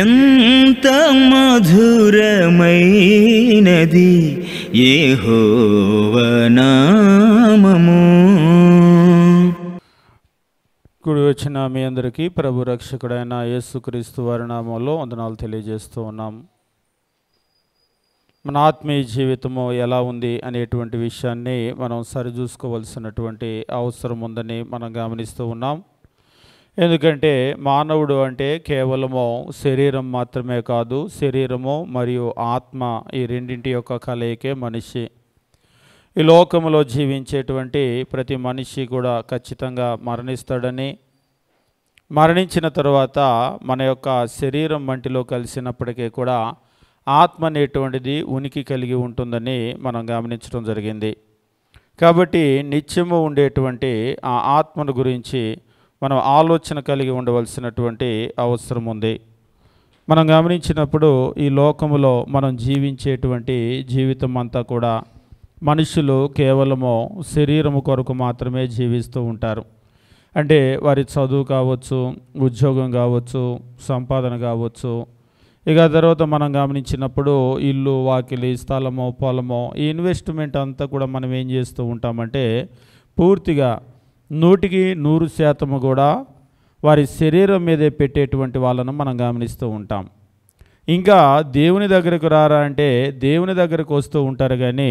ఎంత మధురమైనది ఏహోవనామము కుడి వచ్చిన మీ అందరికీ ప్రభు రక్షకుడైన యేసుక్రీస్తు వారి నామంలో వందనాలు తెలియజేస్తూ ఉన్నాం మన ఆత్మీయ జీవితము ఎలా ఉంది అనేటువంటి విషయాన్ని మనం సరిచూసుకోవలసినటువంటి అవసరం ఉందని మనం గమనిస్తూ ఉన్నాం ఎందుకంటే మానవుడు అంటే కేవలము శరీరం మాత్రమే కాదు శరీరము మరియు ఆత్మ ఈ రెండింటి యొక్క కలయికే మనిషి ఈ లోకంలో జీవించేటువంటి ప్రతి మనిషి కూడా ఖచ్చితంగా మరణిస్తాడని మరణించిన తర్వాత మన యొక్క శరీరం వంటిలో కలిసినప్పటికీ కూడా ఆత్మ అనేటువంటిది ఉనికి కలిగి ఉంటుందని మనం గమనించడం జరిగింది కాబట్టి నిత్యము ఉండేటువంటి ఆ ఆత్మను గురించి మనం ఆలోచన కలిగి ఉండవలసినటువంటి అవసరం ఉంది మనం గమనించినప్పుడు ఈ లోకములో మనం జీవించేటువంటి జీవితం అంతా కూడా మనుషులు కేవలము శరీరము కొరకు మాత్రమే జీవిస్తూ ఉంటారు అంటే వారి చదువు కావచ్చు ఉద్యోగం కావచ్చు సంపాదన కావచ్చు ఇక తర్వాత మనం గమనించినప్పుడు ఇల్లు వాకిలి స్థలము పొలము ఈ ఇన్వెస్ట్మెంట్ అంతా కూడా మనం ఏం చేస్తూ ఉంటామంటే పూర్తిగా నూటికి నూరు శాతము కూడా వారి శరీరం మీదే పెట్టేటువంటి వాళ్ళను మనం గమనిస్తూ ఉంటాం ఇంకా దేవుని దగ్గరకు రారా అంటే దేవుని దగ్గరకు వస్తూ ఉంటారు కానీ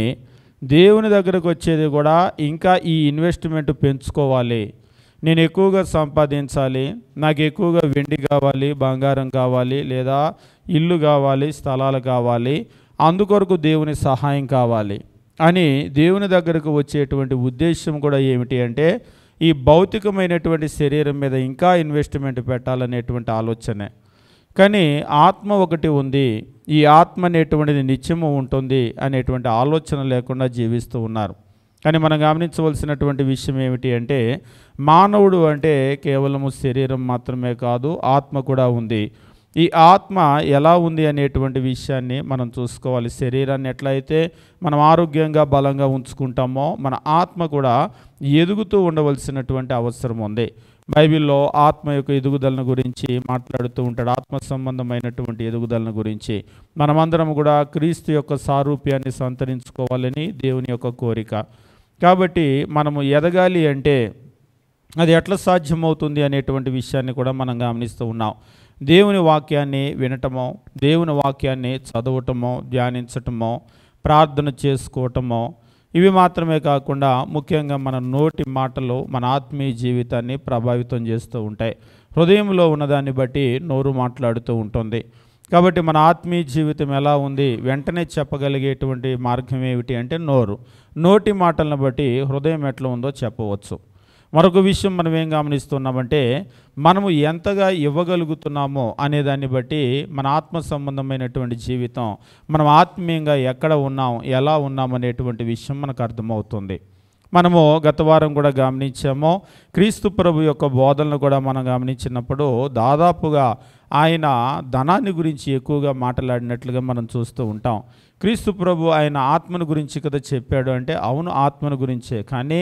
దేవుని దగ్గరకు వచ్చేది కూడా ఇంకా ఈ ఇన్వెస్ట్మెంట్ పెంచుకోవాలి నేను ఎక్కువగా సంపాదించాలి నాకు ఎక్కువగా వెండి కావాలి బంగారం కావాలి లేదా ఇల్లు కావాలి స్థలాలు కావాలి అందుకొరకు దేవుని సహాయం కావాలి అని దేవుని దగ్గరకు వచ్చేటువంటి ఉద్దేశం కూడా ఏమిటి అంటే ఈ భౌతికమైనటువంటి శరీరం మీద ఇంకా ఇన్వెస్ట్మెంట్ పెట్టాలనేటువంటి ఆలోచనే కానీ ఆత్మ ఒకటి ఉంది ఈ ఆత్మ అనేటువంటిది నిత్యము ఉంటుంది అనేటువంటి ఆలోచన లేకుండా జీవిస్తూ ఉన్నారు కానీ మనం గమనించవలసినటువంటి విషయం ఏమిటి అంటే మానవుడు అంటే కేవలము శరీరం మాత్రమే కాదు ఆత్మ కూడా ఉంది ఈ ఆత్మ ఎలా ఉంది అనేటువంటి విషయాన్ని మనం చూసుకోవాలి శరీరాన్ని ఎట్లయితే మనం ఆరోగ్యంగా బలంగా ఉంచుకుంటామో మన ఆత్మ కూడా ఎదుగుతూ ఉండవలసినటువంటి అవసరం ఉంది బైబిల్లో ఆత్మ యొక్క ఎదుగుదలను గురించి మాట్లాడుతూ ఉంటాడు ఆత్మ సంబంధమైనటువంటి ఎదుగుదలను గురించి మనమందరం కూడా క్రీస్తు యొక్క సారూప్యాన్ని సంతరించుకోవాలని దేవుని యొక్క కోరిక కాబట్టి మనము ఎదగాలి అంటే అది ఎట్లా సాధ్యమవుతుంది అనేటువంటి విషయాన్ని కూడా మనం గమనిస్తూ ఉన్నాం దేవుని వాక్యాన్ని వినటమో దేవుని వాక్యాన్ని చదవటమో ధ్యానించటమో ప్రార్థన చేసుకోవటమో ఇవి మాత్రమే కాకుండా ముఖ్యంగా మన నోటి మాటలు మన ఆత్మీయ జీవితాన్ని ప్రభావితం చేస్తూ ఉంటాయి హృదయంలో ఉన్నదాన్ని బట్టి నోరు మాట్లాడుతూ ఉంటుంది కాబట్టి మన ఆత్మీయ జీవితం ఎలా ఉంది వెంటనే చెప్పగలిగేటువంటి మార్గం ఏమిటి అంటే నోరు నోటి మాటలను బట్టి హృదయం ఎట్లా ఉందో చెప్పవచ్చు మరొక విషయం మనం ఏం గమనిస్తున్నామంటే మనము ఎంతగా ఇవ్వగలుగుతున్నామో అనే దాన్ని బట్టి మన ఆత్మ సంబంధమైనటువంటి జీవితం మనం ఆత్మీయంగా ఎక్కడ ఉన్నాం ఎలా ఉన్నాం అనేటువంటి విషయం మనకు అర్థమవుతుంది మనము గత వారం కూడా గమనించాము క్రీస్తు ప్రభు యొక్క బోధనలు కూడా మనం గమనించినప్పుడు దాదాపుగా ఆయన ధనాన్ని గురించి ఎక్కువగా మాట్లాడినట్లుగా మనం చూస్తూ ఉంటాం క్రీస్తు ప్రభు ఆయన ఆత్మను గురించి కదా చెప్పాడు అంటే అవును ఆత్మను గురించే కానీ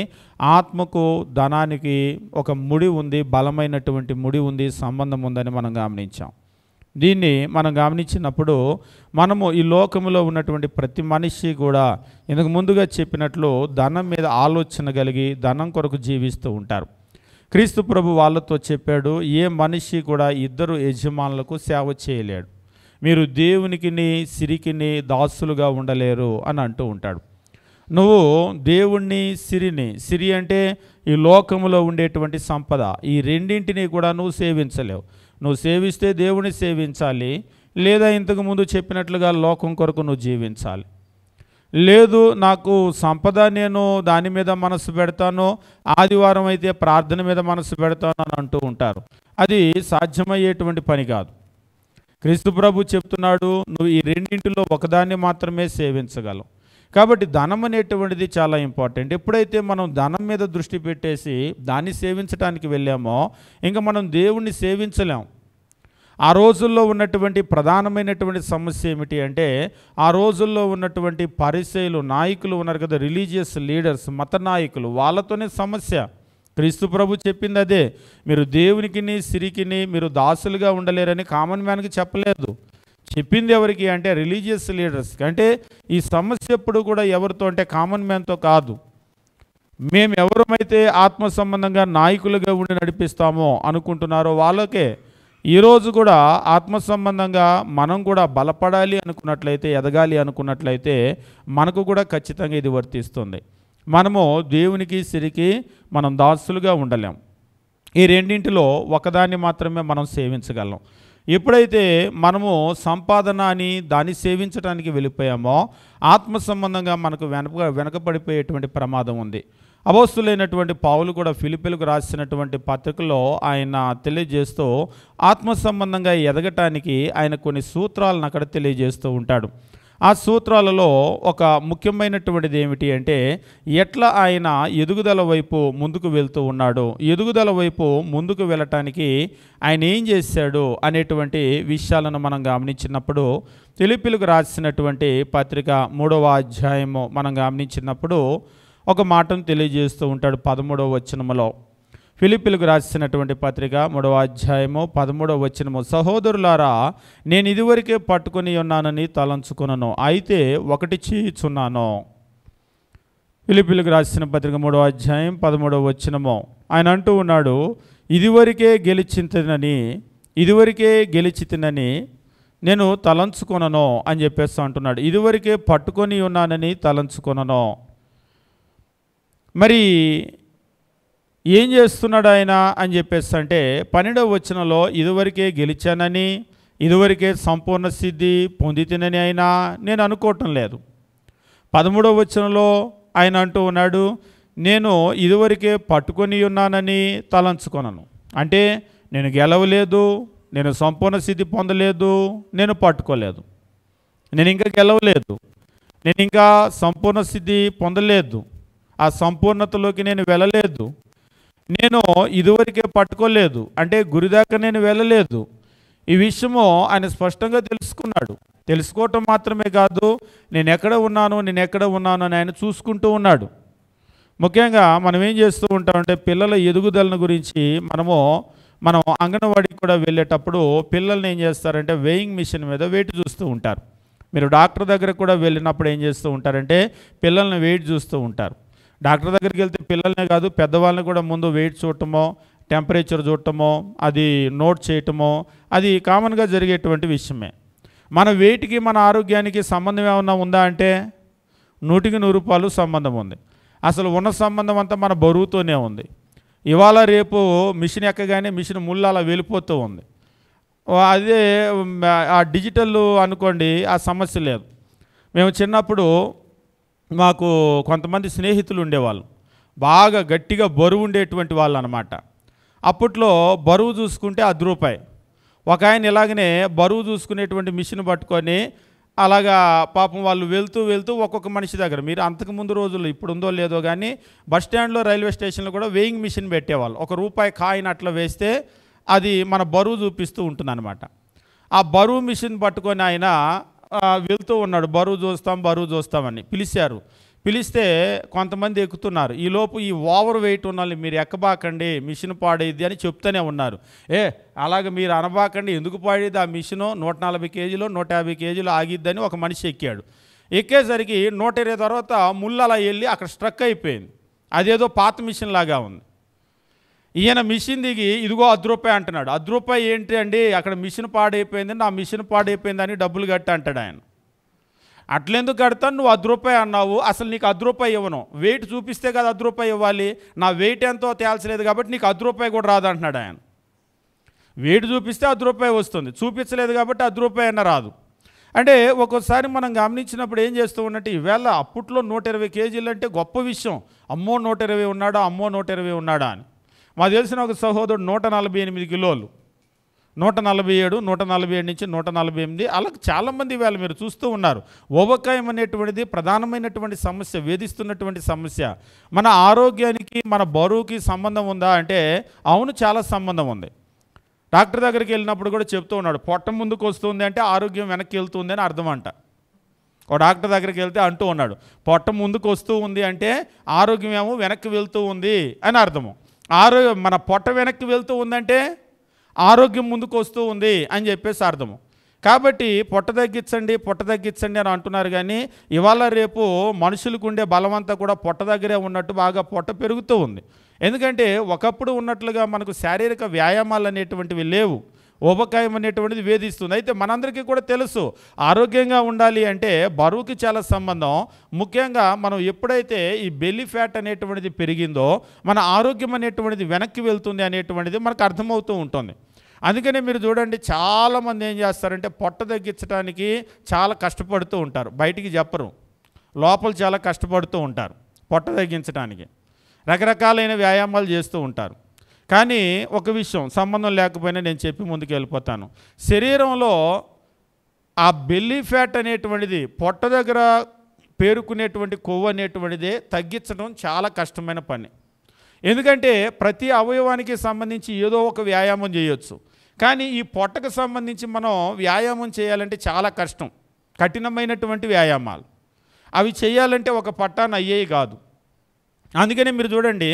ఆత్మకు ధనానికి ఒక ముడి ఉంది బలమైనటువంటి ముడి ఉంది సంబంధం ఉందని మనం గమనించాం దీన్ని మనం గమనించినప్పుడు మనము ఈ లోకంలో ఉన్నటువంటి ప్రతి మనిషి కూడా ఇంతకు ముందుగా చెప్పినట్లు ధనం మీద ఆలోచన కలిగి ధనం కొరకు జీవిస్తూ ఉంటారు క్రీస్తు ప్రభు వాళ్ళతో చెప్పాడు ఏ మనిషి కూడా ఇద్దరు యజమానులకు సేవ చేయలేడు మీరు దేవునికిని సిరికిని దాసులుగా ఉండలేరు అని అంటూ ఉంటాడు నువ్వు దేవుణ్ణి సిరిని సిరి అంటే ఈ లోకంలో ఉండేటువంటి సంపద ఈ రెండింటినీ కూడా నువ్వు సేవించలేవు నువ్వు సేవిస్తే దేవుణ్ణి సేవించాలి లేదా ఇంతకుముందు చెప్పినట్లుగా లోకం కొరకు నువ్వు జీవించాలి లేదు నాకు సంపద నేను దాని మీద మనసు పెడతాను ఆదివారం అయితే ప్రార్థన మీద మనసు పెడతాను అని అంటూ ఉంటారు అది సాధ్యమయ్యేటువంటి పని కాదు క్రీస్తు ప్రభు చెప్తున్నాడు నువ్వు ఈ రెండింటిలో ఒకదాన్ని మాత్రమే సేవించగలవు కాబట్టి ధనం అనేటువంటిది చాలా ఇంపార్టెంట్ ఎప్పుడైతే మనం ధనం మీద దృష్టి పెట్టేసి దాన్ని సేవించడానికి వెళ్ళామో ఇంకా మనం దేవుణ్ణి సేవించలేం ఆ రోజుల్లో ఉన్నటువంటి ప్రధానమైనటువంటి సమస్య ఏమిటి అంటే ఆ రోజుల్లో ఉన్నటువంటి పరిశైలు నాయకులు ఉన్నారు కదా రిలీజియస్ లీడర్స్ మత నాయకులు వాళ్ళతోనే సమస్య క్రీస్తు ప్రభు చెప్పింది అదే మీరు దేవునికిని సిరికిని మీరు దాసులుగా ఉండలేరని కామన్ మ్యాన్కి చెప్పలేదు చెప్పింది ఎవరికి అంటే రిలీజియస్ లీడర్స్కి అంటే ఈ సమస్య ఎప్పుడు కూడా ఎవరితో అంటే కామన్ మ్యాన్తో కాదు మేము ఎవరమైతే ఆత్మ సంబంధంగా నాయకులుగా ఉండి నడిపిస్తామో అనుకుంటున్నారో వాళ్ళకే ఈరోజు కూడా ఆత్మ సంబంధంగా మనం కూడా బలపడాలి అనుకున్నట్లయితే ఎదగాలి అనుకున్నట్లయితే మనకు కూడా ఖచ్చితంగా ఇది వర్తిస్తుంది మనము దేవునికి సిరికి మనం దాసులుగా ఉండలేం ఈ రెండింటిలో ఒకదాన్ని మాత్రమే మనం సేవించగలం ఎప్పుడైతే మనము సంపాదన అని దాన్ని సేవించడానికి వెళ్ళిపోయామో ఆత్మ సంబంధంగా మనకు వెనక వెనకబడిపోయేటువంటి ప్రమాదం ఉంది అబోస్తులైనటువంటి పావులు కూడా ఫిలిపిలకు రాసినటువంటి పత్రికలో ఆయన తెలియజేస్తూ ఆత్మ సంబంధంగా ఎదగటానికి ఆయన కొన్ని సూత్రాలను అక్కడ తెలియజేస్తూ ఉంటాడు ఆ సూత్రాలలో ఒక ముఖ్యమైనటువంటిది ఏమిటి అంటే ఎట్లా ఆయన ఎదుగుదల వైపు ముందుకు వెళ్తూ ఉన్నాడు ఎదుగుదల వైపు ముందుకు వెళ్ళటానికి ఆయన ఏం చేశాడు అనేటువంటి విషయాలను మనం గమనించినప్పుడు తెలిపిలకు రాసినటువంటి పత్రిక మూడవ అధ్యాయము మనం గమనించినప్పుడు ఒక మాటను తెలియజేస్తూ ఉంటాడు పదమూడవ వచనములో ఫిలిపిలకు రాసినటువంటి పత్రిక మూడవ అధ్యాయము పదమూడవ వచ్చినము సహోదరులారా నేను ఇదివరకే పట్టుకుని ఉన్నానని తలంచుకున్నాను అయితే ఒకటి చేయుచున్నాను ఫిలిపిలకు రాసిన పత్రిక మూడవ అధ్యాయం పదమూడవ వచ్చినము ఆయన అంటూ ఉన్నాడు ఇదివరకే గెలిచిందని ఇదివరకే గెలిచితినని నేను తలంచుకొనను అని చెప్పేసి అంటున్నాడు ఇదివరకే పట్టుకొని ఉన్నానని తలంచుకొనను మరి ఏం చేస్తున్నాడు ఆయన అని చెప్పేసి అంటే పన్నెండవ వచనంలో ఇదివరకే గెలిచానని ఇదివరకే సంపూర్ణ సిద్ధి పొందితినని ఆయన నేను అనుకోవటం లేదు పదమూడవ వచనంలో ఆయన అంటూ ఉన్నాడు నేను ఇదివరకే పట్టుకొని ఉన్నానని తలంచుకొనను అంటే నేను గెలవలేదు నేను సంపూర్ణ సిద్ధి పొందలేదు నేను పట్టుకోలేదు నేను ఇంకా గెలవలేదు నేను ఇంకా సంపూర్ణ సిద్ధి పొందలేదు ఆ సంపూర్ణతలోకి నేను వెళ్ళలేదు నేను ఇదివరకే పట్టుకోలేదు అంటే గురిదాకా నేను వెళ్ళలేదు ఈ విషయము ఆయన స్పష్టంగా తెలుసుకున్నాడు తెలుసుకోవటం మాత్రమే కాదు నేను ఎక్కడ ఉన్నాను నేను ఎక్కడ ఉన్నాను అని ఆయన చూసుకుంటూ ఉన్నాడు ముఖ్యంగా మనం ఏం చేస్తూ ఉంటామంటే పిల్లల ఎదుగుదలను గురించి మనము మనం అంగన్వాడికి కూడా వెళ్ళేటప్పుడు పిల్లల్ని ఏం చేస్తారంటే వెయింగ్ మిషన్ మీద వెయిట్ చూస్తూ ఉంటారు మీరు డాక్టర్ దగ్గర కూడా వెళ్ళినప్పుడు ఏం చేస్తూ ఉంటారంటే పిల్లల్ని వెయిట్ చూస్తూ ఉంటారు డాక్టర్ దగ్గరికి వెళ్తే పిల్లలనే కాదు పెద్దవాళ్ళని కూడా ముందు వెయిట్ చూడటమో టెంపరేచర్ చూడటమో అది నోట్ చేయటమో అది కామన్గా జరిగేటువంటి విషయమే మన వెయిట్కి మన ఆరోగ్యానికి సంబంధం ఏమన్నా ఉందా అంటే నూటికి నూరు రూపాయలు సంబంధం ఉంది అసలు ఉన్న సంబంధం అంతా మన బరువుతోనే ఉంది ఇవాళ రేపు మిషన్ ఎక్కగానే మిషన్ ముళ్ళు అలా వెళ్ళిపోతూ ఉంది అదే ఆ డిజిటల్ అనుకోండి ఆ సమస్య లేదు మేము చిన్నప్పుడు మాకు కొంతమంది స్నేహితులు ఉండేవాళ్ళు బాగా గట్టిగా బరువు ఉండేటువంటి వాళ్ళు అనమాట అప్పట్లో బరువు చూసుకుంటే అది రూపాయి ఒక ఆయన ఇలాగనే బరువు చూసుకునేటువంటి మిషన్ పట్టుకొని అలాగా పాపం వాళ్ళు వెళ్తూ వెళ్తూ ఒక్కొక్క మనిషి దగ్గర మీరు అంతకుముందు రోజుల్లో ఇప్పుడు ఉందో లేదో కానీ బస్ స్టాండ్లో రైల్వే స్టేషన్లో కూడా వేయింగ్ మిషన్ పెట్టేవాళ్ళు ఒక రూపాయి కాయిన్ అట్లా వేస్తే అది మన బరువు చూపిస్తూ ఉంటుందన్నమాట ఆ బరువు మిషన్ పట్టుకొని ఆయన వెళ్తూ ఉన్నాడు బరువు చూస్తాం బరువు చూస్తామని పిలిచారు పిలిస్తే కొంతమంది ఎక్కుతున్నారు ఈలోపు ఈ ఓవర్ వెయిట్ వాళ్ళు మీరు ఎక్కబాకండి మిషన్ పాడేది అని చెప్తూనే ఉన్నారు ఏ అలాగే మీరు అనబాకండి ఎందుకు పాడేది ఆ మిషను నూట నలభై కేజీలు నూట యాభై కేజీలు ఆగిద్దని ఒక మనిషి ఎక్కాడు ఎక్కేసరికి నూట ఇరవై తర్వాత ముళ్ళు అలా వెళ్ళి అక్కడ స్ట్రక్ అయిపోయింది అదేదో పాత మిషన్ లాగా ఉంది ఈయన మిషన్ దిగి ఇదిగో అర్ధ రూపాయి అంటున్నాడు అర్ధ రూపాయి ఏంటి అండి అక్కడ మిషన్ పాడైపోయింది నా మిషన్ పాడైపోయిందని డబ్బులు కట్ట అంటాడు ఆయన అట్లెందుకు కడతాను నువ్వు అర్ధ రూపాయి అన్నావు అసలు నీకు అర్ధ రూపాయి ఇవ్వను వెయిట్ చూపిస్తే కదా అర్ధ రూపాయి ఇవ్వాలి నా వెయిట్ ఎంతో తేల్చలేదు కాబట్టి నీకు అర్ధ రూపాయి కూడా అంటున్నాడు ఆయన వెయిట్ చూపిస్తే అర్ధ రూపాయి వస్తుంది చూపించలేదు కాబట్టి అర్ధ రూపాయి అన్న రాదు అంటే ఒక్కోసారి మనం గమనించినప్పుడు ఏం చేస్తూ ఉన్నట్టు ఈవేళ అప్పట్లో నూట ఇరవై కేజీలు అంటే గొప్ప విషయం అమ్మో నూట ఇరవై ఉన్నాడా అమ్మో నూట ఇరవై ఉన్నాడా అని మాకు తెలిసిన ఒక సహోదరుడు నూట నలభై ఎనిమిది కిలోలు నూట నలభై ఏడు నూట నలభై ఏడు నుంచి నూట నలభై ఎనిమిది అలా చాలామంది వేళ మీరు చూస్తూ ఉన్నారు ఓవకాయం అనేటువంటిది ప్రధానమైనటువంటి సమస్య వేధిస్తున్నటువంటి సమస్య మన ఆరోగ్యానికి మన బరువుకి సంబంధం ఉందా అంటే అవును చాలా సంబంధం ఉంది డాక్టర్ దగ్గరికి వెళ్ళినప్పుడు కూడా చెప్తూ ఉన్నాడు పొట్ట ముందుకు వస్తుంది అంటే ఆరోగ్యం వెనక్కి వెళ్తుంది అని అర్థం అంట ఓ డాక్టర్ దగ్గరికి వెళ్తే అంటూ ఉన్నాడు పొట్ట ముందుకు వస్తూ ఉంది అంటే ఆరోగ్యం ఏమో వెనక్కి వెళ్తూ ఉంది అని అర్థము ఆరో మన పొట్ట వెనక్కి వెళ్తూ ఉందంటే ఆరోగ్యం ముందుకు వస్తూ ఉంది అని చెప్పేసి అర్థము కాబట్టి పొట్ట తగ్గించండి పొట్ట తగ్గించండి అని అంటున్నారు కానీ ఇవాళ రేపు మనుషులకు ఉండే బలం అంతా కూడా పొట్ట దగ్గరే ఉన్నట్టు బాగా పొట్ట పెరుగుతూ ఉంది ఎందుకంటే ఒకప్పుడు ఉన్నట్లుగా మనకు శారీరక వ్యాయామాలు అనేటువంటివి లేవు ఉపకాయం అనేటువంటిది వేధిస్తుంది అయితే మనందరికీ కూడా తెలుసు ఆరోగ్యంగా ఉండాలి అంటే బరువుకి చాలా సంబంధం ముఖ్యంగా మనం ఎప్పుడైతే ఈ బెల్లి ఫ్యాట్ అనేటువంటిది పెరిగిందో మన ఆరోగ్యం అనేటువంటిది వెనక్కి వెళ్తుంది అనేటువంటిది మనకు అర్థమవుతూ ఉంటుంది అందుకనే మీరు చూడండి చాలామంది ఏం చేస్తారంటే పొట్ట తగ్గించడానికి చాలా కష్టపడుతూ ఉంటారు బయటికి చెప్పరు లోపల చాలా కష్టపడుతూ ఉంటారు పొట్ట తగ్గించడానికి రకరకాలైన వ్యాయామాలు చేస్తూ ఉంటారు కానీ ఒక విషయం సంబంధం లేకపోయినా నేను చెప్పి ముందుకు వెళ్ళిపోతాను శరీరంలో ఆ బెల్లీ ఫ్యాట్ అనేటువంటిది పొట్ట దగ్గర పేరుకునేటువంటి కొవ్వు అనేటువంటిదే తగ్గించడం చాలా కష్టమైన పని ఎందుకంటే ప్రతి అవయవానికి సంబంధించి ఏదో ఒక వ్యాయామం చేయొచ్చు కానీ ఈ పొట్టకు సంబంధించి మనం వ్యాయామం చేయాలంటే చాలా కష్టం కఠినమైనటువంటి వ్యాయామాలు అవి చేయాలంటే ఒక పట్టాన్ని అయ్యేవి కాదు అందుకనే మీరు చూడండి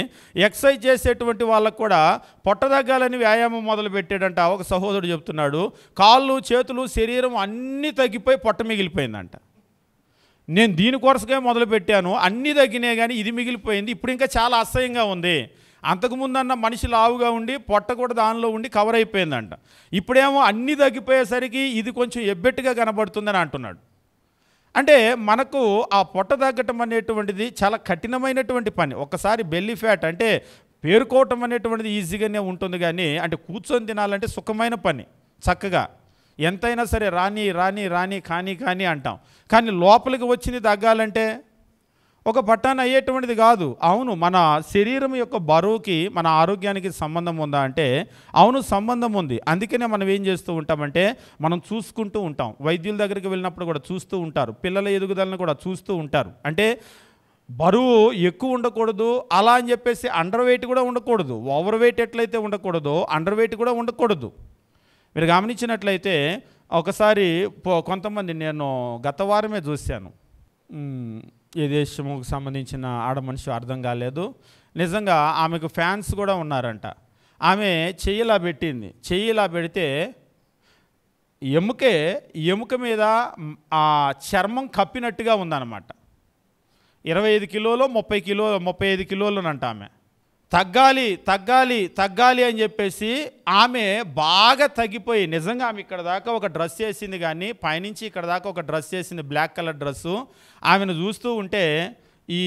ఎక్సర్సైజ్ చేసేటువంటి వాళ్ళకు కూడా పొట్టదగ్గాలని వ్యాయామం మొదలు పెట్టాడంట ఒక సహోదరుడు చెప్తున్నాడు కాళ్ళు చేతులు శరీరం అన్నీ తగ్గిపోయి పొట్ట మిగిలిపోయిందంట నేను దీని మొదలు పెట్టాను అన్నీ తగ్గినాయి కానీ ఇది మిగిలిపోయింది ఇప్పుడు ఇంకా చాలా అసహ్యంగా ఉంది అన్న మనిషి లావుగా ఉండి పొట్ట కూడా దానిలో ఉండి కవర్ అయిపోయిందంట ఇప్పుడేమో అన్నీ తగ్గిపోయేసరికి ఇది కొంచెం ఎబ్బెట్టుగా కనబడుతుందని అంటున్నాడు అంటే మనకు ఆ పొట్ట తగ్గటం అనేటువంటిది చాలా కఠినమైనటువంటి పని ఒకసారి బెల్లీ ఫ్యాట్ అంటే పేరుకోవటం అనేటువంటిది ఈజీగానే ఉంటుంది కానీ అంటే కూర్చొని తినాలంటే సుఖమైన పని చక్కగా ఎంతైనా సరే రాని రాని రాని కానీ కానీ అంటాం కానీ లోపలికి వచ్చింది తగ్గాలంటే ఒక పట్టాన్ని అయ్యేటువంటిది కాదు అవును మన శరీరం యొక్క బరువుకి మన ఆరోగ్యానికి సంబంధం ఉందా అంటే అవును సంబంధం ఉంది అందుకనే మనం ఏం చేస్తూ ఉంటామంటే మనం చూసుకుంటూ ఉంటాం వైద్యుల దగ్గరికి వెళ్ళినప్పుడు కూడా చూస్తూ ఉంటారు పిల్లల ఎదుగుదలను కూడా చూస్తూ ఉంటారు అంటే బరువు ఎక్కువ ఉండకూడదు అలా అని చెప్పేసి అండర్ వెయిట్ కూడా ఉండకూడదు ఓవర్ వెయిట్ ఎట్లయితే ఉండకూడదో అండర్ వెయిట్ కూడా ఉండకూడదు మీరు గమనించినట్లయితే ఒకసారి కొంతమంది నేను గత వారమే చూశాను ఏ దేశముకు సంబంధించిన ఆడ మనిషి అర్థం కాలేదు నిజంగా ఆమెకు ఫ్యాన్స్ కూడా ఉన్నారంట ఆమె చెయ్యిలా పెట్టింది చెయ్యిలా పెడితే ఎముకే ఎముక మీద ఆ చర్మం కప్పినట్టుగా ఉందన్నమాట ఇరవై ఐదు కిలోలో ముప్పై కిలో ముప్పై ఐదు కిలోలు అంట ఆమె తగ్గాలి తగ్గాలి తగ్గాలి అని చెప్పేసి ఆమె బాగా తగ్గిపోయి నిజంగా ఆమె ఇక్కడ దాకా ఒక డ్రెస్ వేసింది కానీ పైనుంచి ఇక్కడ దాకా ఒక డ్రెస్ వేసింది బ్లాక్ కలర్ డ్రెస్సు ఆమెను చూస్తూ ఉంటే ఈ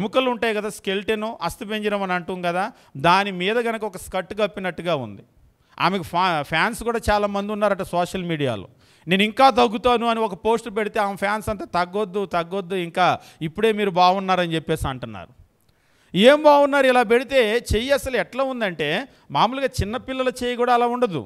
ఎముకలు ఉంటాయి కదా స్కెల్టెను అస్థిపెంజరం అని అంటాం కదా దాని మీద కనుక ఒక స్కర్ట్ కప్పినట్టుగా ఉంది ఆమెకు ఫ్యా ఫ్యాన్స్ కూడా చాలామంది ఉన్నారట సోషల్ మీడియాలో నేను ఇంకా తగ్గుతాను అని ఒక పోస్ట్ పెడితే ఆమె ఫ్యాన్స్ అంతా తగ్గొద్దు తగ్గొద్దు ఇంకా ఇప్పుడే మీరు బాగున్నారని చెప్పేసి అంటున్నారు ఏం బాగున్నారు ఇలా పెడితే చెయ్యి అసలు ఎట్లా ఉందంటే మామూలుగా చిన్నపిల్లల చెయ్యి కూడా అలా ఉండదు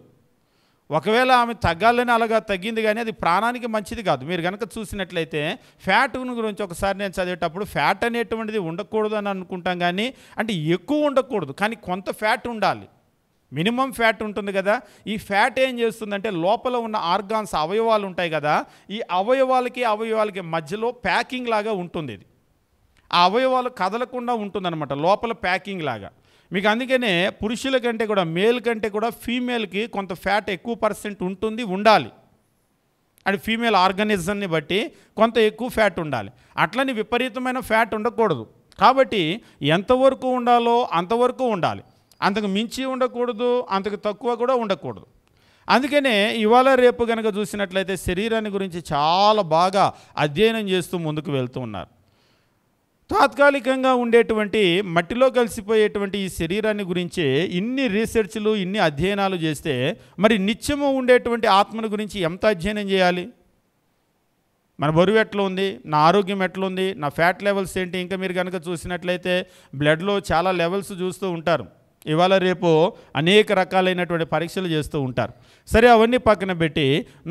ఒకవేళ ఆమె తగ్గాలని అలాగా తగ్గింది కానీ అది ప్రాణానికి మంచిది కాదు మీరు కనుక చూసినట్లయితే ఫ్యాట్ గురించి ఒకసారి నేను చదివేటప్పుడు ఫ్యాట్ అనేటువంటిది ఉండకూడదు అని అనుకుంటాం కానీ అంటే ఎక్కువ ఉండకూడదు కానీ కొంత ఫ్యాట్ ఉండాలి మినిమం ఫ్యాట్ ఉంటుంది కదా ఈ ఫ్యాట్ ఏం చేస్తుందంటే లోపల ఉన్న ఆర్గాన్స్ అవయవాలు ఉంటాయి కదా ఈ అవయవాలకి అవయవాలకి మధ్యలో ప్యాకింగ్ లాగా ఉంటుంది ఇది ఆ అవయవాలు కదలకుండా ఉంటుందన్నమాట లోపల ప్యాకింగ్ లాగా మీకు అందుకనే పురుషుల కంటే కూడా మేల్ కంటే కూడా ఫీమేల్కి కొంత ఫ్యాట్ ఎక్కువ పర్సెంట్ ఉంటుంది ఉండాలి అండ్ ఫీమేల్ ఆర్గనిజంని బట్టి కొంత ఎక్కువ ఫ్యాట్ ఉండాలి అట్లని విపరీతమైన ఫ్యాట్ ఉండకూడదు కాబట్టి ఎంతవరకు ఉండాలో అంతవరకు ఉండాలి అంతకు మించి ఉండకూడదు అంతకు తక్కువ కూడా ఉండకూడదు అందుకనే ఇవాళ రేపు కనుక చూసినట్లయితే శరీరాన్ని గురించి చాలా బాగా అధ్యయనం చేస్తూ ముందుకు వెళ్తూ ఉన్నారు తాత్కాలికంగా ఉండేటువంటి మట్టిలో కలిసిపోయేటువంటి ఈ శరీరాన్ని గురించి ఇన్ని రీసెర్చ్లు ఇన్ని అధ్యయనాలు చేస్తే మరి నిత్యము ఉండేటువంటి ఆత్మను గురించి ఎంత అధ్యయనం చేయాలి మన బరువు ఎట్లా ఉంది నా ఆరోగ్యం ఎట్లా ఉంది నా ఫ్యాట్ లెవెల్స్ ఏంటి ఇంకా మీరు కనుక చూసినట్లయితే బ్లడ్లో చాలా లెవెల్స్ చూస్తూ ఉంటారు ఇవాళ రేపు అనేక రకాలైనటువంటి పరీక్షలు చేస్తూ ఉంటారు సరే అవన్నీ పక్కన పెట్టి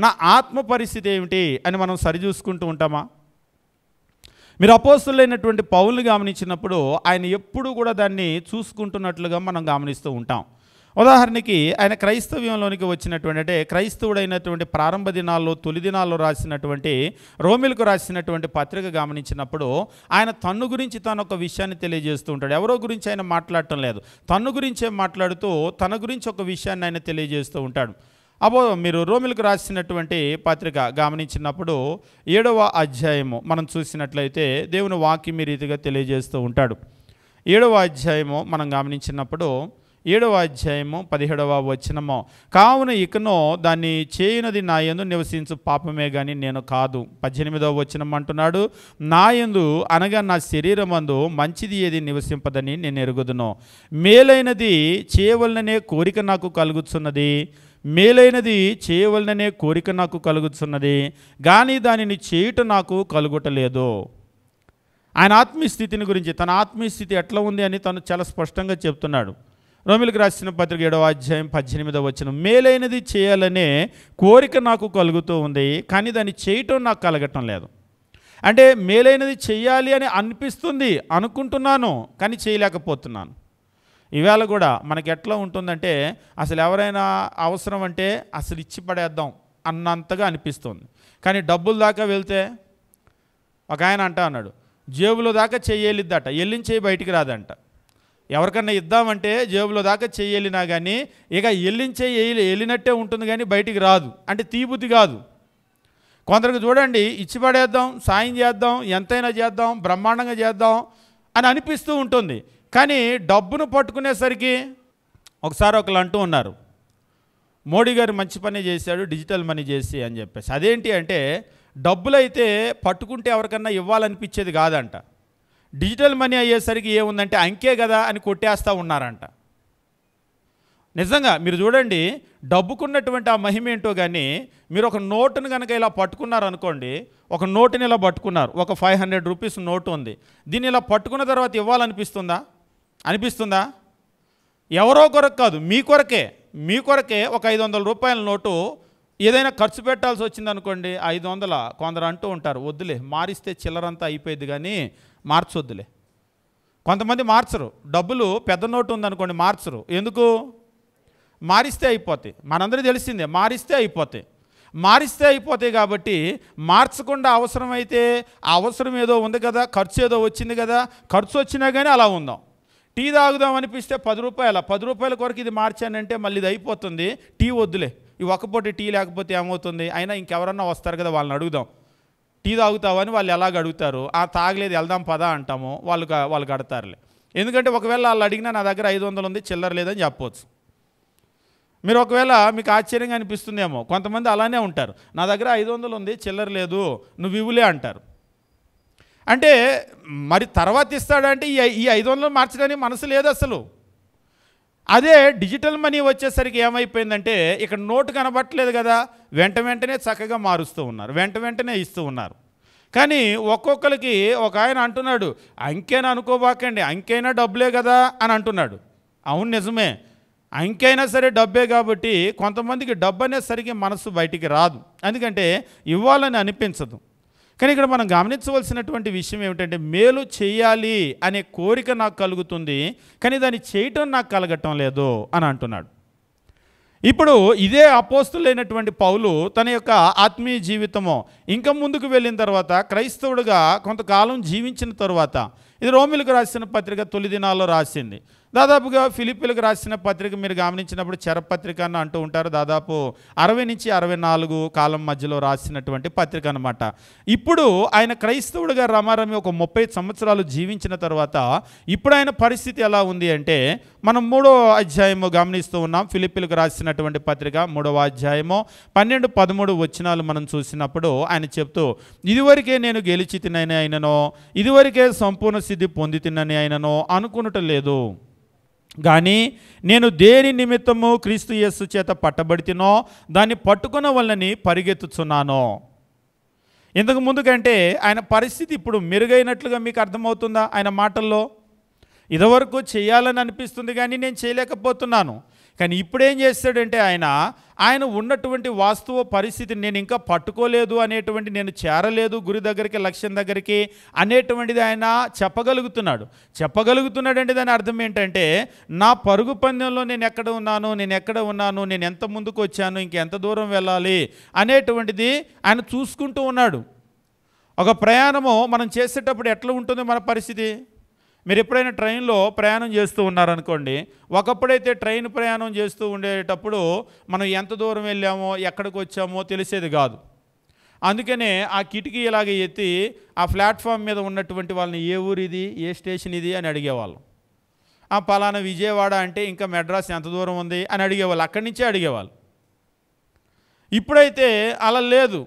నా ఆత్మ పరిస్థితి ఏమిటి అని మనం సరిచూసుకుంటూ ఉంటామా మీరు అపోస్తులైనటువంటి పౌలు గమనించినప్పుడు ఆయన ఎప్పుడు కూడా దాన్ని చూసుకుంటున్నట్లుగా మనం గమనిస్తూ ఉంటాం ఉదాహరణకి ఆయన క్రైస్తవ్యంలోనికి వచ్చినటువంటి అంటే క్రైస్తవుడైనటువంటి ప్రారంభ దినాల్లో తొలి దినాల్లో రాసినటువంటి రోమిలకు రాసినటువంటి పత్రిక గమనించినప్పుడు ఆయన తన్ను గురించి తను ఒక విషయాన్ని తెలియజేస్తూ ఉంటాడు ఎవరో గురించి ఆయన మాట్లాడటం లేదు తన్ను గురించే మాట్లాడుతూ తన గురించి ఒక విషయాన్ని ఆయన తెలియజేస్తూ ఉంటాడు అబో మీరు రోమిలకు రాసినటువంటి పత్రిక గమనించినప్పుడు ఏడవ అధ్యాయము మనం చూసినట్లయితే దేవుని వాక్యం మీ రీతిగా తెలియజేస్తూ ఉంటాడు ఏడవ అధ్యాయము మనం గమనించినప్పుడు ఏడవ అధ్యాయము పదిహేడవ వచనము కావున ఇకనో దాన్ని చేయనది నాయందు నివసించు పాపమే కానీ నేను కాదు పద్దెనిమిదవ వచనం అంటున్నాడు నాయందు అనగా నా శరీరమందు మంచిది ఏది నివసింపదని నేను ఎరుగుదును మేలైనది చేయవలననే కోరిక నాకు కలుగుతున్నది మేలైనది చేయవలననే కోరిక నాకు కలుగుతున్నది కానీ దానిని చేయుట నాకు కలుగుటలేదు ఆయన ఆత్మీయస్థితిని గురించి తన ఆత్మీయస్థితి ఎట్లా ఉంది అని తను చాలా స్పష్టంగా చెప్తున్నాడు రోమిలకు రాసిన పత్రిక ఏడవ అధ్యాయం పద్దెనిమిదవ వచ్చిన మేలైనది చేయాలనే కోరిక నాకు కలుగుతూ ఉంది కానీ దాన్ని చేయటం నాకు కలగటం లేదు అంటే మేలైనది చేయాలి అని అనిపిస్తుంది అనుకుంటున్నాను కానీ చేయలేకపోతున్నాను ఇవాళ కూడా మనకి ఎట్లా ఉంటుందంటే అసలు ఎవరైనా అవసరం అంటే అసలు ఇచ్చి పడేద్దాం అన్నంతగా అనిపిస్తుంది కానీ డబ్బులు దాకా వెళ్తే ఒక ఆయన అంట అన్నాడు జేబులో దాకా చెయ్యెళ్ళిద్దట ఎల్లించే బయటికి రాదంట ఎవరికన్నా ఇద్దామంటే జేబులో దాకా చెయ్యెళ్ళినా కానీ ఇక ఎల్లించే వెళ్ళినట్టే ఉంటుంది కానీ బయటికి రాదు అంటే తీబుద్ధి కాదు కొందరికి చూడండి ఇచ్చి పడేద్దాం సాయం చేద్దాం ఎంతైనా చేద్దాం బ్రహ్మాండంగా చేద్దాం అని అనిపిస్తూ ఉంటుంది కానీ డబ్బును పట్టుకునేసరికి ఒకసారి ఒకళ్ళు అంటూ ఉన్నారు మోడీ గారు మంచి పని చేశాడు డిజిటల్ మనీ చేసి అని చెప్పేసి అదేంటి అంటే డబ్బులైతే పట్టుకుంటే ఎవరికన్నా ఇవ్వాలనిపించేది కాదంట డిజిటల్ మనీ అయ్యేసరికి ఏముందంటే అంకే కదా అని కొట్టేస్తూ ఉన్నారంట నిజంగా మీరు చూడండి డబ్బుకున్నటువంటి ఆ మహిమ ఏంటో కానీ మీరు ఒక నోటును కనుక ఇలా పట్టుకున్నారనుకోండి ఒక నోటుని ఇలా పట్టుకున్నారు ఒక ఫైవ్ హండ్రెడ్ రూపీస్ నోటు ఉంది దీన్ని ఇలా పట్టుకున్న తర్వాత ఇవ్వాలనిపిస్తుందా అనిపిస్తుందా ఎవరో కొరకు కాదు మీ కొరకే మీ కొరకే ఒక ఐదు వందల రూపాయల నోటు ఏదైనా ఖర్చు పెట్టాల్సి వచ్చిందనుకోండి ఐదు వందల కొందరు అంటూ ఉంటారు వద్దులే మారిస్తే చిల్లరంతా అయిపోయింది కానీ మార్చొద్దులే కొంతమంది మార్చరు డబ్బులు పెద్ద నోటు ఉందనుకోండి మార్చరు ఎందుకు మారిస్తే అయిపోతాయి మనందరూ తెలిసిందే మారిస్తే అయిపోతాయి మారిస్తే అయిపోతాయి కాబట్టి మార్చకుండా అవసరమైతే ఆ అవసరం ఏదో ఉంది కదా ఖర్చు ఏదో వచ్చింది కదా ఖర్చు వచ్చినా కానీ అలా ఉందాం టీ తాగుదాం అనిపిస్తే పది రూపాయల పది రూపాయల కొరకు ఇది మార్చానంటే మళ్ళీ ఇది అయిపోతుంది టీ వద్దులే ఈ ఒక్కపూట టీ లేకపోతే ఏమవుతుంది అయినా ఇంకెవరన్నా వస్తారు కదా వాళ్ళని అడుగుదాం టీ తాగుతావని వాళ్ళు ఎలాగ అడుగుతారు ఆ తాగలేదు వెళ్దాం పదా అంటాము వాళ్ళు వాళ్ళు కడతారులే ఎందుకంటే ఒకవేళ వాళ్ళు అడిగినా నా దగ్గర ఐదు వందలు ఉంది చిల్లర లేదని చెప్పవచ్చు మీరు ఒకవేళ మీకు ఆశ్చర్యంగా అనిపిస్తుందేమో కొంతమంది అలానే ఉంటారు నా దగ్గర ఐదు వందలు ఉంది చిల్లర లేదు నువ్వు ఇవ్వులే అంటారు అంటే మరి తర్వాత ఇస్తాడంటే ఈ ఈ ఐదు వందలు మార్చడానికి మనసు లేదు అసలు అదే డిజిటల్ మనీ వచ్చేసరికి ఏమైపోయిందంటే ఇక్కడ నోటు కనబట్టలేదు కదా వెంట వెంటనే చక్కగా మారుస్తూ ఉన్నారు వెంట వెంటనే ఇస్తూ ఉన్నారు కానీ ఒక్కొక్కరికి ఒక ఆయన అంటున్నాడు అంకేనా అనుకోబాకండి అంకైనా డబ్బులే కదా అని అంటున్నాడు అవును నిజమే అంకైనా సరే డబ్బే కాబట్టి కొంతమందికి డబ్బు అనేసరికి మనసు బయటికి రాదు ఎందుకంటే ఇవ్వాలని అనిపించదు కానీ ఇక్కడ మనం గమనించవలసినటువంటి విషయం ఏమిటంటే మేలు చేయాలి అనే కోరిక నాకు కలుగుతుంది కానీ దాన్ని చేయటం నాకు కలగటం లేదు అని అంటున్నాడు ఇప్పుడు ఇదే అపోస్తులైనటువంటి పౌలు తన యొక్క ఆత్మీయ జీవితము ఇంకా ముందుకు వెళ్ళిన తర్వాత క్రైస్తవుడుగా కొంతకాలం జీవించిన తర్వాత ఇది రోమిలకు రాసిన పత్రిక తొలి దినాల్లో రాసింది దాదాపుగా ఫిలిపిలకు రాసిన పత్రిక మీరు గమనించినప్పుడు చరపత్రిక అని అంటూ ఉంటారు దాదాపు అరవై నుంచి అరవై నాలుగు కాలం మధ్యలో రాసినటువంటి పత్రిక అనమాట ఇప్పుడు ఆయన క్రైస్తవుడిగా రమారమి ఒక ముప్పై సంవత్సరాలు జీవించిన తర్వాత ఇప్పుడు ఆయన పరిస్థితి ఎలా ఉంది అంటే మనం మూడో అధ్యాయము గమనిస్తూ ఉన్నాం ఫిలిపిలకు రాసినటువంటి పత్రిక మూడవ అధ్యాయము పన్నెండు పదమూడు వచనాలు మనం చూసినప్పుడు ఆయన చెప్తూ ఇదివరకే నేను గెలిచి తినని అయిననో ఇదివరకే సంపూర్ణ సిద్ధి పొంది తినని అయిననో అనుకునటం లేదు కానీ నేను దేని నిమిత్తము క్రీస్తు యస్సు చేత పట్టబడితేనో దాన్ని పట్టుకున్న వల్లని పరిగెత్తుచున్నాను ఇంతకు ముందు కంటే ఆయన పరిస్థితి ఇప్పుడు మెరుగైనట్లుగా మీకు అర్థమవుతుందా ఆయన మాటల్లో ఇదివరకు చేయాలని అనిపిస్తుంది కానీ నేను చేయలేకపోతున్నాను కానీ ఇప్పుడేం చేస్తాడంటే ఆయన ఆయన ఉన్నటువంటి వాస్తవ పరిస్థితిని నేను ఇంకా పట్టుకోలేదు అనేటువంటి నేను చేరలేదు గురి దగ్గరికి లక్ష్యం దగ్గరికి అనేటువంటిది ఆయన చెప్పగలుగుతున్నాడు చెప్పగలుగుతున్నాడు అంటే దాని అర్థం ఏంటంటే నా పరుగు పందెంలో నేను ఎక్కడ ఉన్నాను నేను ఎక్కడ ఉన్నాను నేను ఎంత ముందుకు వచ్చాను ఇంకెంత దూరం వెళ్ళాలి అనేటువంటిది ఆయన చూసుకుంటూ ఉన్నాడు ఒక ప్రయాణము మనం చేసేటప్పుడు ఎట్లా ఉంటుంది మన పరిస్థితి మీరు ఎప్పుడైనా ట్రైన్లో ప్రయాణం చేస్తూ ఉన్నారనుకోండి ఒకప్పుడైతే ట్రైన్ ప్రయాణం చేస్తూ ఉండేటప్పుడు మనం ఎంత దూరం వెళ్ళామో ఎక్కడికి వచ్చామో తెలిసేది కాదు అందుకనే ఆ కిటికీ ఇలాగ ఎత్తి ఆ ప్లాట్ఫామ్ మీద ఉన్నటువంటి వాళ్ళని ఏ ఊరు ఇది ఏ స్టేషన్ ఇది అని అడిగేవాళ్ళం ఆ పలానా విజయవాడ అంటే ఇంకా మెడ్రాస్ ఎంత దూరం ఉంది అని అడిగేవాళ్ళు అక్కడి నుంచే అడిగేవాళ్ళు ఇప్పుడైతే అలా లేదు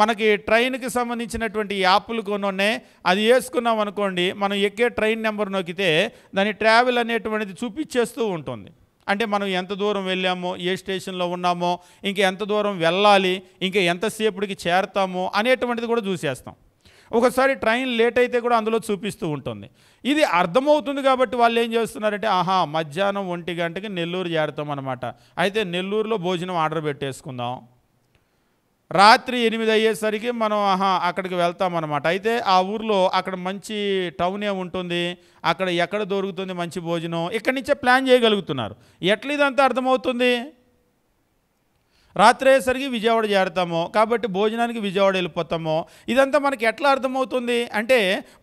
మనకి ట్రైన్కి సంబంధించినటువంటి యాప్లు కొనున్నాయి అది వేసుకున్నాం అనుకోండి మనం ఎక్కే ట్రైన్ నెంబర్ నొక్కితే దాని ట్రావెల్ అనేటువంటిది చూపించేస్తూ ఉంటుంది అంటే మనం ఎంత దూరం వెళ్ళామో ఏ స్టేషన్లో ఉన్నామో ఇంకా ఎంత దూరం వెళ్ళాలి ఇంకా ఎంతసేపుడికి చేరతామో అనేటువంటిది కూడా చూసేస్తాం ఒకసారి ట్రైన్ లేట్ అయితే కూడా అందులో చూపిస్తూ ఉంటుంది ఇది అర్థమవుతుంది కాబట్టి వాళ్ళు ఏం చేస్తున్నారంటే ఆహా మధ్యాహ్నం ఒంటి గంటకి నెల్లూరు చేరుతాం అనమాట అయితే నెల్లూరులో భోజనం ఆర్డర్ పెట్టేసుకుందాం రాత్రి ఎనిమిది అయ్యేసరికి మనం ఆహా అక్కడికి వెళ్తామన్నమాట అయితే ఆ ఊర్లో అక్కడ మంచి టౌనే ఉంటుంది అక్కడ ఎక్కడ దొరుకుతుంది మంచి భోజనం ఇక్కడి నుంచే ప్లాన్ చేయగలుగుతున్నారు ఎట్లా ఇదంతా అర్థమవుతుంది రాత్రి అయ్యేసరికి విజయవాడ చేరుతాము కాబట్టి భోజనానికి విజయవాడ వెళ్ళిపోతాము ఇదంతా మనకి ఎట్లా అర్థమవుతుంది అంటే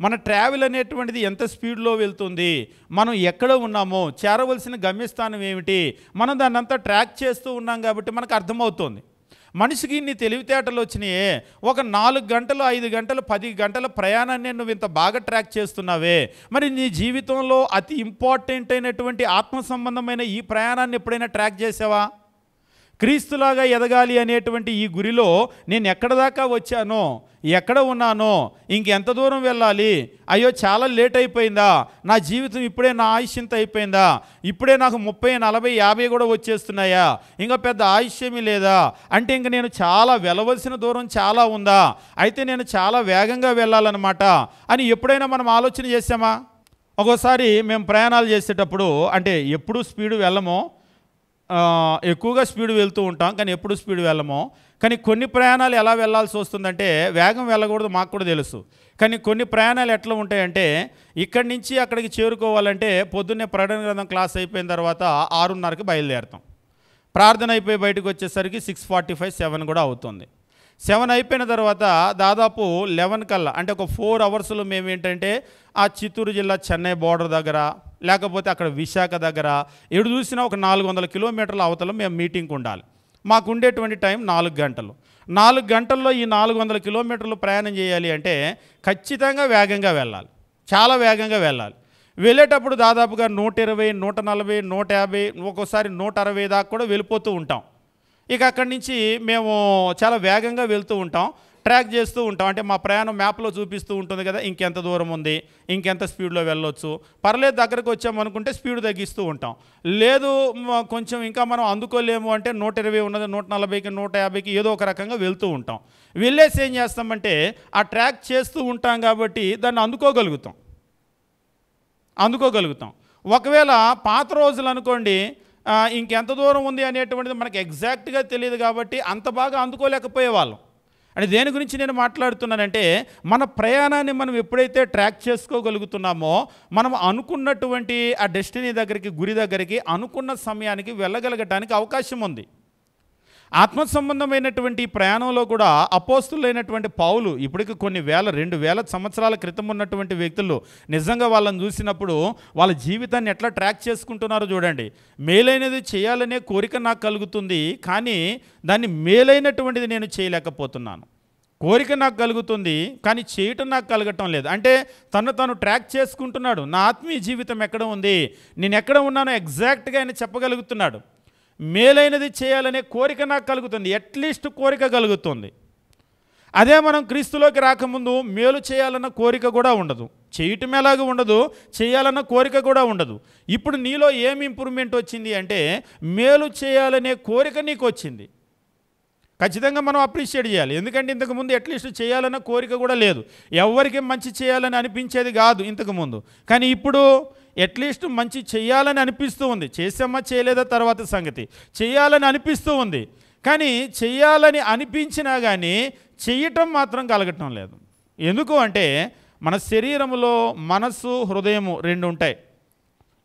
మన ట్రావెల్ అనేటువంటిది ఎంత స్పీడ్లో వెళ్తుంది మనం ఎక్కడ ఉన్నామో చేరవలసిన గమ్యస్థానం ఏమిటి మనం దాన్నంతా ట్రాక్ చేస్తూ ఉన్నాం కాబట్టి మనకు అర్థమవుతుంది మనిషికి ఇన్ని తెలివితేటలు వచ్చినాయే ఒక నాలుగు గంటలు ఐదు గంటలు పది గంటల ప్రయాణాన్ని నువ్వు ఇంత బాగా ట్రాక్ చేస్తున్నావే మరి నీ జీవితంలో అతి ఇంపార్టెంట్ అయినటువంటి ఆత్మ సంబంధమైన ఈ ప్రయాణాన్ని ఎప్పుడైనా ట్రాక్ చేసావా క్రీస్తులాగా ఎదగాలి అనేటువంటి ఈ గురిలో నేను ఎక్కడ దాకా వచ్చానో ఎక్కడ ఉన్నానో ఇంకెంత దూరం వెళ్ళాలి అయ్యో చాలా లేట్ అయిపోయిందా నా జీవితం ఇప్పుడే నా ఆయుష్యంత అయిపోయిందా ఇప్పుడే నాకు ముప్పై నలభై యాభై కూడా వచ్చేస్తున్నాయా ఇంకా పెద్ద ఆయుష్యమీ లేదా అంటే ఇంక నేను చాలా వెళ్ళవలసిన దూరం చాలా ఉందా అయితే నేను చాలా వేగంగా వెళ్ళాలన్నమాట అని ఎప్పుడైనా మనం ఆలోచన చేసామా ఒక్కోసారి మేము ప్రయాణాలు చేసేటప్పుడు అంటే ఎప్పుడూ స్పీడ్ వెళ్ళమో ఎక్కువగా స్పీడ్ వెళ్తూ ఉంటాం కానీ ఎప్పుడు స్పీడ్ వెళ్ళము కానీ కొన్ని ప్రయాణాలు ఎలా వెళ్ళాల్సి వస్తుందంటే వేగం వెళ్ళకూడదు మాకు కూడా తెలుసు కానీ కొన్ని ప్రయాణాలు ఎట్లా ఉంటాయంటే ఇక్కడి నుంచి అక్కడికి చేరుకోవాలంటే పొద్దున్నే ప్రకటన గ్రంథం క్లాస్ అయిపోయిన తర్వాత ఆరున్నరకి బయలుదేరుతాం ప్రార్థన అయిపోయి బయటకు వచ్చేసరికి సిక్స్ ఫార్టీ ఫైవ్ సెవెన్ కూడా అవుతుంది సెవెన్ అయిపోయిన తర్వాత దాదాపు లెవెన్ కల్లా అంటే ఒక ఫోర్ అవర్స్లో మేము ఏంటంటే ఆ చిత్తూరు జిల్లా చెన్నై బార్డర్ దగ్గర లేకపోతే అక్కడ విశాఖ దగ్గర ఎటు చూసినా ఒక నాలుగు వందల కిలోమీటర్ల అవతల మేము మీటింగ్కి ఉండాలి మాకు ఉండేటువంటి టైం నాలుగు గంటలు నాలుగు గంటల్లో ఈ నాలుగు వందల కిలోమీటర్లు ప్రయాణం చేయాలి అంటే ఖచ్చితంగా వేగంగా వెళ్ళాలి చాలా వేగంగా వెళ్ళాలి వెళ్ళేటప్పుడు దాదాపుగా నూట ఇరవై నూట నలభై నూట యాభై ఒక్కోసారి నూట అరవై దాకా కూడా వెళ్ళిపోతూ ఉంటాం ఇక అక్కడి నుంచి మేము చాలా వేగంగా వెళ్తూ ఉంటాం ట్రాక్ చేస్తూ ఉంటాం అంటే మా ప్రయాణం మ్యాప్లో చూపిస్తూ ఉంటుంది కదా ఇంకెంత దూరం ఉంది ఇంకెంత స్పీడ్లో వెళ్ళొచ్చు పర్లేదు దగ్గరకు వచ్చామనుకుంటే స్పీడ్ తగ్గిస్తూ ఉంటాం లేదు కొంచెం ఇంకా మనం అందుకోలేము అంటే నూట ఇరవై ఉన్నది నూట నలభైకి నూట యాభైకి ఏదో ఒక రకంగా వెళ్తూ ఉంటాం వెళ్ళేసి ఏం చేస్తామంటే ఆ ట్రాక్ చేస్తూ ఉంటాం కాబట్టి దాన్ని అందుకోగలుగుతాం అందుకోగలుగుతాం ఒకవేళ పాత రోజులు అనుకోండి ఇంకెంత దూరం ఉంది అనేటువంటిది మనకు ఎగ్జాక్ట్గా తెలియదు కాబట్టి అంత బాగా అందుకోలేకపోయేవాళ్ళం అంటే దేని గురించి నేను మాట్లాడుతున్నానంటే మన ప్రయాణాన్ని మనం ఎప్పుడైతే ట్రాక్ చేసుకోగలుగుతున్నామో మనం అనుకున్నటువంటి ఆ డెస్టినీ దగ్గరికి గురి దగ్గరికి అనుకున్న సమయానికి వెళ్ళగలగటానికి అవకాశం ఉంది ఆత్మ సంబంధమైనటువంటి ప్రయాణంలో కూడా అపోస్తులైనటువంటి పావులు ఇప్పటికి కొన్ని వేల రెండు వేల సంవత్సరాల క్రితం ఉన్నటువంటి వ్యక్తులు నిజంగా వాళ్ళని చూసినప్పుడు వాళ్ళ జీవితాన్ని ఎట్లా ట్రాక్ చేసుకుంటున్నారో చూడండి మేలైనది చేయాలనే కోరిక నాకు కలుగుతుంది కానీ దాన్ని మేలైనటువంటిది నేను చేయలేకపోతున్నాను కోరిక నాకు కలుగుతుంది కానీ చేయటం నాకు కలగటం లేదు అంటే తను తను ట్రాక్ చేసుకుంటున్నాడు నా ఆత్మీయ జీవితం ఎక్కడ ఉంది నేను ఎక్కడ ఉన్నానో ఎగ్జాక్ట్గా ఆయన చెప్పగలుగుతున్నాడు మేలైనది చేయాలనే కోరిక నాకు కలుగుతుంది అట్లీస్ట్ కోరిక కలుగుతుంది అదే మనం క్రీస్తులోకి రాకముందు మేలు చేయాలన్న కోరిక కూడా ఉండదు చేయటం ఎలాగూ ఉండదు చేయాలన్న కోరిక కూడా ఉండదు ఇప్పుడు నీలో ఏం ఇంప్రూవ్మెంట్ వచ్చింది అంటే మేలు చేయాలనే కోరిక నీకు వచ్చింది ఖచ్చితంగా మనం అప్రిషియేట్ చేయాలి ఎందుకంటే ఇంతకుముందు అట్లీస్ట్ చేయాలన్న కోరిక కూడా లేదు ఎవరికి మంచి చేయాలని అనిపించేది కాదు ఇంతకుముందు కానీ ఇప్పుడు అట్లీస్ట్ మంచి చేయాలని అనిపిస్తూ ఉంది చేసామా చేయలేదా తర్వాత సంగతి చేయాలని అనిపిస్తూ ఉంది కానీ చేయాలని అనిపించినా కానీ చేయటం మాత్రం కలగటం లేదు ఎందుకు అంటే మన శరీరంలో మనస్సు హృదయము రెండు ఉంటాయి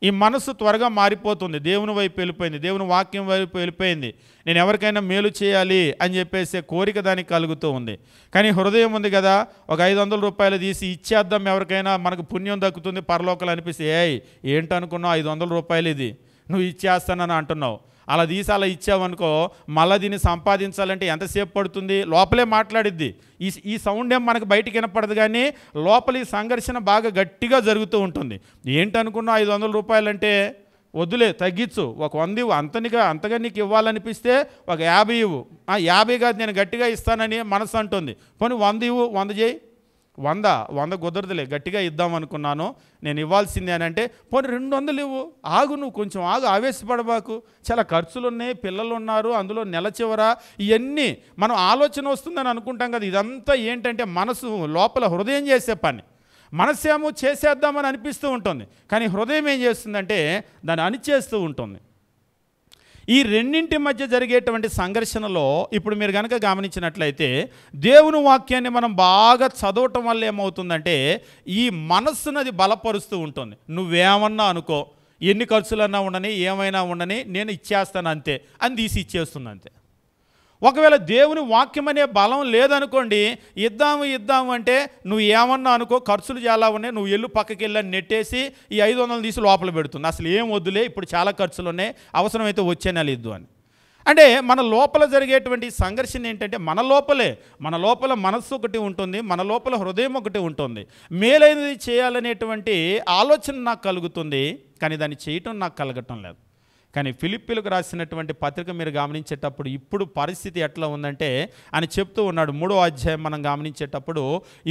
ఈ మనసు త్వరగా మారిపోతుంది దేవుని వైపు వెళ్ళిపోయింది దేవుని వాక్యం వైపు వెళ్ళిపోయింది నేను ఎవరికైనా మేలు చేయాలి అని చెప్పేసే కోరిక దానికి కలుగుతూ ఉంది కానీ హృదయం ఉంది కదా ఒక ఐదు వందల రూపాయలు తీసి ఇచ్చేద్దాం ఎవరికైనా మనకు పుణ్యం దక్కుతుంది పరలోకలు అనిపిస్తే ఏ ఏంటనుకున్నావు ఐదు వందల రూపాయలు ఇది నువ్వు ఇచ్చేస్తానని అంటున్నావు అలా తీసి అలా ఇచ్చావనుకో మళ్ళీ దీన్ని సంపాదించాలంటే ఎంతసేపు పడుతుంది లోపలే మాట్లాడిద్ది ఈ ఈ సౌండ్ ఏం మనకు బయటికి వినపడదు కానీ లోపల ఈ సంఘర్షణ బాగా గట్టిగా జరుగుతూ ఉంటుంది ఏంటనుకున్నా ఐదు వందల రూపాయలంటే వద్దులే తగ్గించు ఒక వంద ఇవ్వు అంతనిగా అంతగా నీకు ఇవ్వాలనిపిస్తే ఒక యాభై ఇవ్వు యాభై కాదు నేను గట్టిగా ఇస్తానని మనసు అంటుంది పోనీ వంద ఇవ్వు వంద చేయి వంద వంద కుదరదులే గట్టిగా ఇద్దాం అనుకున్నాను నేను ఇవ్వాల్సింది అని అంటే పోనీ రెండు వందలు ఇవ్వు ఆగు నువ్వు కొంచెం ఆగు ఆవేశపడబాకు చాలా ఖర్చులు ఉన్నాయి పిల్లలు ఉన్నారు అందులో నెల చివర ఇవన్నీ మనం ఆలోచన వస్తుందని అనుకుంటాం కదా ఇదంతా ఏంటంటే మనసు లోపల హృదయం చేసే పని మనస్సేమో చేసేద్దామని అనిపిస్తూ ఉంటుంది కానీ హృదయం ఏం చేస్తుందంటే దాన్ని అణిచేస్తూ ఉంటుంది ఈ రెండింటి మధ్య జరిగేటువంటి సంఘర్షణలో ఇప్పుడు మీరు కనుక గమనించినట్లయితే దేవుని వాక్యాన్ని మనం బాగా చదవటం వల్ల ఏమవుతుందంటే ఈ మనస్సును అది బలపరుస్తూ ఉంటుంది నువ్వేమన్నా అనుకో ఎన్ని ఖర్చులన్నా ఉండని ఏమైనా ఉండని నేను ఇచ్చేస్తాను అంతే అని తీసి ఇచ్చేస్తుంది అంతే ఒకవేళ దేవుని వాక్యం అనే బలం లేదనుకోండి ఇద్దాము ఇద్దాము అంటే నువ్వు ఏమన్నా అనుకో ఖర్చులు చాలా ఉన్నాయి నువ్వు ఎల్లు పక్కకి వెళ్ళని నెట్టేసి ఈ ఐదు వందలు తీసి లోపల పెడుతుంది అసలు ఏం వద్దులే ఇప్పుడు చాలా ఖర్చులు ఉన్నాయి అవసరమైతే వచ్చే నెల ఇద్దు అని అంటే మన లోపల జరిగేటువంటి సంఘర్షణ ఏంటంటే మన లోపలే మన లోపల మనస్సు ఒకటి ఉంటుంది మన లోపల హృదయం ఒకటి ఉంటుంది మేలైనది చేయాలనేటువంటి ఆలోచన నాకు కలుగుతుంది కానీ దాన్ని చేయటం నాకు కలగటం లేదు కానీ ఫిలిప్పీలకు రాసినటువంటి పత్రిక మీరు గమనించేటప్పుడు ఇప్పుడు పరిస్థితి ఎట్లా ఉందంటే ఆయన చెప్తూ ఉన్నాడు మూడో అధ్యాయం మనం గమనించేటప్పుడు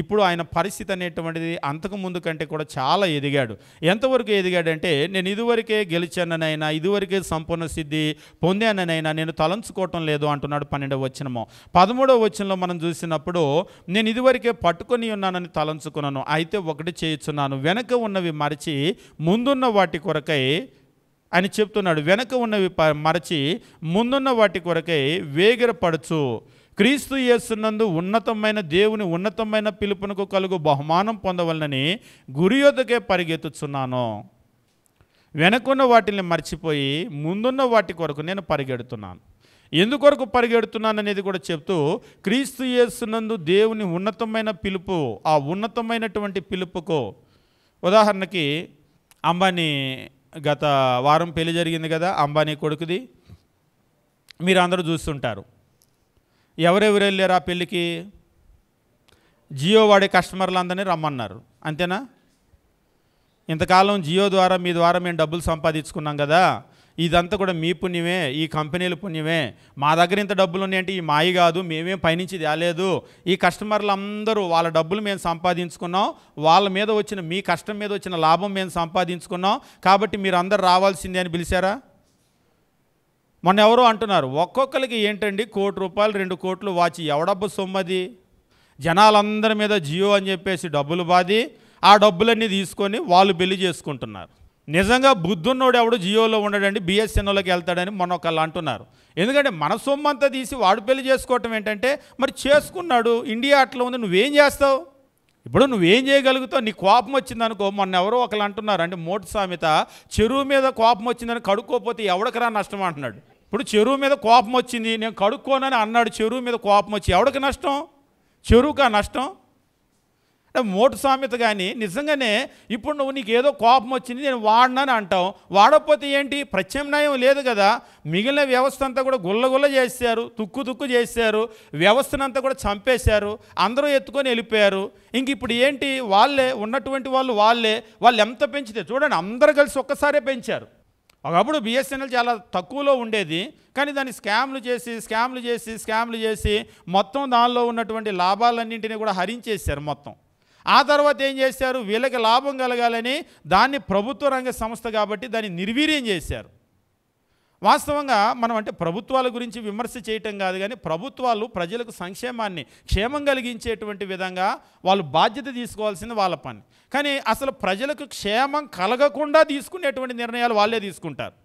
ఇప్పుడు ఆయన పరిస్థితి అనేటువంటిది అంతకు ముందు కంటే కూడా చాలా ఎదిగాడు ఎంతవరకు ఎదిగాడంటే నేను ఇదివరకే గెలిచాననైనా ఇదివరకే సంపూర్ణ సిద్ధి పొందాననైనా నేను తలంచుకోవటం లేదు అంటున్నాడు పన్నెండవ వచనము పదమూడవ వచనంలో మనం చూసినప్పుడు నేను ఇదివరకే పట్టుకొని ఉన్నానని తలంచుకున్నాను అయితే ఒకటి చేయుచున్నాను వెనక ఉన్నవి మరిచి ముందున్న వాటి కొరకై అని చెప్తున్నాడు వెనక ఉన్నవి మరచి ముందున్న వాటి కొరకై వేగిరపడచ్చు క్రీస్తు యేసునందు ఉన్నతమైన దేవుని ఉన్నతమైన పిలుపునకు కలుగు బహుమానం పొందవలనని గురి యొద్దకే పరిగెత్తుచున్నాను వెనకున్న వాటిని మర్చిపోయి ముందున్న వాటి కొరకు నేను పరిగెడుతున్నాను ఎందుకొరకు పరిగెడుతున్నాను అనేది కూడా చెప్తూ క్రీస్తు యేసునందు దేవుని ఉన్నతమైన పిలుపు ఆ ఉన్నతమైనటువంటి పిలుపుకు ఉదాహరణకి అంబానీ గత వారం పెళ్లి జరిగింది కదా అంబానీ కొడుకుది మీరు అందరూ చూస్తుంటారు ఎవరెవరు వెళ్ళారు ఆ పెళ్ళికి జియో వాడే కస్టమర్లందరినీ రమ్మన్నారు అంతేనా ఇంతకాలం జియో ద్వారా మీ ద్వారా మేము డబ్బులు సంపాదించుకున్నాం కదా ఇదంతా కూడా మీ పుణ్యమే ఈ కంపెనీల పుణ్యమే మా దగ్గర ఇంత డబ్బులు ఉన్నాయంటే ఈ మాయి కాదు మేమేం పైనుంచి తేలేదు ఈ కస్టమర్లు అందరూ వాళ్ళ డబ్బులు మేము సంపాదించుకున్నాం వాళ్ళ మీద వచ్చిన మీ కష్టం మీద వచ్చిన లాభం మేము సంపాదించుకున్నాం కాబట్టి మీరు అందరు రావాల్సిందే అని పిలిచారా మొన్న ఎవరో అంటున్నారు ఒక్కొక్కరికి ఏంటండి కోటి రూపాయలు రెండు కోట్లు వాచి ఎవడబ్బు సొమ్మది జనాలందరి మీద జియో అని చెప్పేసి డబ్బులు బాది ఆ డబ్బులన్నీ తీసుకొని వాళ్ళు పెళ్లి చేసుకుంటున్నారు నిజంగా బుద్ధున్నోడు ఎవడు జియోలో ఉండడండి బిఎస్ఎన్ఓలోకి వెళ్తాడని మనొకళ్ళు అంటున్నారు ఎందుకంటే మన సొమ్ము అంతా తీసి వాడు పెళ్లి చేసుకోవటం ఏంటంటే మరి చేసుకున్నాడు ఇండియా అట్లా ఉంది నువ్వేం చేస్తావు ఇప్పుడు నువ్వేం చేయగలుగుతావు నీ కోపం వచ్చిందనుకో మొన్న ఎవరో ఒకళ్ళు అంటున్నారు అంటే మోటు సామెత చెరువు మీద కోపం వచ్చిందని కడుక్కోపోతే ఎవడకరా నష్టం అంటున్నాడు ఇప్పుడు చెరువు మీద కోపం వచ్చింది నేను కడుక్కోనని అన్నాడు చెరువు మీద కోపం వచ్చి ఎవడికి నష్టం చెరువుకా నష్టం మోటు సామెత కానీ నిజంగానే ఇప్పుడు నువ్వు నీకు ఏదో కోపం వచ్చింది నేను వాడినని అంటావు వాడకపోతే ఏంటి ప్రత్యామ్నాయం లేదు కదా మిగిలిన వ్యవస్థ అంతా కూడా గుల్లగుల్ల చేశారు తుక్కు తుక్కు చేశారు వ్యవస్థనంతా కూడా చంపేశారు అందరూ ఎత్తుకొని వెళ్ళిపోయారు ఇంక ఇప్పుడు ఏంటి వాళ్ళే ఉన్నటువంటి వాళ్ళు వాళ్ళే వాళ్ళు ఎంత పెంచితే చూడండి అందరు కలిసి ఒక్కసారే పెంచారు ఒకప్పుడు బిఎస్ఎన్ఎల్ చాలా తక్కువలో ఉండేది కానీ దాన్ని స్కామ్లు చేసి స్కామ్లు చేసి స్కామ్లు చేసి మొత్తం దానిలో ఉన్నటువంటి లాభాలన్నింటినీ కూడా హరించేశారు మొత్తం ఆ తర్వాత ఏం చేశారు వీళ్ళకి లాభం కలగాలని దాన్ని ప్రభుత్వ రంగ సంస్థ కాబట్టి దాన్ని నిర్వీర్యం చేశారు వాస్తవంగా మనం అంటే ప్రభుత్వాల గురించి విమర్శ చేయటం కాదు కానీ ప్రభుత్వాలు ప్రజలకు సంక్షేమాన్ని క్షేమం కలిగించేటువంటి విధంగా వాళ్ళు బాధ్యత తీసుకోవాల్సింది వాళ్ళ పని కానీ అసలు ప్రజలకు క్షేమం కలగకుండా తీసుకునేటువంటి నిర్ణయాలు వాళ్ళే తీసుకుంటారు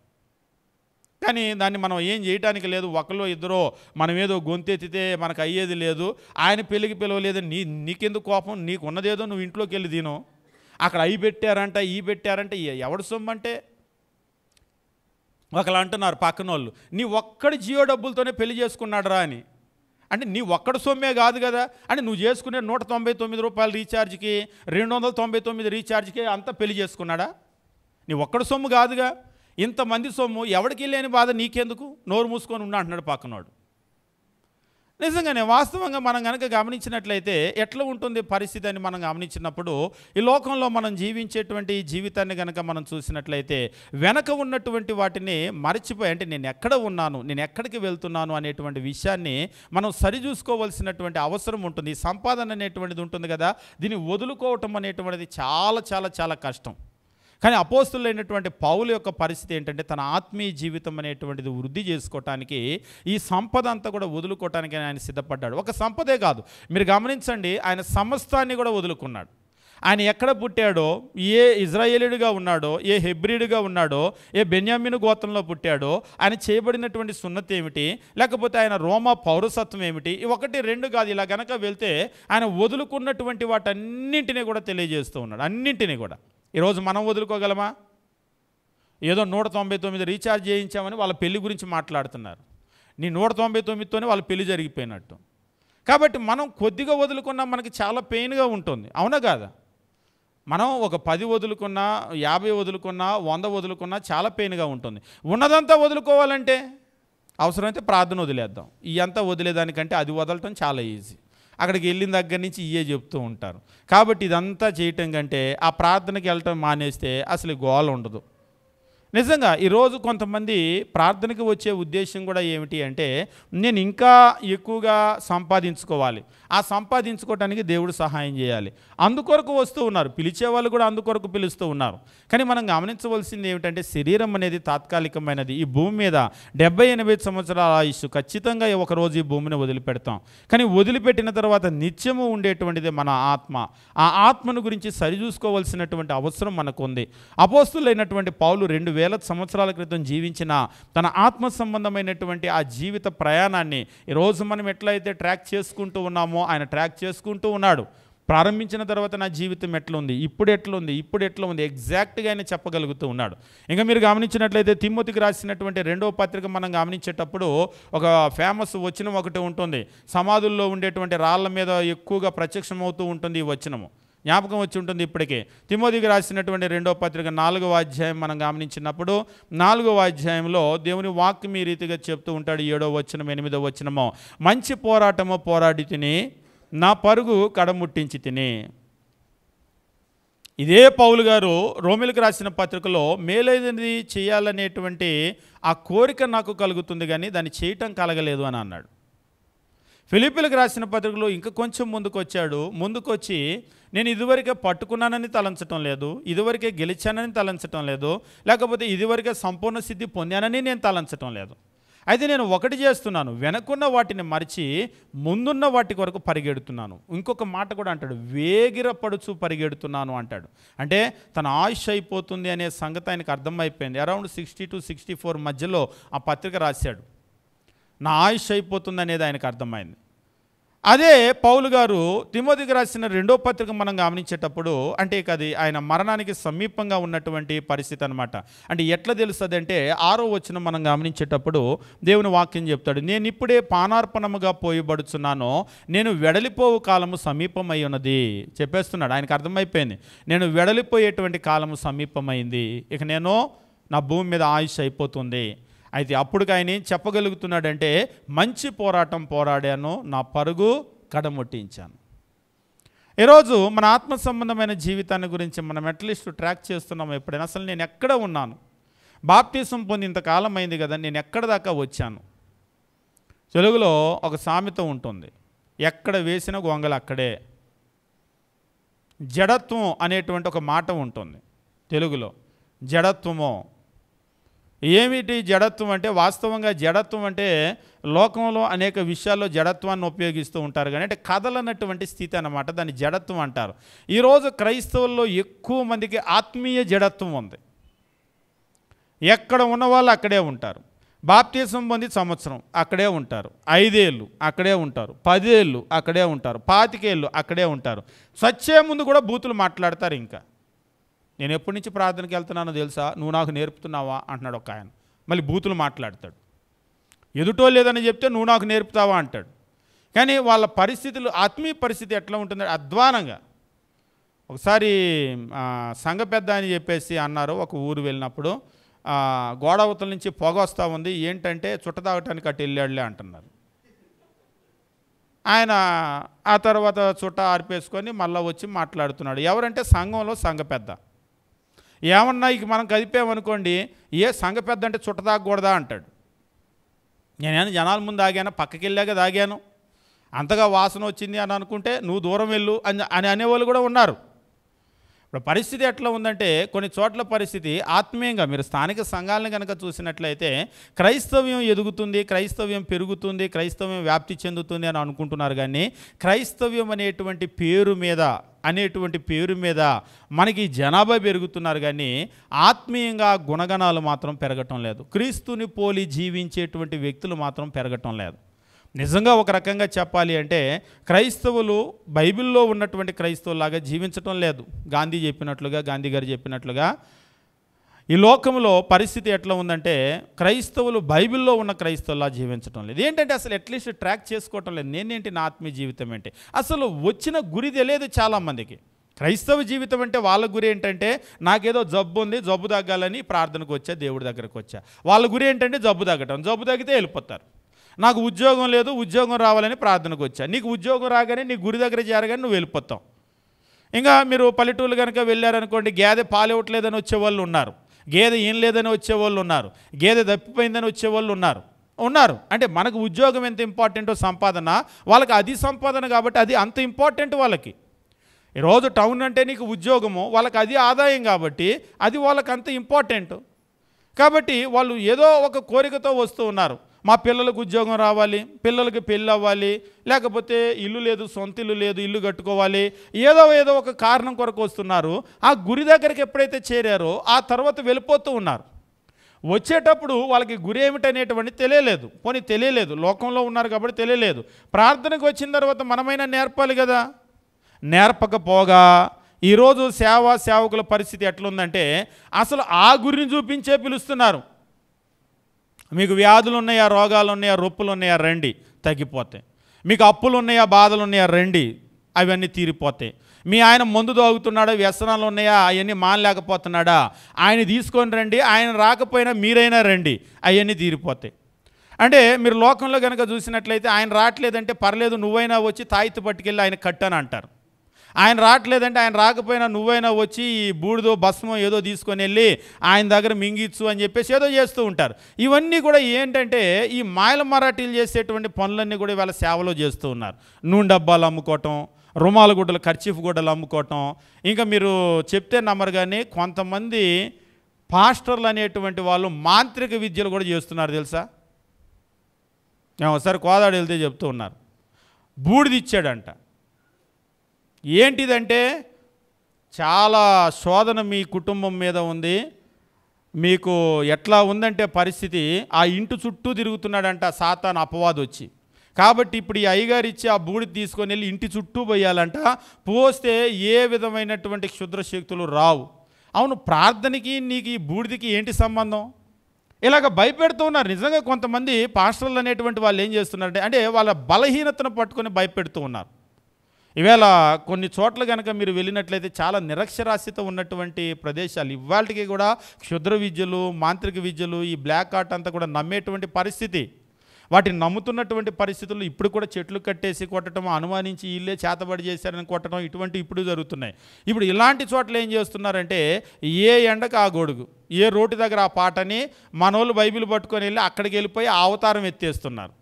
కానీ దాన్ని మనం ఏం చేయటానికి లేదు ఒకళ్ళు ఇద్దరో మనం ఏదో గొంతెత్తితే మనకు అయ్యేది లేదు ఆయన పెళ్ళికి పిలవలేదు నీ నీకెందుకు కోపం నీకు ఉన్నదేదో నువ్వు ఇంట్లోకి వెళ్ళి తిను అక్కడ అయి పెట్టారంట ఈ పెట్టారంట ఎవడు సొమ్ము అంటే ఒకళ్ళు అంటున్నారు పక్కన వాళ్ళు నీ ఒక్కడి జియో డబ్బులతోనే పెళ్లి చేసుకున్నాడు రా అని అంటే నీ ఒక్కడ సొమ్మే కాదు కదా అంటే నువ్వు చేసుకునే నూట తొంభై తొమ్మిది రూపాయలు రీఛార్జ్కి రెండు వందల తొంభై తొమ్మిది రీఛార్జ్కి అంతా పెళ్లి చేసుకున్నాడా నీ ఒక్కడ సొమ్ము కాదుగా ఇంతమంది సొమ్ము ఎవడికి లేని బాధ నీకెందుకు నోరు మూసుకొని ఉన్నా అంటున్నాడు పక్కనోడు నిజంగానే వాస్తవంగా మనం కనుక గమనించినట్లయితే ఎట్లా ఉంటుంది పరిస్థితి అని మనం గమనించినప్పుడు ఈ లోకంలో మనం జీవించేటువంటి జీవితాన్ని కనుక మనం చూసినట్లయితే వెనక ఉన్నటువంటి వాటిని మరచిపోయి అంటే నేను ఎక్కడ ఉన్నాను నేను ఎక్కడికి వెళ్తున్నాను అనేటువంటి విషయాన్ని మనం సరిచూసుకోవలసినటువంటి అవసరం ఉంటుంది సంపాదన అనేటువంటిది ఉంటుంది కదా దీన్ని వదులుకోవటం అనేటువంటిది చాలా చాలా చాలా కష్టం కానీ అపోస్తులైనటువంటి పౌలు యొక్క పరిస్థితి ఏంటంటే తన ఆత్మీయ జీవితం అనేటువంటిది వృద్ధి చేసుకోవటానికి ఈ సంపద అంతా కూడా వదులుకోవటానికి ఆయన సిద్ధపడ్డాడు ఒక సంపదే కాదు మీరు గమనించండి ఆయన సమస్తాన్ని కూడా వదులుకున్నాడు ఆయన ఎక్కడ పుట్టాడో ఏ ఇజ్రాయేలీడుగా ఉన్నాడో ఏ హెబ్రిడ్గా ఉన్నాడో ఏ బెన్యామిన్ గోత్రంలో పుట్టాడో ఆయన చేయబడినటువంటి సున్నతి ఏమిటి లేకపోతే ఆయన రోమ పౌరసత్వం ఏమిటి ఒకటి రెండు కాదు ఇలా కనుక వెళ్తే ఆయన వదులుకున్నటువంటి వాటన్నింటినీ కూడా తెలియజేస్తూ ఉన్నాడు అన్నింటినీ కూడా ఈరోజు మనం వదులుకోగలమా ఏదో నూట తొంభై తొమ్మిది రీఛార్జ్ చేయించామని వాళ్ళ పెళ్లి గురించి మాట్లాడుతున్నారు నీ నూట తొంభై తొమ్మిదితోనే వాళ్ళ పెళ్లి జరిగిపోయినట్టు కాబట్టి మనం కొద్దిగా వదులుకున్నా మనకి చాలా పెయిన్గా ఉంటుంది అవునా కాదా మనం ఒక పది వదులుకున్నా యాభై వదులుకున్నా వంద వదులుకున్నా చాలా పెయిన్గా ఉంటుంది ఉన్నదంతా వదులుకోవాలంటే అవసరమైతే ప్రార్థన వదిలేద్దాం ఈ అంతా వదిలేదానికంటే అది వదలటం చాలా ఈజీ అక్కడికి వెళ్ళిన దగ్గర నుంచి ఇయే చెప్తూ ఉంటారు కాబట్టి ఇదంతా చేయటం కంటే ఆ ప్రార్థనకి వెళ్ళటం మానేస్తే అసలు గోల ఉండదు నిజంగా ఈరోజు కొంతమంది ప్రార్థనకు వచ్చే ఉద్దేశం కూడా ఏమిటి అంటే నేను ఇంకా ఎక్కువగా సంపాదించుకోవాలి ఆ సంపాదించుకోవటానికి దేవుడు సహాయం చేయాలి అందుకొరకు వస్తూ ఉన్నారు పిలిచే వాళ్ళు కూడా అందుకొరకు పిలుస్తూ ఉన్నారు కానీ మనం గమనించవలసింది ఏమిటంటే శరీరం అనేది తాత్కాలికమైనది ఈ భూమి మీద డెబ్బై ఎనభై సంవత్సరాల ఆయుష్ ఖచ్చితంగా ఒకరోజు ఈ భూమిని వదిలిపెడతాం కానీ వదిలిపెట్టిన తర్వాత నిత్యము ఉండేటువంటిది మన ఆత్మ ఆ ఆత్మను గురించి సరిచూసుకోవాల్సినటువంటి అవసరం మనకు ఉంది అపోస్తులైనటువంటి పౌలు రెండు వేల సంవత్సరాల క్రితం జీవించిన తన ఆత్మ సంబంధమైనటువంటి ఆ జీవిత ప్రయాణాన్ని ఈరోజు మనం ఎట్లయితే ట్రాక్ చేసుకుంటూ ఉన్నామో ఆయన ట్రాక్ చేసుకుంటూ ఉన్నాడు ప్రారంభించిన తర్వాత నా జీవితం ఎట్లా ఉంది ఇప్పుడు ఎట్లా ఉంది ఇప్పుడు ఎట్లా ఉంది ఎగ్జాక్ట్గా ఆయన చెప్పగలుగుతూ ఉన్నాడు ఇంకా మీరు గమనించినట్లయితే తిమ్మతికి రాసినటువంటి రెండవ పత్రిక మనం గమనించేటప్పుడు ఒక ఫేమస్ వచనం ఒకటి ఉంటుంది సమాధుల్లో ఉండేటువంటి రాళ్ళ మీద ఎక్కువగా ప్రత్యక్షమవుతూ ఉంటుంది ఈ వచనము జ్ఞాపకం వచ్చి ఉంటుంది ఇప్పటికే తిమోదికి రాసినటువంటి రెండో పత్రిక నాలుగవ అధ్యాయం మనం గమనించినప్పుడు నాలుగవ అధ్యాయంలో దేవుని వాక్ మీ రీతిగా చెప్తూ ఉంటాడు ఏడో వచనం ఎనిమిదో వచనమో మంచి పోరాటమో పోరాడి తిని నా పరుగు కడముట్టించి తిని ఇదే పౌలు గారు రోమిలకు రాసిన పత్రికలో మేలైనది చేయాలనేటువంటి ఆ కోరిక నాకు కలుగుతుంది కానీ దాన్ని చేయటం కలగలేదు అని అన్నాడు ఫిలిపిలకు రాసిన పత్రికలో ఇంకా కొంచెం ముందుకు వచ్చాడు ముందుకొచ్చి నేను ఇదివరకే పట్టుకున్నానని తలంచడం లేదు ఇదివరకే గెలిచానని తలంచడం లేదు లేకపోతే ఇదివరకే సంపూర్ణ సిద్ధి పొందానని నేను తలంచడం లేదు అయితే నేను ఒకటి చేస్తున్నాను వెనకున్న వాటిని మరిచి ముందున్న వాటి కొరకు పరిగెడుతున్నాను ఇంకొక మాట కూడా అంటాడు వేగిరపడుచు పరిగెడుతున్నాను అంటాడు అంటే తన ఆయుష్ అయిపోతుంది అనే సంగతి ఆయనకు అర్థమైపోయింది around sixty to sixty four మధ్యలో ఆ పత్రిక రాశాడు నా ఆయుష్ అయిపోతుంది అనేది ఆయనకు అర్థమైంది అదే పౌలు గారు తిమోతికి రాసిన రెండో పత్రిక మనం గమనించేటప్పుడు అంటే అది ఆయన మరణానికి సమీపంగా ఉన్నటువంటి పరిస్థితి అనమాట అంటే ఎట్లా తెలుస్తుంది అంటే ఆరో వచ్చిన మనం గమనించేటప్పుడు దేవుని వాక్యం చెప్తాడు నేను ఇప్పుడే పానార్పణముగా పోయిబడుచున్నాను నేను వెడలిపోవు కాలము సమీపమై ఉన్నది చెప్పేస్తున్నాడు ఆయనకు అర్థమైపోయింది నేను వెడలిపోయేటువంటి కాలము సమీపమైంది ఇక నేను నా భూమి మీద ఆయుష్ అయిపోతుంది అయితే అప్పుడు ఆయన ఏం చెప్పగలుగుతున్నాడంటే మంచి పోరాటం పోరాడాను నా పరుగు కడముట్టించాను ఈరోజు మన ఆత్మ సంబంధమైన జీవితాన్ని గురించి మనం అట్లీస్ట్ ట్రాక్ చేస్తున్నాము ఎప్పుడైనా అసలు నేను ఎక్కడ ఉన్నాను బాప్తీసం పొంది ఇంతకాలం అయింది కదా నేను ఎక్కడ దాకా వచ్చాను తెలుగులో ఒక సామెత ఉంటుంది ఎక్కడ వేసిన గొంగలు అక్కడే జడత్వం అనేటువంటి ఒక మాట ఉంటుంది తెలుగులో జడత్వమో ఏమిటి జడత్వం అంటే వాస్తవంగా జడత్వం అంటే లోకంలో అనేక విషయాల్లో జడత్వాన్ని ఉపయోగిస్తూ ఉంటారు కానీ అంటే కదలనటువంటి స్థితి అన్నమాట దాన్ని జడత్వం అంటారు ఈరోజు క్రైస్తవుల్లో ఎక్కువ మందికి ఆత్మీయ జడత్వం ఉంది ఎక్కడ ఉన్నవాళ్ళు అక్కడే ఉంటారు బాప్తీసం పొంది సంవత్సరం అక్కడే ఉంటారు ఐదేళ్ళు అక్కడే ఉంటారు పదేళ్ళు అక్కడే ఉంటారు పాతికేళ్ళు అక్కడే ఉంటారు సచ్చే ముందు కూడా బూతులు మాట్లాడతారు ఇంకా నేను ఎప్పటి నుంచి ప్రార్థనకి వెళ్తున్నానో తెలుసా నువ్వు నాకు నేర్పుతున్నావా అంటున్నాడు ఒక ఆయన మళ్ళీ బూతులు మాట్లాడతాడు ఎదుటో లేదని చెప్తే నువ్వు నాకు నేర్పుతావా అంటాడు కానీ వాళ్ళ పరిస్థితులు ఆత్మీయ పరిస్థితి ఎట్లా ఉంటుంది అధ్వానంగా ఒకసారి సంఘ పెద్ద అని చెప్పేసి అన్నారు ఒక ఊరు వెళ్ళినప్పుడు గోడవతల నుంచి పొగ వస్తూ ఉంది ఏంటంటే చుట్ట తాగటానికి అటు వెళ్ళాడులే అంటున్నారు ఆయన ఆ తర్వాత చుట్ట ఆర్పేసుకొని మళ్ళీ వచ్చి మాట్లాడుతున్నాడు ఎవరంటే సంఘంలో సంఘ పెద్ద ఏమన్నా ఇక మనం కదిపామనుకోండి ఏ సంఘ పెద్ద అంటే చుట్ట తాగకూడదా అంటాడు నేనేమైనా జనాల ముందు ఆగాను పక్కకి వెళ్ళాక దాగాను అంతగా వాసన వచ్చింది అని అనుకుంటే నువ్వు దూరం వెళ్ళు అని అని అనేవాళ్ళు కూడా ఉన్నారు ఇప్పుడు పరిస్థితి ఎట్లా ఉందంటే కొన్ని చోట్ల పరిస్థితి ఆత్మీయంగా మీరు స్థానిక సంఘాలను కనుక చూసినట్లయితే క్రైస్తవ్యం ఎదుగుతుంది క్రైస్తవ్యం పెరుగుతుంది క్రైస్తవ్యం వ్యాప్తి చెందుతుంది అని అనుకుంటున్నారు కానీ క్రైస్తవ్యం అనేటువంటి పేరు మీద అనేటువంటి పేరు మీద మనకి జనాభా పెరుగుతున్నారు కానీ ఆత్మీయంగా గుణగణాలు మాత్రం పెరగటం లేదు క్రీస్తుని పోలి జీవించేటువంటి వ్యక్తులు మాత్రం పెరగటం లేదు నిజంగా ఒక రకంగా చెప్పాలి అంటే క్రైస్తవులు బైబిల్లో ఉన్నటువంటి క్రైస్తవులాగా జీవించటం లేదు గాంధీ చెప్పినట్లుగా గాంధీ గారు చెప్పినట్లుగా ఈ లోకంలో పరిస్థితి ఎట్లా ఉందంటే క్రైస్తవులు బైబిల్లో ఉన్న క్రైస్తవులా జీవించడం లేదు ఏంటంటే అసలు ఎట్లీస్ట్ ట్రాక్ చేసుకోవటం లేదు నేనేంటి నా ఆత్మీయ జీవితం ఏంటి అసలు వచ్చిన గురి తెలియదు చాలామందికి క్రైస్తవ జీవితం అంటే వాళ్ళ గురి ఏంటంటే నాకేదో జబ్బు ఉంది జబ్బు తగ్గాలని ప్రార్థనకు వచ్చా దేవుడి దగ్గరకు వచ్చా వాళ్ళ గురి ఏంటంటే జబ్బు తగ్గటం జబ్బు తగ్గితే వెళ్ళిపోతారు నాకు ఉద్యోగం లేదు ఉద్యోగం రావాలని ప్రార్థనకు వచ్చా నీకు ఉద్యోగం రాగానే నీ గురి దగ్గర చేరగానే నువ్వు వెళ్ళిపోతావు ఇంకా మీరు పల్లెటూరు కనుక వెళ్ళారనుకోండి గేదె పాలు ఇవ్వట్లేదని వచ్చేవాళ్ళు ఉన్నారు గేదె ఏం లేదని వచ్చేవాళ్ళు ఉన్నారు గేదె తప్పిపోయిందని వచ్చేవాళ్ళు ఉన్నారు ఉన్నారు అంటే మనకు ఉద్యోగం ఎంత ఇంపార్టెంటో సంపాదన వాళ్ళకి అది సంపాదన కాబట్టి అది అంత ఇంపార్టెంట్ వాళ్ళకి ఈరోజు టౌన్ అంటే నీకు ఉద్యోగము వాళ్ళకి అది ఆదాయం కాబట్టి అది వాళ్ళకి అంత ఇంపార్టెంట్ కాబట్టి వాళ్ళు ఏదో ఒక కోరికతో వస్తూ ఉన్నారు మా పిల్లలకు ఉద్యోగం రావాలి పిల్లలకి పెళ్ళి అవ్వాలి లేకపోతే ఇల్లు లేదు సొంత ఇల్లు లేదు ఇల్లు కట్టుకోవాలి ఏదో ఏదో ఒక కారణం కొరకు వస్తున్నారు ఆ గురి దగ్గరికి ఎప్పుడైతే చేరారో ఆ తర్వాత వెళ్ళిపోతూ ఉన్నారు వచ్చేటప్పుడు వాళ్ళకి గురి ఏమిటనేటువంటి తెలియలేదు పోనీ తెలియలేదు లోకంలో ఉన్నారు కాబట్టి తెలియలేదు ప్రార్థనకు వచ్చిన తర్వాత మనమైనా నేర్పాలి కదా నేర్పకపోగా ఈరోజు సేవా సేవకుల పరిస్థితి ఎట్లుందంటే అసలు ఆ గురిని చూపించే పిలుస్తున్నారు మీకు వ్యాధులు ఉన్నాయా రోగాలు ఉన్నాయా రొప్పులు ఉన్నాయా రండి తగ్గిపోతాయి మీకు అప్పులు ఉన్నాయా బాధలు ఉన్నాయా రండి అవన్నీ తీరిపోతాయి మీ ఆయన ముందు తాగుతున్నాడా వ్యసనాలు ఉన్నాయా అవన్నీ మానలేకపోతున్నాడా ఆయన తీసుకొని రండి ఆయన రాకపోయినా మీరైనా రండి అవన్నీ తీరిపోతాయి అంటే మీరు లోకంలో కనుక చూసినట్లయితే ఆయన రావట్లేదంటే పర్లేదు నువ్వైనా వచ్చి తాయిత్తు పట్టుకెళ్ళి ఆయన కట్టని అంటారు ఆయన రావట్లేదంటే ఆయన రాకపోయినా నువ్వైనా వచ్చి ఈ బూడిదో భస్మం ఏదో తీసుకొని వెళ్ళి ఆయన దగ్గర మింగిచ్చు అని చెప్పేసి ఏదో చేస్తూ ఉంటారు ఇవన్నీ కూడా ఏంటంటే ఈ మాయల మరాఠీలు చేసేటువంటి పనులన్నీ కూడా ఇవాళ సేవలో చేస్తూ ఉన్నారు నూనె డబ్బాలు అమ్ముకోవటం రుమాల గుడ్డలు ఖర్చీఫ్ గుడ్డలు అమ్ముకోవటం ఇంకా మీరు చెప్తే నమ్మరు కానీ కొంతమంది పాస్టర్లు అనేటువంటి వాళ్ళు మాంత్రిక విద్యలు కూడా చేస్తున్నారు తెలుసా మేము ఒకసారి కోదాడు వెళ్తే చెప్తూ ఉన్నారు బూడిదిచ్చాడంట ఏంటిదంటే చాలా శోధన మీ కుటుంబం మీద ఉంది మీకు ఎట్లా ఉందంటే పరిస్థితి ఆ ఇంటి చుట్టూ తిరుగుతున్నాడంట సాతాన్ అపవాదు వచ్చి కాబట్టి ఇప్పుడు ఈ అయ్యగారు ఇచ్చి ఆ బూడి తీసుకొని వెళ్ళి ఇంటి చుట్టూ పోయాలంట పోస్తే ఏ విధమైనటువంటి క్షుద్రశక్తులు రావు అవును ప్రార్థనకి నీకు ఈ బూడిదికి ఏంటి సంబంధం ఇలాగ భయపెడుతూ ఉన్నారు నిజంగా కొంతమంది పాస్టర్లు అనేటువంటి వాళ్ళు ఏం చేస్తున్నారంటే అంటే వాళ్ళ బలహీనతను పట్టుకొని భయపెడుతూ ఉన్నారు ఈవేళ కొన్ని చోట్ల కనుక మీరు వెళ్ళినట్లయితే చాలా నిరక్షరాస్యత ఉన్నటువంటి ప్రదేశాలు ఇవాళకి కూడా క్షుద్ర విద్యలు మాంత్రిక విద్యలు ఈ బ్లాక్ ఆర్ట్ అంతా కూడా నమ్మేటువంటి పరిస్థితి వాటిని నమ్ముతున్నటువంటి పరిస్థితుల్లో ఇప్పుడు కూడా చెట్లు కట్టేసి కొట్టడం అనుమానించి ఇల్లే చేతబడి చేశారని కొట్టడం ఇటువంటి ఇప్పుడు జరుగుతున్నాయి ఇప్పుడు ఇలాంటి చోట్ల ఏం చేస్తున్నారంటే ఏ ఎండకు ఆ గొడుగు ఏ రోడ్డు దగ్గర ఆ పాటని మనోళ్ళు బైబిల్ పట్టుకొని వెళ్ళి అక్కడికి వెళ్ళిపోయి అవతారం ఎత్తేస్తున్నారు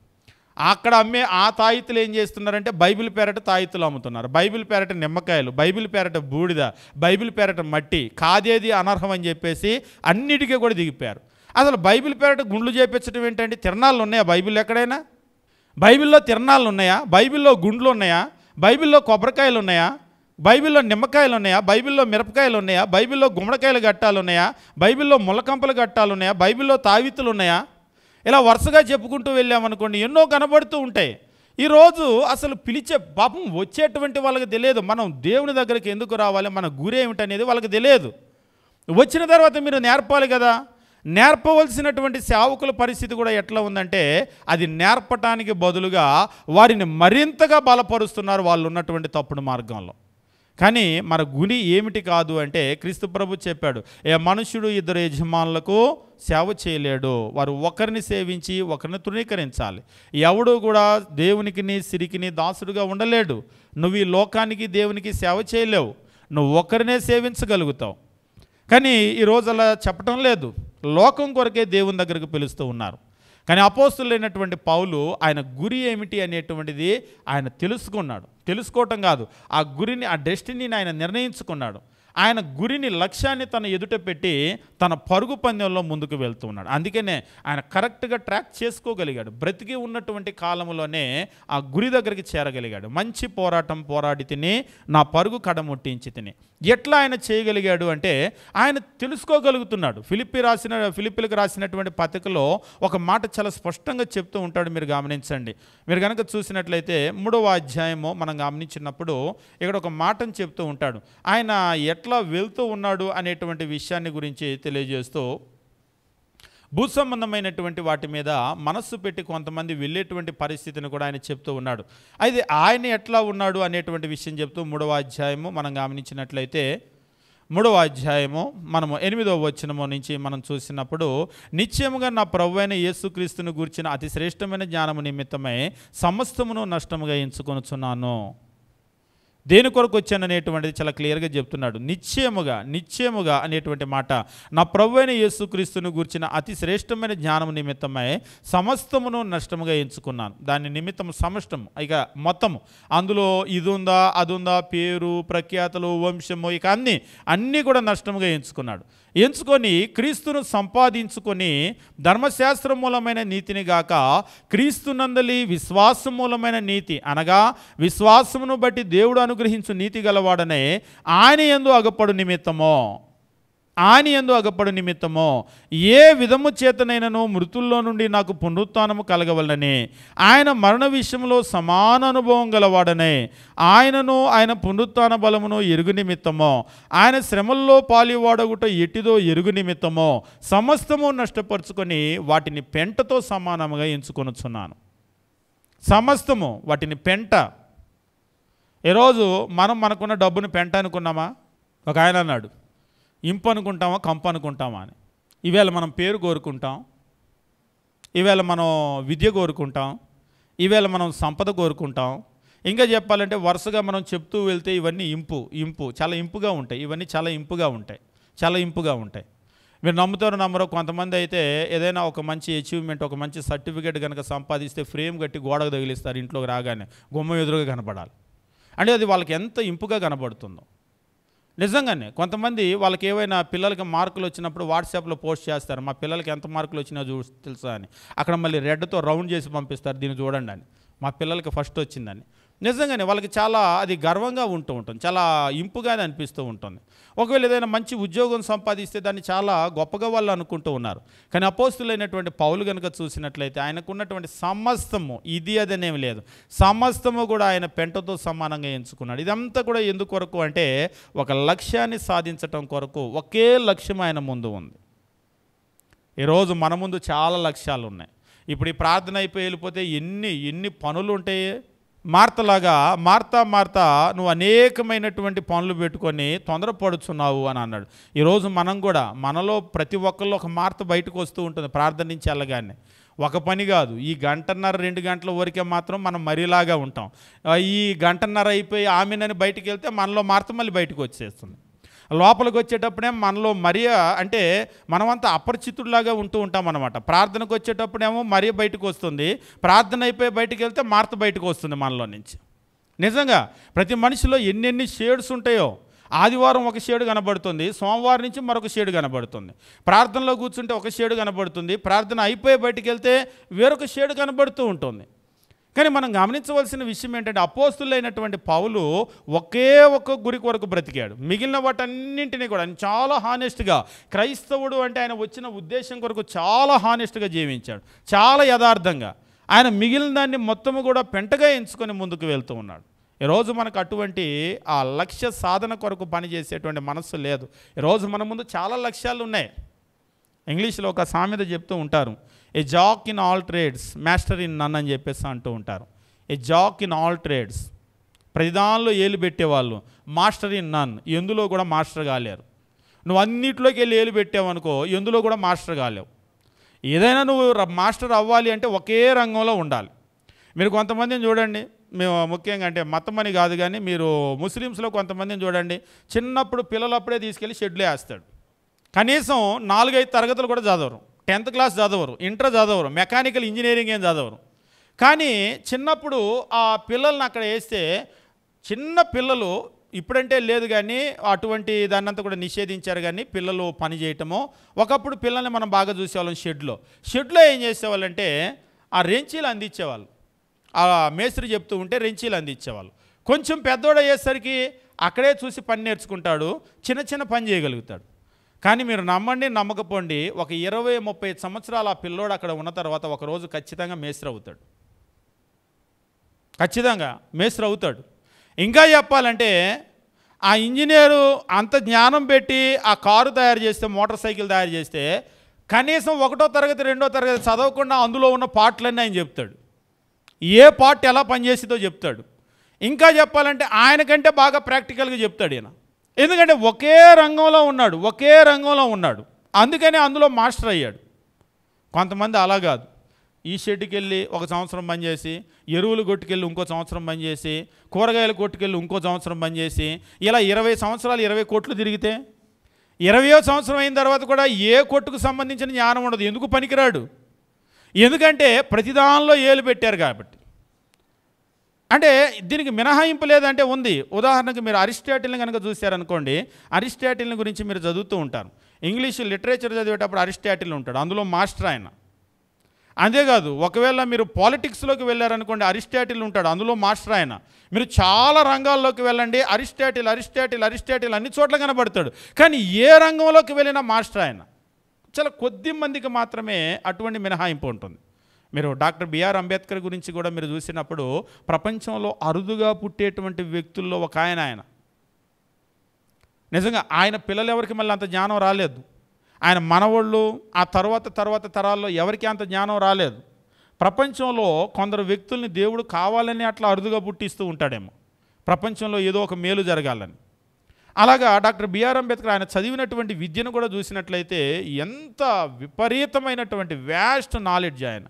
అక్కడ అమ్మే ఆ తాయితులు ఏం చేస్తున్నారంటే బైబిల్ పేరట తాయితులు అమ్ముతున్నారు బైబిల్ పేరట నిమ్మకాయలు బైబిల్ పేరట బూడిద బైబిల్ పేరట మట్టి కాదేది అనర్హం అని చెప్పేసి అన్నిటికీ కూడా దిగిపోయారు అసలు బైబిల్ పేరట గుండ్లు చేపించడం ఏంటంటే తిరణాలు ఉన్నాయా బైబిల్ ఎక్కడైనా బైబిల్లో తిరణాలు ఉన్నాయా బైబిల్లో గుండ్లు ఉన్నాయా బైబిల్లో కొబ్బరికాయలు ఉన్నాయా బైబిల్లో నిమ్మకాయలు ఉన్నాయా బైబిల్లో మిరపకాయలు ఉన్నాయా బైబిల్లో గుమ్మడికాయలు గట్టాలు ఉన్నాయా బైబిల్లో ములకంపలు గట్టాలు ఉన్నాయా బైబిల్లో తావితులు ఉన్నాయా ఇలా వరుసగా చెప్పుకుంటూ వెళ్ళామనుకోండి ఎన్నో కనబడుతూ ఉంటాయి ఈరోజు అసలు పిలిచే పాపం వచ్చేటువంటి వాళ్ళకి తెలియదు మనం దేవుని దగ్గరికి ఎందుకు రావాలి మన గురి ఏమిటనేది వాళ్ళకి తెలియదు వచ్చిన తర్వాత మీరు నేర్పాలి కదా నేర్పవలసినటువంటి సేవకుల పరిస్థితి కూడా ఎట్లా ఉందంటే అది నేర్పటానికి బదులుగా వారిని మరింతగా బలపరుస్తున్నారు వాళ్ళు ఉన్నటువంటి తప్పుడు మార్గంలో కానీ మన గుణి ఏమిటి కాదు అంటే క్రీస్తు ప్రభు చెప్పాడు ఏ మనుషుడు ఇద్దరు యజమానులకు సేవ చేయలేడు వారు ఒకరిని సేవించి ఒకరిని తృణీకరించాలి ఎవడు కూడా దేవునికిని సిరికిని దాసుడుగా ఉండలేడు నువ్వు ఈ లోకానికి దేవునికి సేవ చేయలేవు నువ్వు ఒకరినే సేవించగలుగుతావు కానీ ఈరోజు అలా చెప్పటం లేదు లోకం కొరకే దేవుని దగ్గరకు పిలుస్తూ ఉన్నారు కానీ అపోస్తులైనటువంటి పౌలు ఆయన గురి ఏమిటి అనేటువంటిది ఆయన తెలుసుకున్నాడు తెలుసుకోవటం కాదు ఆ గురిని ఆ డెస్టినీని ఆయన నిర్ణయించుకున్నాడు ఆయన గురిని లక్ష్యాన్ని తన ఎదుట పెట్టి తన పరుగు పందెంలో ముందుకు వెళ్తూ ఉన్నాడు అందుకనే ఆయన కరెక్ట్గా ట్రాక్ చేసుకోగలిగాడు బ్రతికి ఉన్నటువంటి కాలంలోనే ఆ గురి దగ్గరికి చేరగలిగాడు మంచి పోరాటం పోరాడి తిని నా పరుగు కడముట్టించి తిని ఎట్లా ఆయన చేయగలిగాడు అంటే ఆయన తెలుసుకోగలుగుతున్నాడు ఫిలిప్పి రాసిన ఫిలిప్పిలకు రాసినటువంటి పథకలో ఒక మాట చాలా స్పష్టంగా చెప్తూ ఉంటాడు మీరు గమనించండి మీరు కనుక చూసినట్లయితే మూడవ అధ్యాయము మనం గమనించినప్పుడు ఇక్కడ ఒక మాటను చెప్తూ ఉంటాడు ఆయన ఎట్లా ఎట్లా వెళ్తూ ఉన్నాడు అనేటువంటి విషయాన్ని గురించి తెలియజేస్తూ భూ సంబంధమైనటువంటి వాటి మీద మనస్సు పెట్టి కొంతమంది వెళ్ళేటువంటి పరిస్థితిని కూడా ఆయన చెప్తూ ఉన్నాడు అయితే ఆయన ఎట్లా ఉన్నాడు అనేటువంటి విషయం చెప్తూ మూడవ అధ్యాయము మనం గమనించినట్లయితే మూడవ అధ్యాయము మనము ఎనిమిదవ వచనము నుంచి మనం చూసినప్పుడు నిశ్చయముగా నా ప్రభు అయిన యేసుక్రీస్తుని గురించిన అతి శ్రేష్టమైన జ్ఞానము నిమిత్తమై సమస్తమును నష్టముగా ఎంచుకొనుచున్నాను దేని కొరకు వచ్చాను అనేటువంటిది చాలా క్లియర్గా చెప్తున్నాడు నిశ్చయముగా నిశ్చయముగా అనేటువంటి మాట నా ప్రభు అయిన యేసుక్రీస్తుని గురించిన అతి శ్రేష్టమైన జ్ఞానం నిమిత్తమై సమస్తమును నష్టముగా ఎంచుకున్నాను దాని నిమిత్తం సమష్టము ఇక మొత్తము అందులో ఇది ఉందా అది ఉందా పేరు ప్రఖ్యాతలు వంశము ఇక అన్నీ అన్నీ కూడా నష్టముగా ఎంచుకున్నాడు ఎంచుకొని క్రీస్తును సంపాదించుకొని ధర్మశాస్త్ర మూలమైన నీతిని గాక క్రీస్తునందలి విశ్వాస మూలమైన నీతి అనగా విశ్వాసమును బట్టి దేవుడు అనుగ్రహించు నీతి గలవాడనే ఆయన ఎందు అగపడు నిమిత్తమో ఆనియందు అగపడు నిమిత్తమో ఏ విధము చేతనైనను మృతుల్లో నుండి నాకు పునరుత్నము కలగవలనని ఆయన మరణ విషయంలో సమాన అనుభవం గలవాడనే ఆయనను ఆయన పునరుత్న బలమును ఎరుగు నిమిత్తమో ఆయన శ్రమల్లో పాలివాడగుట ఎటిదో ఎరుగు నిమిత్తమో సమస్తము నష్టపరుచుకొని వాటిని పెంటతో సమానముగా ఎంచుకొనుచున్నాను సమస్తము వాటిని పెంట ఈరోజు మనం మనకున్న డబ్బును పెంట అనుకున్నామా ఒక ఆయన అన్నాడు ఇంపు అనుకుంటామా కంప అనుకుంటామా అని ఈవేళ మనం పేరు కోరుకుంటాం ఈవేళ మనం విద్య కోరుకుంటాం ఈవేళ మనం సంపద కోరుకుంటాం ఇంకా చెప్పాలంటే వరుసగా మనం చెప్తూ వెళ్తే ఇవన్నీ ఇంపు ఇంపు చాలా ఇంపుగా ఉంటాయి ఇవన్నీ చాలా ఇంపుగా ఉంటాయి చాలా ఇంపుగా ఉంటాయి మీరు నమ్ముతారు నమ్మరు కొంతమంది అయితే ఏదైనా ఒక మంచి అచీవ్మెంట్ ఒక మంచి సర్టిఫికేట్ కనుక సంపాదిస్తే ఫ్రేమ్ కట్టి గోడకు తగిలిస్తారు ఇంట్లోకి రాగానే గుమ్మ ఎదురుగా కనపడాలి అంటే అది వాళ్ళకి ఎంత ఇంపుగా కనబడుతుందో నిజంగానే కొంతమంది వాళ్ళకి ఏవైనా పిల్లలకి మార్కులు వచ్చినప్పుడు వాట్సాప్లో పోస్ట్ చేస్తారు మా పిల్లలకి ఎంత మార్కులు వచ్చినా చూ తెలుసా అని అక్కడ మళ్ళీ రెడ్తో రౌండ్ చేసి పంపిస్తారు దీన్ని చూడండి అని మా పిల్లలకి ఫస్ట్ వచ్చిందని నిజంగానే వాళ్ళకి చాలా అది గర్వంగా ఉంటూ ఉంటుంది చాలా ఇంపుగా అనిపిస్తూ ఉంటుంది ఒకవేళ ఏదైనా మంచి ఉద్యోగం సంపాదిస్తే దాన్ని చాలా గొప్పగా వాళ్ళు అనుకుంటూ ఉన్నారు కానీ అపోస్తులైనటువంటి పౌలు కనుక చూసినట్లయితే ఆయనకున్నటువంటి సమస్తము ఇది అదనేమి లేదు సమస్తము కూడా ఆయన పెంటతో సమానంగా ఎంచుకున్నాడు ఇదంతా కూడా ఎందుకొరకు అంటే ఒక లక్ష్యాన్ని సాధించటం కొరకు ఒకే లక్ష్యం ఆయన ముందు ఉంది ఈరోజు మన ముందు చాలా లక్ష్యాలు ఉన్నాయి ఇప్పుడు ఈ ప్రార్థన అయిపోయి వెళ్ళిపోతే ఎన్ని ఎన్ని పనులు ఉంటాయి మార్తలాగా మార్తా మార్తా నువ్వు అనేకమైనటువంటి పనులు పెట్టుకొని తొందరపడుచున్నావు అని అన్నాడు ఈరోజు మనం కూడా మనలో ప్రతి ఒక్కళ్ళు ఒక మార్త బయటకు వస్తూ ఉంటుంది ప్రార్థన నుంచి వెళ్ళగానే ఒక పని కాదు ఈ గంటన్నర రెండు గంటల వరకే మాత్రం మనం మరీలాగా ఉంటాం ఈ గంటన్నర అయిపోయి ఆమెనని బయటకు వెళ్తే మనలో మార్త మళ్ళీ బయటకు వచ్చేస్తుంది లోపలికి వచ్చేటప్పుడే మనలో మరియా అంటే మనమంతా అపరిచితుడిలాగా ఉంటూ ఉంటాం అనమాట ప్రార్థనకు వచ్చేటప్పుడేమో మరియ బయటకు వస్తుంది ప్రార్థన అయిపోయి బయటకు వెళ్తే మార్త బయటకు వస్తుంది మనలో నుంచి నిజంగా ప్రతి మనిషిలో ఎన్నెన్ని షేడ్స్ ఉంటాయో ఆదివారం ఒక షేడు కనబడుతుంది సోమవారం నుంచి మరొక షేడు కనబడుతుంది ప్రార్థనలో కూర్చుంటే ఒక షేడు కనబడుతుంది ప్రార్థన అయిపోయి బయటకు వెళ్తే వేరొక షేడు కనబడుతూ ఉంటుంది కానీ మనం గమనించవలసిన విషయం ఏంటంటే అపోస్తులైనటువంటి పావులు ఒకే ఒక్క గురి కొరకు బ్రతికాడు మిగిలిన వాటన్నింటినీ కూడా ఆయన చాలా హానెస్ట్గా క్రైస్తవుడు అంటే ఆయన వచ్చిన ఉద్దేశం కొరకు చాలా హానెస్ట్గా జీవించాడు చాలా యథార్థంగా ఆయన మిగిలిన దాన్ని మొత్తము కూడా పెంటగా ఎంచుకొని ముందుకు వెళ్తూ ఉన్నాడు ఈరోజు మనకు అటువంటి ఆ లక్ష్య సాధన కొరకు పనిచేసేటువంటి మనస్సు లేదు ఈరోజు మన ముందు చాలా లక్ష్యాలు ఉన్నాయి ఇంగ్లీష్లో ఒక సామెత చెప్తూ ఉంటారు a jack in all trades master in none అని చెప్పేసి అంటూ ఉంటారు a jack in all trades ప్రతిదానిలో ఏలు పెట్టేవాళ్ళు మాస్టర్ ఇన్ నన్ ఎందులో కూడా మాస్టర్ కాలేరు నువ్వు అన్నిట్లోకి వెళ్ళి ఏలు పెట్టావనుకో ఎందులో కూడా మాస్టర్ కాలేవు ఏదైనా నువ్వు మాస్టర్ అవ్వాలి అంటే ఒకే రంగంలో ఉండాలి మీరు కొంతమందిని చూడండి మేము ముఖ్యంగా అంటే మతం అని కాదు కానీ మీరు ముస్లిమ్స్లో కొంతమందిని చూడండి చిన్నప్పుడు పిల్లలప్పుడే తీసుకెళ్ళి షెడ్లే వేస్తాడు కనీసం నాలుగైదు తరగతులు కూడా చదవరు టెన్త్ క్లాస్ చదవరు ఇంటర్ చదవరు మెకానికల్ ఇంజనీరింగ్ ఏం చదవరు కానీ చిన్నప్పుడు ఆ పిల్లల్ని అక్కడ వేస్తే చిన్న పిల్లలు ఇప్పుడంటే లేదు కానీ అటువంటి దాన్నంతా కూడా నిషేధించారు కానీ పిల్లలు పని చేయటము ఒకప్పుడు పిల్లల్ని మనం బాగా చూసేవాళ్ళం షెడ్లో షెడ్లో ఏం చేసేవాళ్ళంటే ఆ రెంచీలు అందించేవాళ్ళు ఆ మేస్త్రి చెప్తూ ఉంటే రెంచీలు అందించేవాళ్ళు కొంచెం పెద్దోడు అయ్యేసరికి అక్కడే చూసి పని నేర్చుకుంటాడు చిన్న చిన్న పని చేయగలుగుతాడు కానీ మీరు నమ్మండి నమ్మకపోండి ఒక ఇరవై ముప్పై సంవత్సరాలు ఆ పిల్లోడు అక్కడ ఉన్న తర్వాత ఒకరోజు ఖచ్చితంగా మేస్త్రి అవుతాడు ఖచ్చితంగా మేస్త్రి అవుతాడు ఇంకా చెప్పాలంటే ఆ ఇంజనీరు అంత జ్ఞానం పెట్టి ఆ కారు తయారు చేస్తే మోటార్ సైకిల్ తయారు చేస్తే కనీసం ఒకటో తరగతి రెండో తరగతి చదవకుండా అందులో ఉన్న పార్ట్లన్నీ ఆయన చెప్తాడు ఏ పార్ట్ ఎలా పనిచేసిందో చెప్తాడు ఇంకా చెప్పాలంటే ఆయనకంటే బాగా ప్రాక్టికల్గా చెప్తాడు ఈయన ఎందుకంటే ఒకే రంగంలో ఉన్నాడు ఒకే రంగంలో ఉన్నాడు అందుకనే అందులో మాస్టర్ అయ్యాడు కొంతమంది అలా కాదు ఈ షెడ్కి వెళ్ళి ఒక సంవత్సరం పనిచేసి ఎరువులు కొట్టుకెళ్ళి ఇంకో సంవత్సరం పనిచేసి కూరగాయలు కొట్టుకెళ్ళి ఇంకో సంవత్సరం పనిచేసి ఇలా ఇరవై సంవత్సరాలు ఇరవై కోట్లు తిరిగితే ఇరవయో సంవత్సరం అయిన తర్వాత కూడా ఏ కొట్టుకు సంబంధించిన జ్ఞానం ఉండదు ఎందుకు పనికిరాడు ఎందుకంటే ప్రతిదానిలో ఏలు పెట్టారు కాబట్టి అంటే దీనికి మినహాయింపు లేదంటే ఉంది ఉదాహరణకు మీరు అరిస్టాటిల్ని కనుక చూశారనుకోండి అరిస్టాటిల్ని గురించి మీరు చదువుతూ ఉంటారు ఇంగ్లీష్ లిటరేచర్ చదివేటప్పుడు అరిస్టాటిల్ ఉంటాడు అందులో మాస్టర్ ఆయన అంతేకాదు ఒకవేళ మీరు పాలిటిక్స్లోకి వెళ్ళారనుకోండి అరిస్టాటిల్ ఉంటాడు అందులో మాస్టర్ ఆయన మీరు చాలా రంగాల్లోకి వెళ్ళండి అరిస్టాటిల్ అరిస్టాటిల్ అరిస్టాటిల్ అన్ని చోట్ల కనబడతాడు కానీ ఏ రంగంలోకి వెళ్ళినా మాస్టర్ ఆయన చాలా కొద్ది మందికి మాత్రమే అటువంటి మినహాయింపు ఉంటుంది మీరు డాక్టర్ బిఆర్ అంబేద్కర్ గురించి కూడా మీరు చూసినప్పుడు ప్రపంచంలో అరుదుగా పుట్టేటువంటి వ్యక్తుల్లో ఒక ఆయన ఆయన నిజంగా ఆయన పిల్లలు ఎవరికి మళ్ళీ అంత జ్ఞానం రాలేదు ఆయన మనవళ్ళు ఆ తర్వాత తర్వాత తరాల్లో ఎవరికి అంత జ్ఞానం రాలేదు ప్రపంచంలో కొందరు వ్యక్తుల్ని దేవుడు కావాలని అట్లా అరుదుగా పుట్టిస్తూ ఉంటాడేమో ప్రపంచంలో ఏదో ఒక మేలు జరగాలని అలాగా డాక్టర్ బిఆర్ అంబేద్కర్ ఆయన చదివినటువంటి విద్యను కూడా చూసినట్లయితే ఎంత విపరీతమైనటువంటి వ్యాస్ట్ నాలెడ్జ్ ఆయన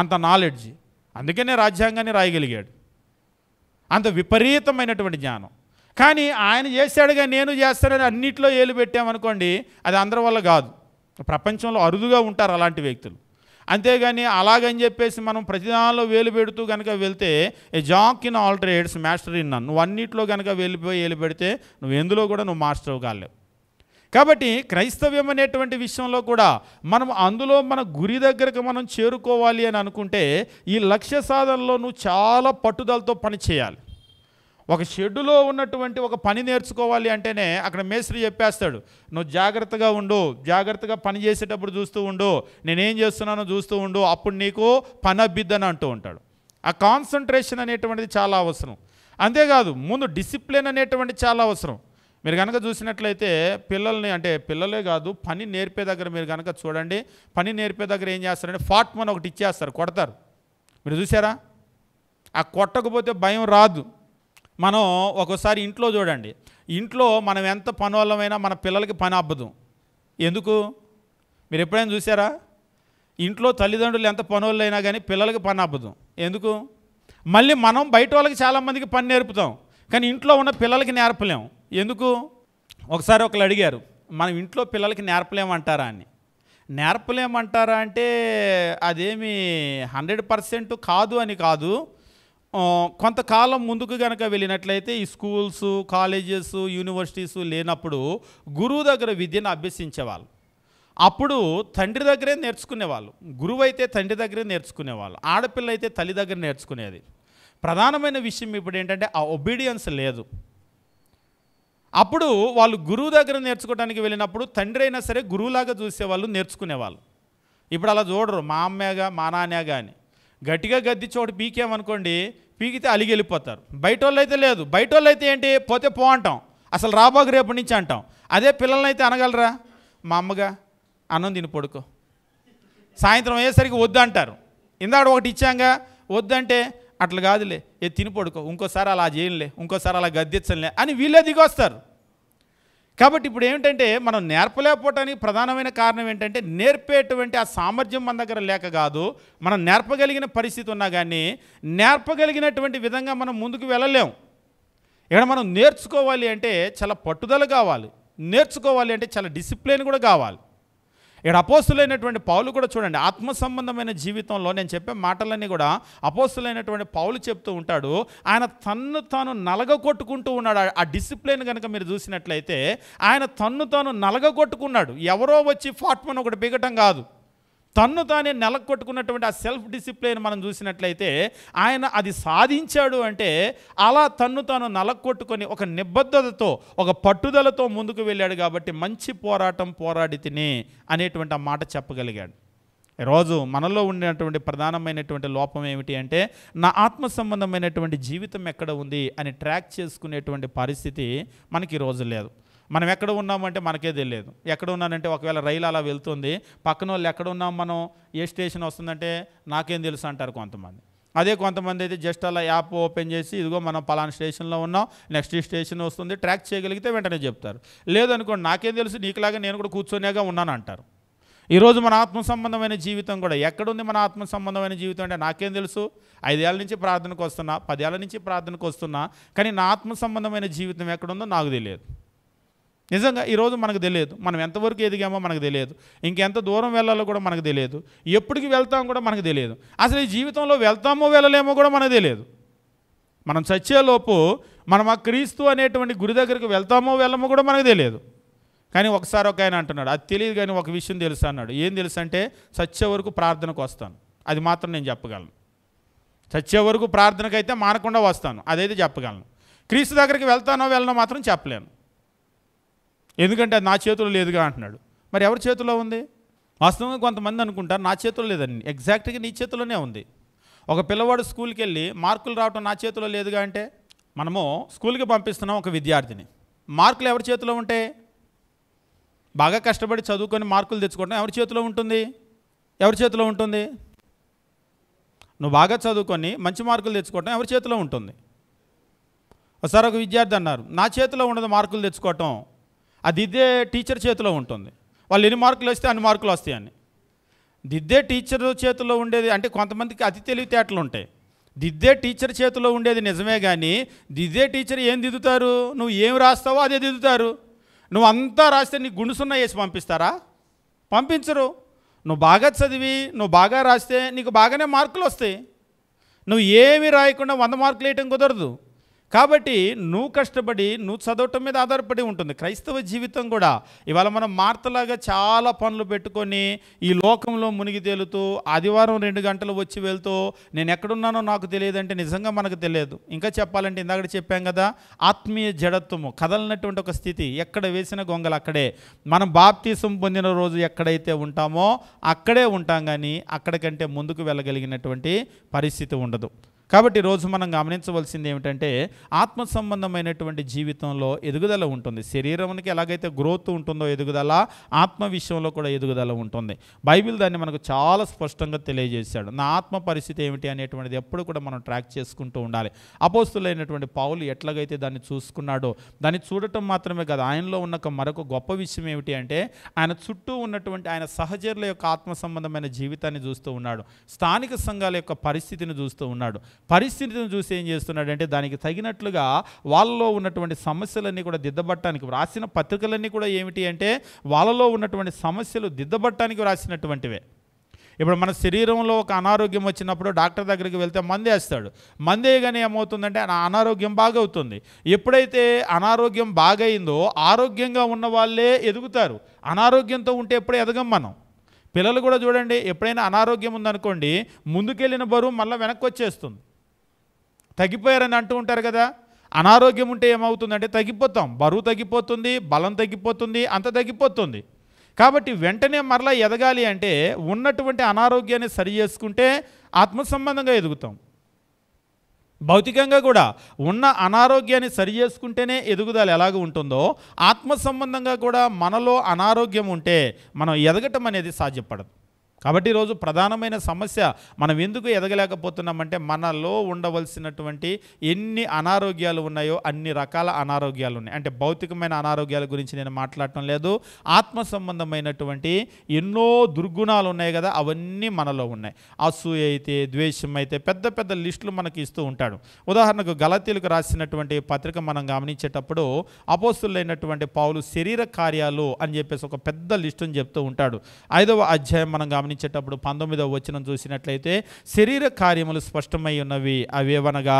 అంత నాలెడ్జ్ అందుకనే రాజ్యాంగాన్ని రాయగలిగాడు అంత విపరీతమైనటువంటి జ్ఞానం కానీ ఆయన చేశాడుగా నేను చేస్తానని అన్నింటిలో ఏలు పెట్టామనుకోండి అది అందరి వల్ల కాదు ప్రపంచంలో అరుదుగా ఉంటారు అలాంటి వ్యక్తులు అంతేగాని అలాగని చెప్పేసి మనం ప్రతిదానిలో వేలు పెడుతూ కనుక వెళ్తే a jack in all trades master in నన్ను నువ్వు అన్నింటిలో కనుక వెళ్ళిపోయి వేలు పెడితే నువ్వు ఎందులో కూడా నువ్వు మాస్టర్ కాలేవు కాబట్టి క్రైస్తవ్యం అనేటువంటి విషయంలో కూడా మనం అందులో మన గురి దగ్గరకు మనం చేరుకోవాలి అని అనుకుంటే ఈ లక్ష్య సాధనలో నువ్వు చాలా పట్టుదలతో పనిచేయాలి ఒక షెడ్యూలో ఉన్నటువంటి ఒక పని నేర్చుకోవాలి అంటేనే అక్కడ మేస్త్రి చెప్పేస్తాడు నువ్వు జాగ్రత్తగా ఉండు జాగ్రత్తగా పని చేసేటప్పుడు చూస్తూ ఉండు నేనేం చేస్తున్నానో చూస్తూ ఉండు అప్పుడు నీకు పని అబ్బిద్దని అంటూ ఉంటాడు ఆ కాన్సన్ట్రేషన్ అనేటువంటిది చాలా అవసరం అంతేకాదు ముందు డిసిప్లిన్ అనేటువంటిది చాలా అవసరం మీరు కనుక చూసినట్లయితే పిల్లల్ని అంటే పిల్లలే కాదు పని నేర్పే దగ్గర మీరు కనుక చూడండి పని నేర్పే దగ్గర ఏం చేస్తారంటే ఫాట్మన్ ఒకటి ఇచ్చేస్తారు కొడతారు మీరు చూసారా ఆ కొట్టకపోతే భయం రాదు మనం ఒకసారి ఇంట్లో చూడండి ఇంట్లో మనం ఎంత వాళ్ళమైనా మన పిల్లలకి పని అబ్బదు ఎందుకు మీరు ఎప్పుడైనా చూసారా ఇంట్లో తల్లిదండ్రులు ఎంత పనోళ్ళైనా కానీ పిల్లలకి పని అబ్బదు ఎందుకు మళ్ళీ మనం బయట వాళ్ళకి చాలామందికి పని నేర్పుతాం కానీ ఇంట్లో ఉన్న పిల్లలకి నేర్పలేము ఎందుకు ఒకసారి ఒకరు అడిగారు మనం ఇంట్లో పిల్లలకి నేర్పలేమంటారా అని నేర్పలేమంటారా అంటే అదేమి హండ్రెడ్ పర్సెంట్ కాదు అని కాదు కొంతకాలం ముందుకు కనుక వెళ్ళినట్లయితే ఈ స్కూల్స్ కాలేజెస్ యూనివర్సిటీస్ లేనప్పుడు గురువు దగ్గర విద్యను అభ్యసించేవాళ్ళు అప్పుడు తండ్రి దగ్గరే నేర్చుకునేవాళ్ళు గురువు అయితే తండ్రి దగ్గరే నేర్చుకునేవాళ్ళు ఆడపిల్ల అయితే తల్లి దగ్గర నేర్చుకునేది ప్రధానమైన విషయం ఇప్పుడు ఏంటంటే ఆ ఒబీడియన్స్ లేదు అప్పుడు వాళ్ళు గురువు దగ్గర నేర్చుకోవడానికి వెళ్ళినప్పుడు తండ్రి అయినా సరే గురువులాగా చూసేవాళ్ళు నేర్చుకునేవాళ్ళు ఇప్పుడు అలా చూడరు మా అమ్మగా మా నాన్నగా అని గట్టిగా గద్ది చోటు పీకేమనుకోండి పీకితే అలిగి వెళ్ళిపోతారు బయట వాళ్ళు అయితే లేదు బయట వాళ్ళు అయితే ఏంటి పోతే పో అంటాం అసలు రాబాకు రేపటి నుంచి అంటాం అదే పిల్లల్ని అయితే అనగలరా మా అమ్మగా అన్నం తిని పడుకో సాయంత్రం అయ్యేసరికి వద్దు అంటారు ఇందాడు ఒకటి ఇచ్చాక వద్దంటే అట్లా కాదులే ఏ తిని పడుకో ఇంకోసారి అలా చేయనులే ఇంకోసారి అలా గద్దెచ్చనులే అని వీళ్ళే దిగొస్తారు కాబట్టి ఇప్పుడు ఏమిటంటే మనం నేర్పలేకపోవటానికి ప్రధానమైన కారణం ఏంటంటే నేర్పేటువంటి ఆ సామర్థ్యం మన దగ్గర లేక కాదు మనం నేర్పగలిగిన పరిస్థితి ఉన్నా కానీ నేర్పగలిగినటువంటి విధంగా మనం ముందుకు వెళ్ళలేము ఇక్కడ మనం నేర్చుకోవాలి అంటే చాలా పట్టుదల కావాలి నేర్చుకోవాలి అంటే చాలా డిసిప్లిన్ కూడా కావాలి ఇక్కడ అపోస్తులైనటువంటి పౌలు కూడా చూడండి ఆత్మ సంబంధమైన జీవితంలో నేను చెప్పే మాటలన్నీ కూడా అపోస్తులైనటువంటి పౌలు చెప్తూ ఉంటాడు ఆయన తన్ను తాను కొట్టుకుంటూ ఉన్నాడు ఆ డిసిప్లిన్ కనుక మీరు చూసినట్లయితే ఆయన తన్ను తాను నలగగొట్టుకున్నాడు ఎవరో వచ్చి ఫాట్మన్ ఒకటి బిగటం కాదు తన్ను తానే నెలకొట్టుకున్నటువంటి ఆ సెల్ఫ్ డిసిప్లిన్ మనం చూసినట్లయితే ఆయన అది సాధించాడు అంటే అలా తన్ను తాను నెలకొట్టుకొని ఒక నిబద్ధతతో ఒక పట్టుదలతో ముందుకు వెళ్ళాడు కాబట్టి మంచి పోరాటం పోరాడి తిని అనేటువంటి ఆ మాట చెప్పగలిగాడు ఈరోజు మనలో ఉండేటువంటి ప్రధానమైనటువంటి లోపం ఏమిటి అంటే నా ఆత్మ సంబంధమైనటువంటి జీవితం ఎక్కడ ఉంది అని ట్రాక్ చేసుకునేటువంటి పరిస్థితి మనకి ఈరోజు లేదు మనం ఎక్కడ ఉన్నామంటే మనకే తెలియదు ఎక్కడ ఉన్నానంటే ఒకవేళ రైలు అలా వెళ్తుంది పక్కన వాళ్ళు ఎక్కడ ఉన్నాం మనం ఏ స్టేషన్ వస్తుందంటే నాకేం తెలుసు అంటారు కొంతమంది అదే కొంతమంది అయితే జస్ట్ అలా యాప్ ఓపెన్ చేసి ఇదిగో మనం పలానా స్టేషన్లో ఉన్నాం నెక్స్ట్ స్టేషన్ వస్తుంది ట్రాక్ చేయగలిగితే వెంటనే చెప్తారు లేదనుకోండి నాకేం తెలుసు నీకులాగా నేను కూడా కూర్చొనేగా ఉన్నాను అంటారు ఈరోజు మన ఆత్మ సంబంధమైన జీవితం కూడా ఎక్కడుంది మన ఆత్మ సంబంధమైన జీవితం అంటే నాకేం తెలుసు ఐదేళ్ళ నుంచి ప్రార్థనకు వస్తున్నా పదేళ్ళ నుంచి ప్రార్థనకు వస్తున్నా కానీ నా ఆత్మ సంబంధమైన జీవితం ఎక్కడుందో నాకు తెలియదు నిజంగా ఈరోజు మనకు తెలియదు మనం ఎంతవరకు ఎదిగామో మనకు తెలియదు ఇంకెంత దూరం వెళ్ళాలో కూడా మనకు తెలియదు ఎప్పటికి వెళ్తామో కూడా మనకు తెలియదు అసలు ఈ జీవితంలో వెళ్తామో వెళ్ళలేమో కూడా మనకు తెలియదు మనం చచ్చేలోపు మనం ఆ క్రీస్తు అనేటువంటి గురి దగ్గరికి వెళ్తామో వెళ్ళమో కూడా మనకు తెలియదు కానీ ఒకసారి ఒక ఆయన అంటున్నాడు అది తెలియదు కానీ ఒక విషయం తెలుసు అన్నాడు ఏం తెలుసు అంటే చచ్చే వరకు ప్రార్థనకు వస్తాను అది మాత్రం నేను చెప్పగలను చచ్చే వరకు ప్రార్థనకైతే మానకుండా వస్తాను అదైతే చెప్పగలను క్రీస్తు దగ్గరికి వెళ్తానో వెళ్ళనో మాత్రం చెప్పలేను ఎందుకంటే నా చేతులు లేదుగా అంటున్నాడు మరి ఎవరి చేతిలో ఉంది వాస్తవంగా కొంతమంది అనుకుంటారు నా చేతిలో లేదని ఎగ్జాక్ట్గా నీ చేతిలోనే ఉంది ఒక పిల్లవాడు స్కూల్కి వెళ్ళి మార్కులు రావటం నా చేతిలో లేదుగా అంటే మనము స్కూల్కి పంపిస్తున్నాం ఒక విద్యార్థిని మార్కులు ఎవరి చేతిలో ఉంటే బాగా కష్టపడి చదువుకొని మార్కులు తెచ్చుకోవడం ఎవరి చేతిలో ఉంటుంది ఎవరి చేతిలో ఉంటుంది నువ్వు బాగా చదువుకొని మంచి మార్కులు తెచ్చుకోవటం ఎవరి చేతిలో ఉంటుంది ఒకసారి ఒక విద్యార్థి అన్నారు నా చేతిలో ఉండదు మార్కులు తెచ్చుకోవటం దిద్దే టీచర్ చేతిలో ఉంటుంది వాళ్ళు ఎన్ని మార్కులు వస్తే అన్ని మార్కులు వస్తాయని దిద్దే టీచర్ చేతిలో ఉండేది అంటే కొంతమందికి అతి తెలివితేటలు ఉంటాయి దిద్దే టీచర్ చేతిలో ఉండేది నిజమే కానీ దిద్దే టీచర్ ఏం దిద్దుతారు నువ్వు ఏం రాస్తావో అదే దిద్దుతారు నువ్వు అంతా రాస్తే నీకు గుండుసున్న వేసి పంపిస్తారా పంపించరు నువ్వు బాగా చదివి నువ్వు బాగా రాస్తే నీకు బాగానే మార్కులు వస్తాయి నువ్వు ఏమి రాయకుండా వంద మార్కులు వేయటం కుదరదు కాబట్టి నువ్వు కష్టపడి నువ్వు చదవటం మీద ఆధారపడి ఉంటుంది క్రైస్తవ జీవితం కూడా ఇవాళ మనం మార్తలాగా చాలా పనులు పెట్టుకొని ఈ లోకంలో మునిగి తేలుతూ ఆదివారం రెండు గంటలు వచ్చి వెళ్తూ నేను ఎక్కడున్నానో నాకు తెలియదంటే నిజంగా మనకు తెలియదు ఇంకా చెప్పాలంటే ఇందాక చెప్పాం కదా ఆత్మీయ జడత్వము కదలనటువంటి ఒక స్థితి ఎక్కడ వేసిన గొంగలు అక్కడే మనం బాప్తీసం పొందిన రోజు ఎక్కడైతే ఉంటామో అక్కడే ఉంటాం కానీ అక్కడికంటే ముందుకు వెళ్ళగలిగినటువంటి పరిస్థితి ఉండదు కాబట్టి రోజు మనం గమనించవలసింది ఏమిటంటే ఆత్మ సంబంధమైనటువంటి జీవితంలో ఎదుగుదల ఉంటుంది శరీరానికి ఎలాగైతే గ్రోత్ ఉంటుందో ఎదుగుదల ఆత్మ విషయంలో కూడా ఎదుగుదల ఉంటుంది బైబిల్ దాన్ని మనకు చాలా స్పష్టంగా తెలియజేశాడు నా ఆత్మ పరిస్థితి ఏమిటి అనేటువంటిది ఎప్పుడు కూడా మనం ట్రాక్ చేసుకుంటూ ఉండాలి అపోస్తులైనటువంటి పావులు ఎట్లాగైతే దాన్ని చూసుకున్నాడో దాన్ని చూడటం మాత్రమే కాదు ఆయనలో ఉన్న మరొక గొప్ప విషయం ఏమిటి అంటే ఆయన చుట్టూ ఉన్నటువంటి ఆయన సహచరుల యొక్క ఆత్మ సంబంధమైన జీవితాన్ని చూస్తూ ఉన్నాడు స్థానిక సంఘాల యొక్క పరిస్థితిని చూస్తూ ఉన్నాడు పరిస్థితిని చూసి ఏం చేస్తున్నాడంటే దానికి తగినట్లుగా వాళ్ళలో ఉన్నటువంటి సమస్యలన్నీ కూడా దిద్దబట్టడానికి వ్రాసిన పత్రికలన్నీ కూడా ఏమిటి అంటే వాళ్ళలో ఉన్నటువంటి సమస్యలు దిద్దబట్టడానికి వ్రాసినటువంటివే ఇప్పుడు మన శరీరంలో ఒక అనారోగ్యం వచ్చినప్పుడు డాక్టర్ దగ్గరికి వెళ్తే మందేస్తాడు కానీ ఏమవుతుందంటే అనారోగ్యం బాగవుతుంది ఎప్పుడైతే అనారోగ్యం బాగైందో ఆరోగ్యంగా ఉన్న వాళ్ళే ఎదుగుతారు అనారోగ్యంతో ఉంటే ఎప్పుడే ఎదగం మనం పిల్లలు కూడా చూడండి ఎప్పుడైనా అనారోగ్యం ఉందనుకోండి ముందుకెళ్ళిన బరువు మళ్ళీ వెనక్కి వచ్చేస్తుంది తగ్గిపోయారని అంటూ ఉంటారు కదా అనారోగ్యం ఉంటే ఏమవుతుందంటే తగ్గిపోతాం బరువు తగ్గిపోతుంది బలం తగ్గిపోతుంది అంత తగ్గిపోతుంది కాబట్టి వెంటనే మరలా ఎదగాలి అంటే ఉన్నటువంటి అనారోగ్యాన్ని సరి చేసుకుంటే ఆత్మసంబంధంగా ఎదుగుతాం భౌతికంగా కూడా ఉన్న అనారోగ్యాన్ని సరి చేసుకుంటేనే ఎదుగుదల ఎలాగ ఉంటుందో ఆత్మ సంబంధంగా కూడా మనలో అనారోగ్యం ఉంటే మనం ఎదగటం అనేది సాధ్యపడదు కాబట్టి ఈరోజు ప్రధానమైన సమస్య మనం ఎందుకు ఎదగలేకపోతున్నామంటే మనలో ఉండవలసినటువంటి ఎన్ని అనారోగ్యాలు ఉన్నాయో అన్ని రకాల అనారోగ్యాలు ఉన్నాయి అంటే భౌతికమైన అనారోగ్యాల గురించి నేను మాట్లాడటం లేదు ఆత్మ సంబంధమైనటువంటి ఎన్నో దుర్గుణాలు ఉన్నాయి కదా అవన్నీ మనలో ఉన్నాయి అసూయ అయితే ద్వేషం అయితే పెద్ద పెద్ద లిస్టులు మనకి ఇస్తూ ఉంటాడు ఉదాహరణకు గలతీలకు రాసినటువంటి పత్రిక మనం గమనించేటప్పుడు అపోస్తులైనటువంటి పావులు శరీర కార్యాలు అని చెప్పేసి ఒక పెద్ద లిస్టుని చెప్తూ ఉంటాడు ఐదవ అధ్యాయం మనం గమని గమనించేటప్పుడు పంతొమ్మిదవ వచనం చూసినట్లయితే శరీర కార్యములు స్పష్టమై ఉన్నవి అవేవనగా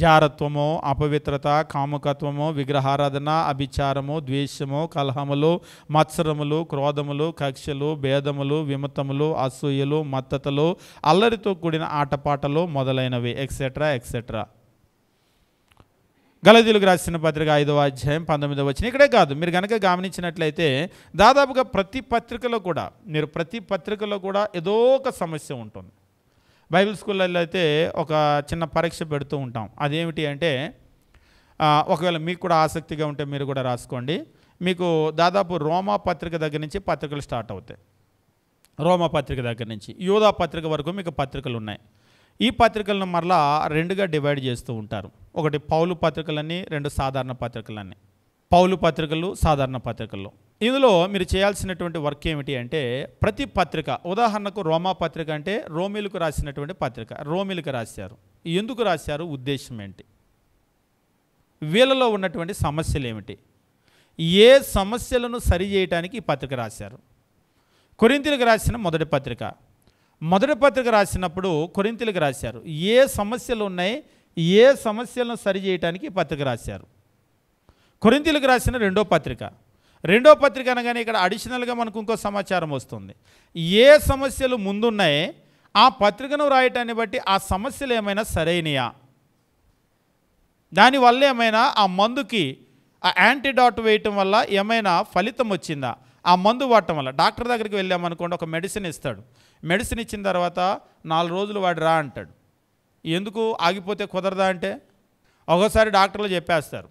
జారత్వము అపవిత్రత కాముకత్వము విగ్రహారాధన అభిచారము ద్వేషము కలహములు మత్సరములు క్రోధములు కక్షలు భేదములు విమతములు అసూయలు మత్తతలు అల్లరితో కూడిన ఆటపాటలు మొదలైనవి ఎక్సెట్రా ఎక్సెట్రా గలదీలకు రాసిన పత్రిక ఐదవ అధ్యాయం పంతొమ్మిదవ వచ్చిన ఇక్కడే కాదు మీరు కనుక గమనించినట్లయితే దాదాపుగా ప్రతి పత్రికలో కూడా మీరు ప్రతి పత్రికలో కూడా ఏదో ఒక సమస్య ఉంటుంది బైబిల్ స్కూళ్ళల్లో అయితే ఒక చిన్న పరీక్ష పెడుతూ ఉంటాం అదేమిటి అంటే ఒకవేళ మీకు కూడా ఆసక్తిగా ఉంటే మీరు కూడా రాసుకోండి మీకు దాదాపు రోమా పత్రిక దగ్గర నుంచి పత్రికలు స్టార్ట్ అవుతాయి రోమా పత్రిక దగ్గర నుంచి యూదా పత్రిక వరకు మీకు పత్రికలు ఉన్నాయి ఈ పత్రికలను మరలా రెండుగా డివైడ్ చేస్తూ ఉంటారు ఒకటి పౌలు పత్రికలని రెండు సాధారణ పత్రికలని పౌలు పత్రికలు సాధారణ పత్రికలు ఇందులో మీరు చేయాల్సినటువంటి వర్క్ ఏమిటి అంటే ప్రతి పత్రిక ఉదాహరణకు రోమా పత్రిక అంటే రోమిలకు రాసినటువంటి పత్రిక రోమిలకు రాశారు ఎందుకు రాశారు ఉద్దేశం ఏంటి వీళ్ళలో ఉన్నటువంటి సమస్యలు ఏమిటి ఏ సమస్యలను సరిచేయటానికి ఈ పత్రిక రాశారు కొరింతలకు రాసిన మొదటి పత్రిక మొదటి పత్రిక రాసినప్పుడు కొరింతలకు రాశారు ఏ సమస్యలు ఉన్నాయి ఏ సమస్యలను సరిచేయటానికి పత్రిక రాశారు కొరింతలకు రాసిన రెండో పత్రిక రెండో పత్రిక అనగానే ఇక్కడ అడిషనల్గా మనకు ఇంకో సమాచారం వస్తుంది ఏ సమస్యలు ముందున్నాయి ఆ పత్రికను రాయటాన్ని బట్టి ఆ సమస్యలు ఏమైనా సరైనయా దానివల్ల ఏమైనా ఆ మందుకి ఆ యాంటీడాట్ వేయటం వల్ల ఏమైనా ఫలితం వచ్చిందా ఆ మందు వాడటం వల్ల డాక్టర్ దగ్గరికి వెళ్ళామనుకోండి ఒక మెడిసిన్ ఇస్తాడు మెడిసిన్ ఇచ్చిన తర్వాత నాలుగు రోజులు వాడు రా అంటాడు ఎందుకు ఆగిపోతే కుదరదా అంటే ఒకసారి డాక్టర్లు చెప్పేస్తారు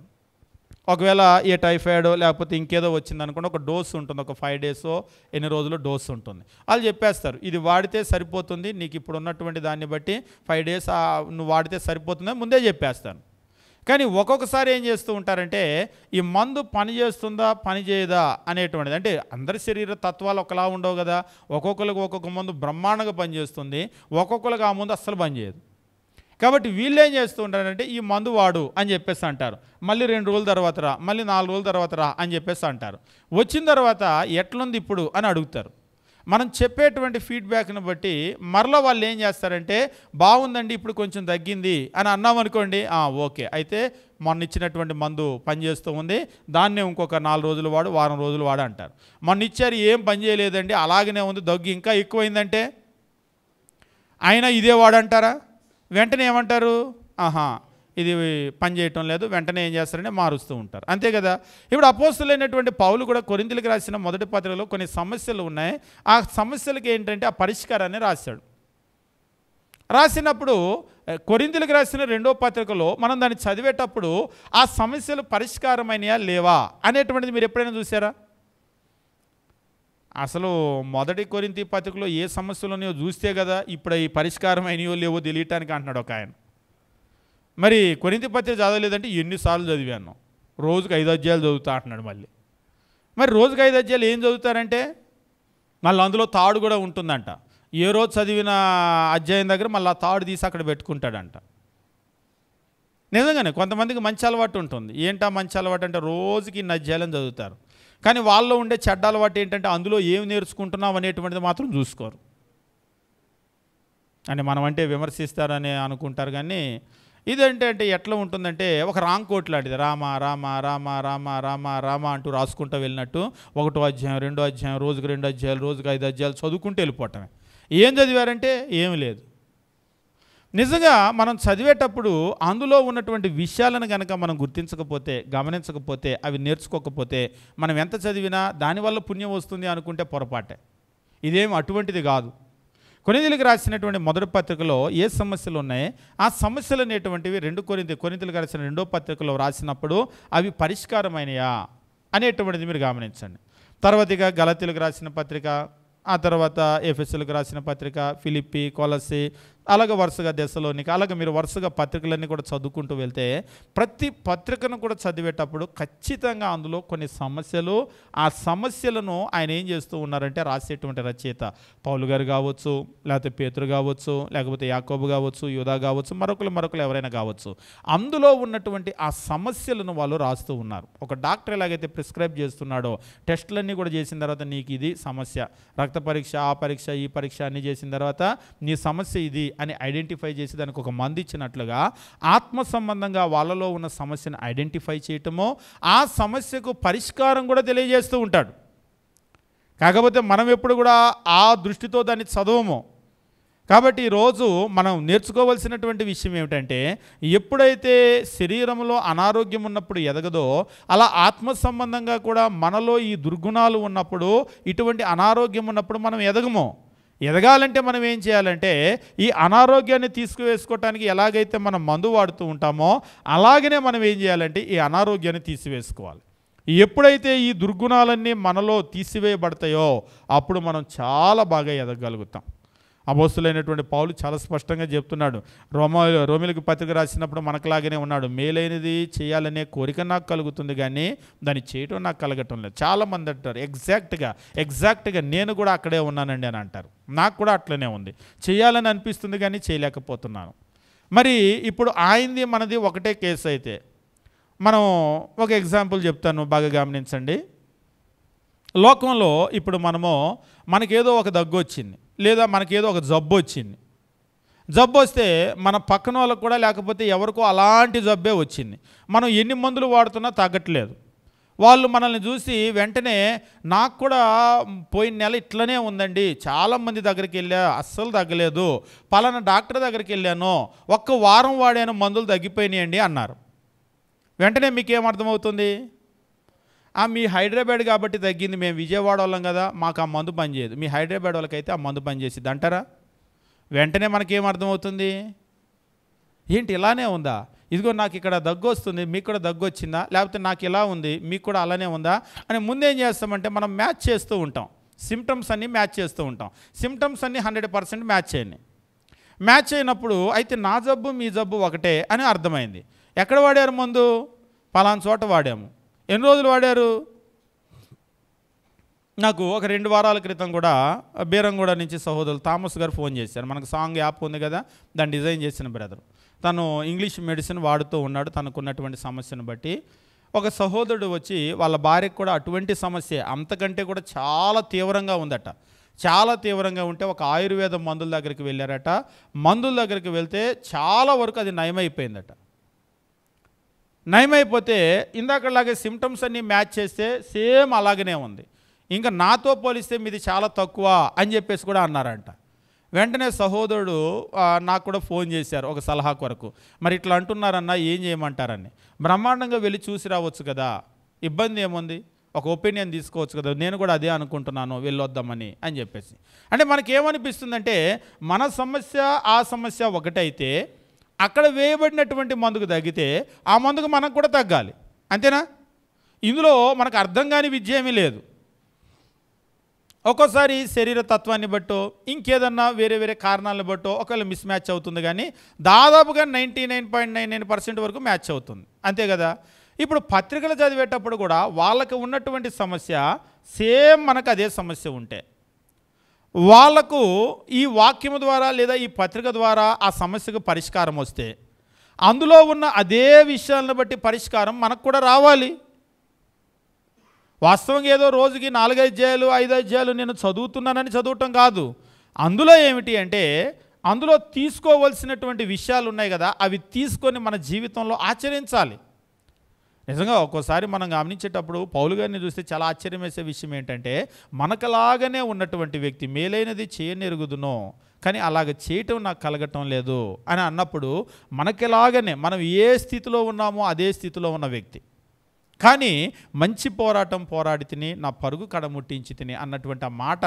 ఒకవేళ ఏ టైఫాయిడ్ లేకపోతే ఇంకేదో వచ్చిందనుకోండి ఒక డోస్ ఉంటుంది ఒక ఫైవ్ డేసో ఎన్ని రోజులు డోస్ ఉంటుంది వాళ్ళు చెప్పేస్తారు ఇది వాడితే సరిపోతుంది నీకు ఇప్పుడు ఉన్నటువంటి దాన్ని బట్టి ఫైవ్ డేస్ నువ్వు వాడితే సరిపోతుందని ముందే చెప్పేస్తాను కానీ ఒక్కొక్కసారి ఏం చేస్తూ ఉంటారంటే ఈ మందు పని చేస్తుందా పని చేయదా అనేటువంటిది అంటే అందరి శరీర తత్వాలు ఒకలా ఉండవు కదా ఒక్కొక్కరికి ఒక్కొక్క మందు బ్రహ్మాండంగా పనిచేస్తుంది ఒక్కొక్కరికి ఆ ముందు అస్సలు పనిచేయదు కాబట్టి వీళ్ళు ఏం చేస్తూ ఉంటారంటే ఈ మందు వాడు అని చెప్పేసి అంటారు మళ్ళీ రెండు రోజుల తర్వాత రా మళ్ళీ నాలుగు రోజుల తర్వాత రా అని చెప్పేసి అంటారు వచ్చిన తర్వాత ఎట్లుంది ఇప్పుడు అని అడుగుతారు మనం చెప్పేటువంటి ఫీడ్బ్యాక్ను బట్టి మరలా వాళ్ళు ఏం చేస్తారంటే బాగుందండి ఇప్పుడు కొంచెం తగ్గింది అని అన్నాం అనుకోండి ఓకే అయితే మొన్న ఇచ్చినటువంటి మందు పనిచేస్తూ ఉంది దాన్నే ఇంకొక నాలుగు రోజులు వాడు వారం రోజులు వాడు అంటారు మొన్న ఇచ్చారు ఏం పని చేయలేదండి అలాగనే ఉంది దగ్గు ఇంకా ఎక్కువైందంటే అయినా ఇదే వాడంటారా వెంటనే ఏమంటారు ఆహా ఇది పనిచేయటం లేదు వెంటనే ఏం చేస్తారని మారుస్తూ ఉంటారు అంతే కదా ఇప్పుడు అపోస్తులైనటువంటి పౌలు కూడా కొరింతలకు రాసిన మొదటి పత్రికలో కొన్ని సమస్యలు ఉన్నాయి ఆ సమస్యలకు ఏంటంటే ఆ పరిష్కారాన్ని రాశాడు రాసినప్పుడు కొరింతలకు రాసిన రెండో పత్రికలో మనం దాన్ని చదివేటప్పుడు ఆ సమస్యలు పరిష్కారమైనయా లేవా అనేటువంటిది మీరు ఎప్పుడైనా చూసారా అసలు మొదటి కొరింతి పత్రికలో ఏ సమస్యలు ఉన్నాయో చూస్తే కదా ఇప్పుడు ఈ పరిష్కారం అయినయో లేవో తెలియటానికి అంటున్నాడు ఒక ఆయన మరి కొరింత పత్రిక చదవలేదంటే ఎన్నిసార్లు చదివాను రోజుకు ఐదు అధ్యాయాలు చదువుతా అంటున్నాడు మళ్ళీ మరి రోజుకు ఐదు అధ్యాయాలు ఏం చదువుతారంటే మళ్ళీ అందులో తాడు కూడా ఉంటుందంట ఏ రోజు చదివిన అధ్యాయం దగ్గర మళ్ళీ తాడు తీసి అక్కడ పెట్టుకుంటాడంట నిజంగానే కొంతమందికి మంచి అలవాటు ఉంటుంది ఏంటా మంచి అలవాటు అంటే రోజుకి ఇన్ని అధ్యాయాలను చదువుతారు కానీ వాళ్ళు ఉండే చెడ్డ అలవాటు ఏంటంటే అందులో ఏం నేర్చుకుంటున్నాం అనేటువంటిది మాత్రం చూసుకోరు అంటే మనం అంటే విమర్శిస్తారని అనుకుంటారు కానీ ఇదేంటంటే అంటే ఎట్లా ఉంటుందంటే ఒక రాంగ్ కోట్ లాంటిది రామ రామ రామ రామ రామ రామ అంటూ రాసుకుంటూ వెళ్ళినట్టు ఒకటో అధ్యాయం రెండో అధ్యాయం రోజుకు రెండు అధ్యాయాలు రోజుకు ఐదు అధ్యాయాలు చదువుకుంటూ వెళ్ళిపోవటమే ఏం చదివారంటే ఏమి లేదు నిజంగా మనం చదివేటప్పుడు అందులో ఉన్నటువంటి విషయాలను కనుక మనం గుర్తించకపోతే గమనించకపోతే అవి నేర్చుకోకపోతే మనం ఎంత చదివినా దానివల్ల పుణ్యం వస్తుంది అనుకుంటే పొరపాటే ఇదేం అటువంటిది కాదు కొరింతలకు రాసినటువంటి మొదటి పత్రికలో ఏ సమస్యలు ఉన్నాయి ఆ సమస్యలు అనేటువంటివి రెండు కొరింత కొరింతలకు రాసిన రెండో పత్రికలో రాసినప్పుడు అవి పరిష్కారమైనయా అనేటువంటిది మీరు గమనించండి తర్వాత ఇక గలతీలకు రాసిన పత్రిక ఆ తర్వాత ఎఫ్ఎస్ఎల్కి రాసిన పత్రిక ఫిలిప్పి కొలసి అలాగే వరుసగా దశలోనికి అలాగ మీరు వరుసగా పత్రికలన్నీ కూడా చదువుకుంటూ వెళ్తే ప్రతి పత్రికను కూడా చదివేటప్పుడు ఖచ్చితంగా అందులో కొన్ని సమస్యలు ఆ సమస్యలను ఆయన ఏం చేస్తూ ఉన్నారంటే రాసేటువంటి రచయిత పౌలు గారు కావచ్చు లేకపోతే పేతురు కావచ్చు లేకపోతే యాకోబు కావచ్చు యుధా కావచ్చు మరొకరు మరొకరు ఎవరైనా కావచ్చు అందులో ఉన్నటువంటి ఆ సమస్యలను వాళ్ళు రాస్తూ ఉన్నారు ఒక డాక్టర్ ఎలాగైతే ప్రిస్క్రైబ్ చేస్తున్నాడో టెస్టులన్నీ కూడా చేసిన తర్వాత నీకు ఇది సమస్య రక్త పరీక్ష ఆ పరీక్ష ఈ పరీక్ష అన్నీ చేసిన తర్వాత నీ సమస్య ఇది అని ఐడెంటిఫై చేసి దానికి ఒక మందు ఇచ్చినట్లుగా ఆత్మ సంబంధంగా వాళ్ళలో ఉన్న సమస్యను ఐడెంటిఫై చేయటమో ఆ సమస్యకు పరిష్కారం కూడా తెలియజేస్తూ ఉంటాడు కాకపోతే మనం ఎప్పుడు కూడా ఆ దృష్టితో దాన్ని చదవము కాబట్టి ఈరోజు మనం నేర్చుకోవలసినటువంటి విషయం ఏమిటంటే ఎప్పుడైతే శరీరంలో అనారోగ్యం ఉన్నప్పుడు ఎదగదో అలా ఆత్మ సంబంధంగా కూడా మనలో ఈ దుర్గుణాలు ఉన్నప్పుడు ఇటువంటి అనారోగ్యం ఉన్నప్పుడు మనం ఎదగము ఎదగాలంటే మనం ఏం చేయాలంటే ఈ అనారోగ్యాన్ని తీసుకువేసుకోవటానికి ఎలాగైతే మనం మందు వాడుతూ ఉంటామో అలాగనే మనం ఏం చేయాలంటే ఈ అనారోగ్యాన్ని తీసివేసుకోవాలి ఎప్పుడైతే ఈ దుర్గుణాలన్నీ మనలో తీసివేయబడతాయో అప్పుడు మనం చాలా బాగా ఎదగలుగుతాం అపోస్తులైనటువంటి పౌలు చాలా స్పష్టంగా చెప్తున్నాడు రోమ రోమిలకు పత్రిక రాసినప్పుడు మనకులాగానే ఉన్నాడు మేలైనది చేయాలనే కోరిక నాకు కలుగుతుంది కానీ దాన్ని చేయటం నాకు కలగటం లేదు చాలామంది అంటారు ఎగ్జాక్ట్గా ఎగ్జాక్ట్గా నేను కూడా అక్కడే ఉన్నానండి అని అంటారు నాకు కూడా అట్లనే ఉంది చేయాలని అనిపిస్తుంది కానీ చేయలేకపోతున్నాను మరి ఇప్పుడు ఆయనది మనది ఒకటే కేసు అయితే మనం ఒక ఎగ్జాంపుల్ చెప్తాను బాగా గమనించండి లోకంలో ఇప్పుడు మనము మనకేదో ఒక దగ్గు వచ్చింది లేదా మనకేదో ఒక జబ్బు వచ్చింది జబ్బు వస్తే మన పక్కన వాళ్ళకు కూడా లేకపోతే ఎవరికో అలాంటి జబ్బే వచ్చింది మనం ఎన్ని మందులు వాడుతున్నా తగ్గట్లేదు వాళ్ళు మనల్ని చూసి వెంటనే నాకు కూడా పోయిన నెల ఇట్లనే ఉందండి చాలామంది దగ్గరికి వెళ్ళా అస్సలు తగ్గలేదు పలానా డాక్టర్ దగ్గరికి వెళ్ళాను ఒక్క వారం వాడాను మందులు తగ్గిపోయినాయండి అన్నారు వెంటనే మీకేం అర్థమవుతుంది ఆ మీ హైదరాబాద్ కాబట్టి తగ్గింది మేము విజయవాడ వాళ్ళం కదా మాకు ఆ మందు పనిచేయదు మీ హైదరాబాద్ వాళ్ళకైతే ఆ మందు పనిచేసింది అంటారా వెంటనే మనకేం అర్థమవుతుంది ఏంటి ఇలానే ఉందా ఇదిగో నాకు ఇక్కడ దగ్గు వస్తుంది మీకు కూడా దగ్గు వచ్చిందా లేకపోతే నాకు ఇలా ఉంది మీకు కూడా అలానే ఉందా అని ముందేం చేస్తామంటే మనం మ్యాచ్ చేస్తూ ఉంటాం సిమ్టమ్స్ అన్నీ మ్యాచ్ చేస్తూ ఉంటాం సిమ్టమ్స్ అన్నీ హండ్రెడ్ పర్సెంట్ మ్యాచ్ చేయండి మ్యాచ్ అయినప్పుడు అయితే నా జబ్బు మీ జబ్బు ఒకటే అని అర్థమైంది ఎక్కడ వాడారు ముందు పలానా చోట వాడాము ఎన్ని రోజులు వాడారు నాకు ఒక రెండు వారాల క్రితం కూడా బీరంగూడ నుంచి సహోదరులు థామస్ గారు ఫోన్ చేశారు మనకు సాంగ్ యాప్ ఉంది కదా దాన్ని డిజైన్ చేసిన బ్రదర్ తను ఇంగ్లీష్ మెడిసిన్ వాడుతూ ఉన్నాడు తనకున్నటువంటి సమస్యను బట్టి ఒక సహోదరుడు వచ్చి వాళ్ళ భార్యకు కూడా అటువంటి సమస్య అంతకంటే కూడా చాలా తీవ్రంగా ఉందట చాలా తీవ్రంగా ఉంటే ఒక ఆయుర్వేద మందుల దగ్గరికి వెళ్ళారట మందుల దగ్గరికి వెళ్తే చాలా వరకు అది నయమైపోయిందట నయమైపోతే ఇందాకలాగే సిమ్టమ్స్ అన్నీ మ్యాచ్ చేస్తే సేమ్ అలాగనే ఉంది ఇంకా నాతో పోలిస్తే మీది చాలా తక్కువ అని చెప్పేసి కూడా అన్నారంట వెంటనే సహోదరుడు నాకు కూడా ఫోన్ చేశారు ఒక సలహా కొరకు మరి ఇట్లా అంటున్నారన్నా ఏం చేయమంటారని బ్రహ్మాండంగా వెళ్ళి చూసి రావచ్చు కదా ఇబ్బంది ఏముంది ఒక ఒపీనియన్ తీసుకోవచ్చు కదా నేను కూడా అదే అనుకుంటున్నాను వెళ్ళొద్దామని అని చెప్పేసి అంటే మనకేమనిపిస్తుందంటే మన సమస్య ఆ సమస్య ఒకటైతే అక్కడ వేయబడినటువంటి మందుకు తగ్గితే ఆ మందుకు మనకు కూడా తగ్గాలి అంతేనా ఇందులో మనకు అర్థం కాని విద్య ఏమీ లేదు ఒక్కోసారి శరీర తత్వాన్ని బట్టో ఇంకేదన్నా వేరే వేరే కారణాలను బట్టో ఒకవేళ మిస్ మ్యాచ్ అవుతుంది కానీ దాదాపుగా ninety nine point nine nine percent వరకు మ్యాచ్ అవుతుంది అంతే కదా ఇప్పుడు పత్రికలు చదివేటప్పుడు కూడా వాళ్ళకి ఉన్నటువంటి సమస్య సేమ్ మనకు అదే సమస్య ఉంటే వాళ్లకు ఈ వాక్యము ద్వారా లేదా ఈ పత్రిక ద్వారా ఆ సమస్యకు పరిష్కారం వస్తే అందులో ఉన్న అదే విషయాలను బట్టి పరిష్కారం మనకు కూడా రావాలి వాస్తవంగా ఏదో రోజుకి నాలుగైదు అధ్యాయులు ఐదు అధ్యాయులు నేను చదువుతున్నానని చదవటం కాదు అందులో ఏమిటి అంటే అందులో తీసుకోవలసినటువంటి విషయాలు ఉన్నాయి కదా అవి తీసుకొని మన జీవితంలో ఆచరించాలి నిజంగా ఒక్కోసారి మనం గమనించేటప్పుడు పౌలు గారిని చూస్తే చాలా ఆశ్చర్యం వేసే విషయం ఏంటంటే మనకలాగనే ఉన్నటువంటి వ్యక్తి మేలైనది చేయనెరుగుదును కానీ అలాగ చేయటం నాకు కలగటం లేదు అని అన్నప్పుడు మనకెలాగనే మనం ఏ స్థితిలో ఉన్నామో అదే స్థితిలో ఉన్న వ్యక్తి కానీ మంచి పోరాటం పోరాడి తిని నా పరుగు కడముట్టించి తిని అన్నటువంటి ఆ మాట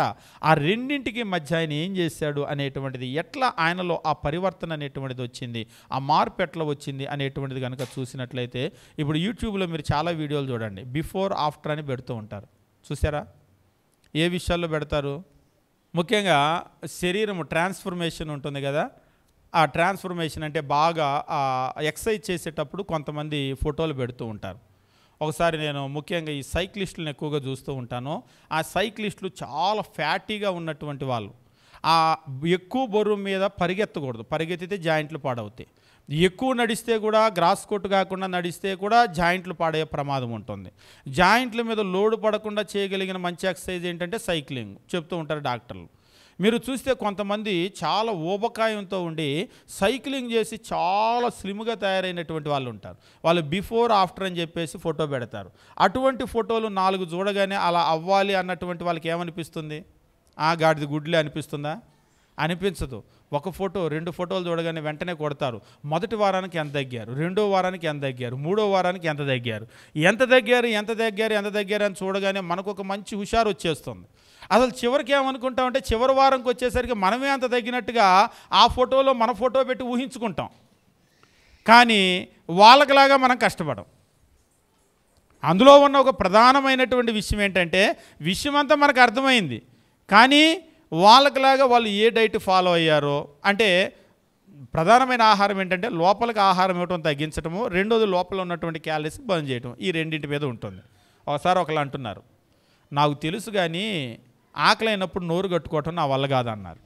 ఆ రెండింటికి మధ్య ఆయన ఏం చేశాడు అనేటువంటిది ఎట్లా ఆయనలో ఆ పరివర్తన అనేటువంటిది వచ్చింది ఆ మార్పు ఎట్లా వచ్చింది అనేటువంటిది కనుక చూసినట్లయితే ఇప్పుడు యూట్యూబ్లో మీరు చాలా వీడియోలు చూడండి బిఫోర్ ఆఫ్టర్ అని పెడుతూ ఉంటారు చూసారా ఏ విషయాల్లో పెడతారు ముఖ్యంగా శరీరము ట్రాన్స్ఫర్మేషన్ ఉంటుంది కదా ఆ ట్రాన్స్ఫర్మేషన్ అంటే బాగా ఎక్సర్సైజ్ చేసేటప్పుడు కొంతమంది ఫోటోలు పెడుతూ ఉంటారు ఒకసారి నేను ముఖ్యంగా ఈ సైక్లిస్టులను ఎక్కువగా చూస్తూ ఉంటాను ఆ సైక్లిస్టులు చాలా ఫ్యాటీగా ఉన్నటువంటి వాళ్ళు ఆ ఎక్కువ బరువు మీద పరిగెత్తకూడదు పరిగెత్తితే జాయింట్లు పాడవుతాయి ఎక్కువ నడిస్తే కూడా గ్రాస్ కోట్ కాకుండా నడిస్తే కూడా జాయింట్లు పాడే ప్రమాదం ఉంటుంది జాయింట్ల మీద లోడు పడకుండా చేయగలిగిన మంచి ఎక్సర్సైజ్ ఏంటంటే సైక్లింగ్ చెప్తూ ఉంటారు డాక్టర్లు మీరు చూస్తే కొంతమంది చాలా ఊబకాయంతో ఉండి సైక్లింగ్ చేసి చాలా స్లిమ్గా తయారైనటువంటి వాళ్ళు ఉంటారు వాళ్ళు బిఫోర్ ఆఫ్టర్ అని చెప్పేసి ఫోటో పెడతారు అటువంటి ఫోటోలు నాలుగు చూడగానే అలా అవ్వాలి అన్నటువంటి వాళ్ళకి ఏమనిపిస్తుంది ఆ గాడిది గుడ్లే అనిపిస్తుందా అనిపించదు ఒక ఫోటో రెండు ఫోటోలు చూడగానే వెంటనే కొడతారు మొదటి వారానికి ఎంత తగ్గారు రెండో వారానికి ఎంత తగ్గారు మూడో వారానికి ఎంత తగ్గారు ఎంత తగ్గారు ఎంత తగ్గారు ఎంత తగ్గారు అని చూడగానే మనకు ఒక మంచి హుషారు వచ్చేస్తుంది అసలు చివరికి ఏమనుకుంటామంటే చివరి వారంకి వచ్చేసరికి మనమే అంత తగ్గినట్టుగా ఆ ఫోటోలో మన ఫోటో పెట్టి ఊహించుకుంటాం కానీ వాళ్ళకిలాగా మనం కష్టపడం అందులో ఉన్న ఒక ప్రధానమైనటువంటి విషయం ఏంటంటే విషయం అంతా మనకు అర్థమైంది కానీ వాళ్ళకిలాగా వాళ్ళు ఏ డైట్ ఫాలో అయ్యారో అంటే ప్రధానమైన ఆహారం ఏంటంటే లోపలికి ఆహారం ఇవ్వటం తగ్గించటము రెండోది లోపల ఉన్నటువంటి క్యాలరీస్ బంద్ చేయటం ఈ రెండింటి మీద ఉంటుంది ఒకసారి ఒకళ్ళు అంటున్నారు నాకు తెలుసు కానీ ఆకలి అయినప్పుడు నోరు కట్టుకోవటం నా వల్ల కాదన్నారు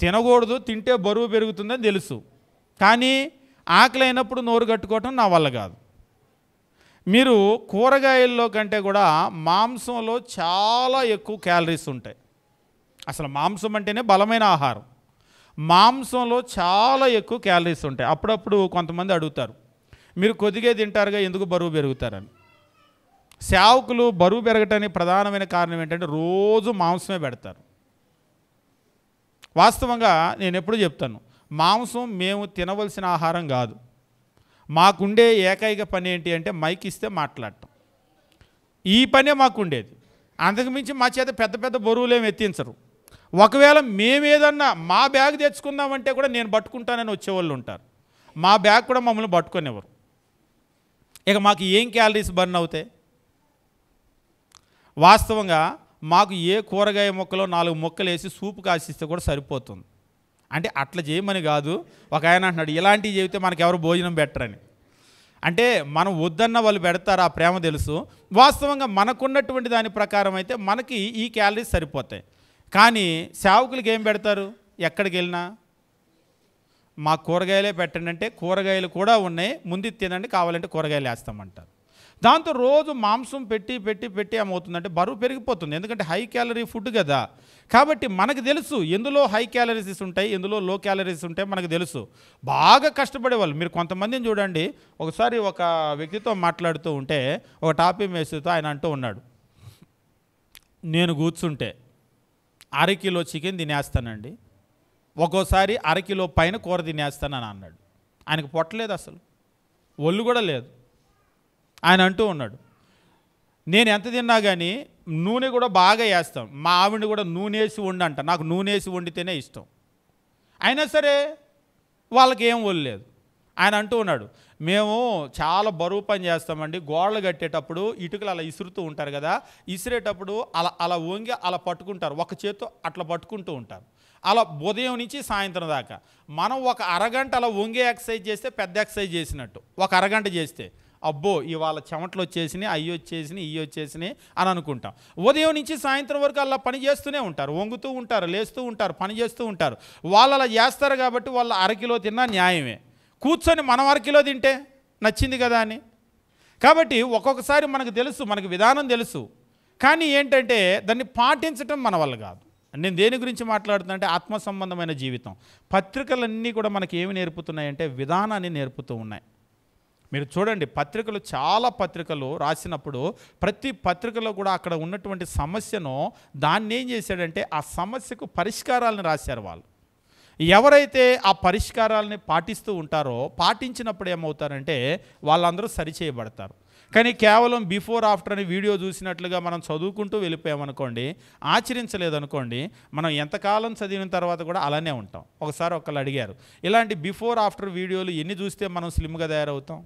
తినకూడదు తింటే బరువు పెరుగుతుందని తెలుసు కానీ ఆకలి అయినప్పుడు నోరు కట్టుకోవటం నా వల్ల కాదు మీరు కూరగాయల్లో కంటే కూడా మాంసంలో చాలా ఎక్కువ క్యాలరీస్ ఉంటాయి అసలు మాంసం అంటేనే బలమైన ఆహారం మాంసంలో చాలా ఎక్కువ క్యాలరీస్ ఉంటాయి అప్పుడప్పుడు కొంతమంది అడుగుతారు మీరు కొద్దిగా తింటారుగా ఎందుకు బరువు పెరుగుతారని సేవకులు బరువు పెరగటానికి ప్రధానమైన కారణం ఏంటంటే రోజు మాంసమే పెడతారు వాస్తవంగా నేను ఎప్పుడూ చెప్తాను మాంసం మేము తినవలసిన ఆహారం కాదు మాకుండే ఏకైక పని ఏంటి అంటే మైక్ ఇస్తే మాట్లాడటం ఈ పనే మాకుండేది అంతకుమించి మా చేత పెద్ద పెద్ద బరువులేం ఎత్తించరు ఒకవేళ మేమేదన్నా మా బ్యాగ్ తెచ్చుకుందామంటే కూడా నేను పట్టుకుంటానని వచ్చేవాళ్ళు ఉంటారు మా బ్యాగ్ కూడా మమ్మల్ని పట్టుకునేవారు ఇక మాకు ఏం క్యాలరీస్ బర్న్ అవుతాయి వాస్తవంగా మాకు ఏ కూరగాయ మొక్కలో నాలుగు మొక్కలు వేసి సూపు కాసిస్తే కూడా సరిపోతుంది అంటే అట్లా చేయమని కాదు ఒక ఆయన అంటున్నాడు ఇలాంటివి చెబితే మనకు ఎవరు భోజనం పెట్టరని అంటే మనం వద్దన్న వాళ్ళు పెడతారు ఆ ప్రేమ తెలుసు వాస్తవంగా మనకున్నటువంటి దాని ప్రకారం అయితే మనకి ఈ క్యాలరీస్ సరిపోతాయి కానీ సేవకులకి ఏం పెడతారు ఎక్కడికి వెళ్ళినా మా కూరగాయలే పెట్టండి అంటే కూరగాయలు కూడా ఉన్నాయి ముందు తినండి కావాలంటే కూరగాయలు వేస్తామంటారు దాంతో రోజు మాంసం పెట్టి పెట్టి పెట్టి ఏమవుతుందంటే బరువు పెరిగిపోతుంది ఎందుకంటే హై క్యాలరీ ఫుడ్ కదా కాబట్టి మనకు తెలుసు ఎందులో హై క్యాలరీస్ ఉంటాయి ఎందులో లో క్యాలరీస్ ఉంటాయి మనకు తెలుసు బాగా కష్టపడేవాళ్ళు మీరు కొంతమందిని చూడండి ఒకసారి ఒక వ్యక్తితో మాట్లాడుతూ ఉంటే ఒక టాపీ మేస్తుతో ఆయన అంటూ ఉన్నాడు నేను కూర్చుంటే అరకిలో చికెన్ తినేస్తానండి ఒక్కోసారి అరకిలో పైన కూర తినేస్తానని అన్నాడు ఆయనకు పొట్టలేదు అసలు ఒళ్ళు కూడా లేదు ఆయన అంటూ ఉన్నాడు నేను ఎంత తిన్నా కానీ నూనె కూడా బాగా వేస్తాం మా ఆవిడ కూడా నూనె వేసి వండంట నాకు నూనె వేసి వండితేనే ఇష్టం అయినా సరే వాళ్ళకి ఏం వదిలేదు ఆయన అంటూ ఉన్నాడు మేము చాలా బరువు పని చేస్తామండి గోడలు కట్టేటప్పుడు ఇటుకలు అలా ఇసురుతూ ఉంటారు కదా ఇసిరేటప్పుడు అలా అలా వంగి అలా పట్టుకుంటారు ఒక చేత్తో అట్లా పట్టుకుంటూ ఉంటారు అలా ఉదయం నుంచి సాయంత్రం దాకా మనం ఒక అరగంట అలా వంగి ఎక్సర్సైజ్ చేస్తే పెద్ద ఎక్సర్సైజ్ చేసినట్టు ఒక అరగంట చేస్తే అబ్బో ఇవాళ చెమట్లు వచ్చేసినాయి అయ్యి వచ్చేసినాయి ఇవి వచ్చేసినాయి అని అనుకుంటాం ఉదయం నుంచి సాయంత్రం వరకు అలా పని చేస్తూనే ఉంటారు వంగుతూ ఉంటారు లేస్తూ ఉంటారు పని చేస్తూ ఉంటారు వాళ్ళు అలా చేస్తారు కాబట్టి వాళ్ళు అరకిలో తిన్నా న్యాయమే కూర్చొని మనం అరకిలో తింటే నచ్చింది కదా అని కాబట్టి ఒక్కొక్కసారి మనకు తెలుసు మనకు విధానం తెలుసు కానీ ఏంటంటే దాన్ని పాటించటం మన వల్ల కాదు నేను దేని గురించి మాట్లాడుతున్నాను అంటే ఆత్మ సంబంధమైన జీవితం పత్రికలన్నీ కూడా మనకి ఏమి నేర్పుతున్నాయంటే విధానాన్ని నేర్పుతూ ఉన్నాయి మీరు చూడండి పత్రికలు చాలా పత్రికలు రాసినప్పుడు ప్రతి పత్రికలో కూడా అక్కడ ఉన్నటువంటి సమస్యను దాన్ని ఏం చేశాడంటే ఆ సమస్యకు పరిష్కారాలను రాశారు వాళ్ళు ఎవరైతే ఆ పరిష్కారాలని పాటిస్తూ ఉంటారో పాటించినప్పుడు ఏమవుతారంటే వాళ్ళందరూ సరిచేయబడతారు కానీ కేవలం బిఫోర్ ఆఫ్టర్ అని వీడియో చూసినట్లుగా మనం చదువుకుంటూ వెళ్ళిపోయామనుకోండి ఆచరించలేదనుకోండి మనం ఎంతకాలం చదివిన తర్వాత కూడా అలానే ఉంటాం ఒకసారి ఒకళ్ళు అడిగారు ఇలాంటి బిఫోర్ ఆఫ్టర్ వీడియోలు ఎన్ని చూస్తే మనం స్లిమ్గా తయారవుతాం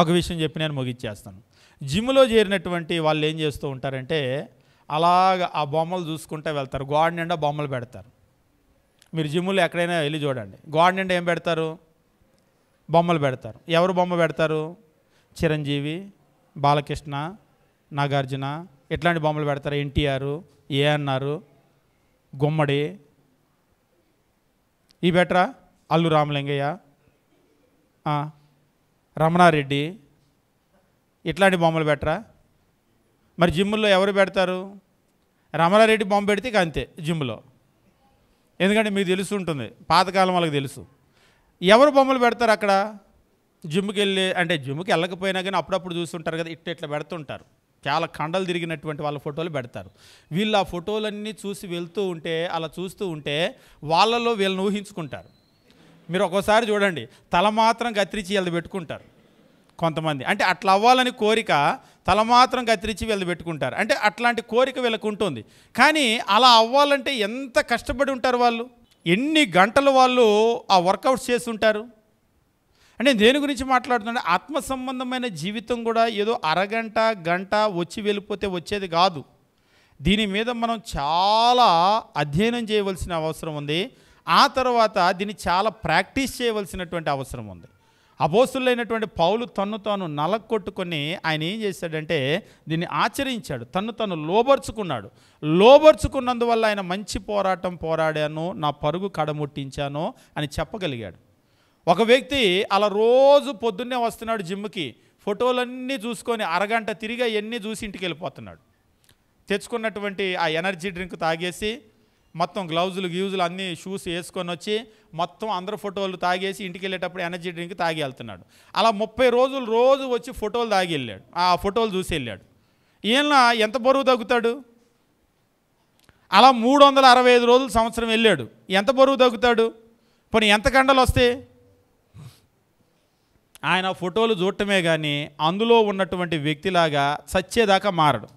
ఒక విషయం చెప్పి నేను ముగిచ్చేస్తాను జిమ్లో చేరినటువంటి వాళ్ళు ఏం చేస్తూ ఉంటారంటే అలాగ ఆ బొమ్మలు చూసుకుంటూ వెళ్తారు గోడ నిండా బొమ్మలు పెడతారు మీరు జిమ్లో ఎక్కడైనా వెళ్ళి చూడండి గోడ నిండా ఏం పెడతారు బొమ్మలు పెడతారు ఎవరు బొమ్మ పెడతారు చిరంజీవి బాలకృష్ణ నాగార్జున ఇట్లాంటి బొమ్మలు పెడతారు ఎన్టీఆర్ ఏఎన్ఆర్ గుమ్మడి ఈ బెటరా అల్లు రామలింగయ్య రమణారెడ్డి ఇట్లాంటి బొమ్మలు పెట్టరా మరి జిమ్లో ఎవరు పెడతారు రమణారెడ్డి బొమ్మ పెడితే అంతే జిమ్లో ఎందుకంటే మీకు తెలుసు ఉంటుంది పాతకాలం వాళ్ళకి తెలుసు ఎవరు బొమ్మలు పెడతారు అక్కడ జిమ్కి వెళ్ళి అంటే జిమ్కి వెళ్ళకపోయినా కానీ అప్పుడప్పుడు చూస్తుంటారు కదా ఇట్ట ఇట్లా పెడుతుంటారు చాలా కండలు తిరిగినటువంటి వాళ్ళ ఫోటోలు పెడతారు వీళ్ళు ఆ ఫోటోలన్నీ చూసి వెళ్తూ ఉంటే అలా చూస్తూ ఉంటే వాళ్ళలో వీళ్ళని ఊహించుకుంటారు మీరు ఒక్కోసారి చూడండి తల మాత్రం కత్తిరించి వెళ్ళి పెట్టుకుంటారు కొంతమంది అంటే అట్లా అవ్వాలని కోరిక తల మాత్రం కత్తిరించి వీళ్ళు పెట్టుకుంటారు అంటే అట్లాంటి కోరిక వీళ్ళకు ఉంటుంది కానీ అలా అవ్వాలంటే ఎంత కష్టపడి ఉంటారు వాళ్ళు ఎన్ని గంటలు వాళ్ళు ఆ వర్కౌట్స్ చేస్తుంటారు అంటే దేని గురించి మాట్లాడుతుంటే ఆత్మ సంబంధమైన జీవితం కూడా ఏదో అరగంట గంట వచ్చి వెళ్ళిపోతే వచ్చేది కాదు దీని మీద మనం చాలా అధ్యయనం చేయవలసిన అవసరం ఉంది ఆ తర్వాత దీన్ని చాలా ప్రాక్టీస్ చేయవలసినటువంటి అవసరం ఉంది అబోసులైనటువంటి పౌలు తన్ను తాను నలకొట్టుకొని ఆయన ఏం చేశాడంటే దీన్ని ఆచరించాడు తన్ను తను లోబర్చుకున్నాడు లోబర్చుకున్నందువల్ల ఆయన మంచి పోరాటం పోరాడాను నా పరుగు కడముట్టించాను అని చెప్పగలిగాడు ఒక వ్యక్తి అలా రోజు పొద్దున్నే వస్తున్నాడు జిమ్కి ఫోటోలన్నీ చూసుకొని అరగంట తిరిగి అవన్నీ చూసి ఇంటికి వెళ్ళిపోతున్నాడు తెచ్చుకున్నటువంటి ఆ ఎనర్జీ డ్రింక్ తాగేసి మొత్తం గ్లౌజులు గ్యూజులు అన్నీ షూస్ వేసుకొని వచ్చి మొత్తం అందరు ఫోటోలు తాగేసి ఇంటికి వెళ్ళేటప్పుడు ఎనర్జీ డ్రింక్ తాగి వెళ్తున్నాడు అలా ముప్పై రోజులు రోజు వచ్చి ఫోటోలు తాగి వెళ్ళాడు ఆ ఫోటోలు చూసి వెళ్ళాడు ఈయన ఎంత బరువు తగ్గుతాడు అలా మూడు వందల అరవై ఐదు రోజులు సంవత్సరం వెళ్ళాడు ఎంత బరువు తగ్గుతాడు పోనీ ఎంత కండలు వస్తే ఆయన ఫోటోలు చూడటమే కానీ అందులో ఉన్నటువంటి వ్యక్తిలాగా చచ్చేదాకా మారడు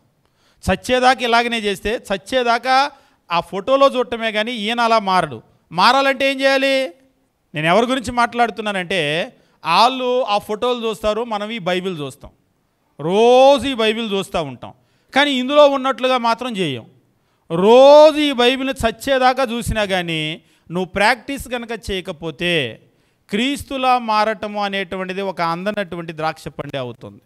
చచ్చేదాకా ఇలాగనే చేస్తే చచ్చేదాకా ఆ ఫోటోలో చూడటమే కానీ ఈయన అలా మారడు మారాలంటే ఏం చేయాలి నేను ఎవరి గురించి మాట్లాడుతున్నానంటే వాళ్ళు ఆ ఫోటోలు చూస్తారు మనం ఈ బైబిల్ చూస్తాం రోజు ఈ బైబిల్ చూస్తూ ఉంటాం కానీ ఇందులో ఉన్నట్లుగా మాత్రం చేయం రోజు ఈ బైబిల్ని చచ్చేదాకా చూసినా కానీ నువ్వు ప్రాక్టీస్ కనుక చేయకపోతే క్రీస్తులా మారటము అనేటువంటిది ఒక అందనటువంటి ద్రాక్ష పండే అవుతుంది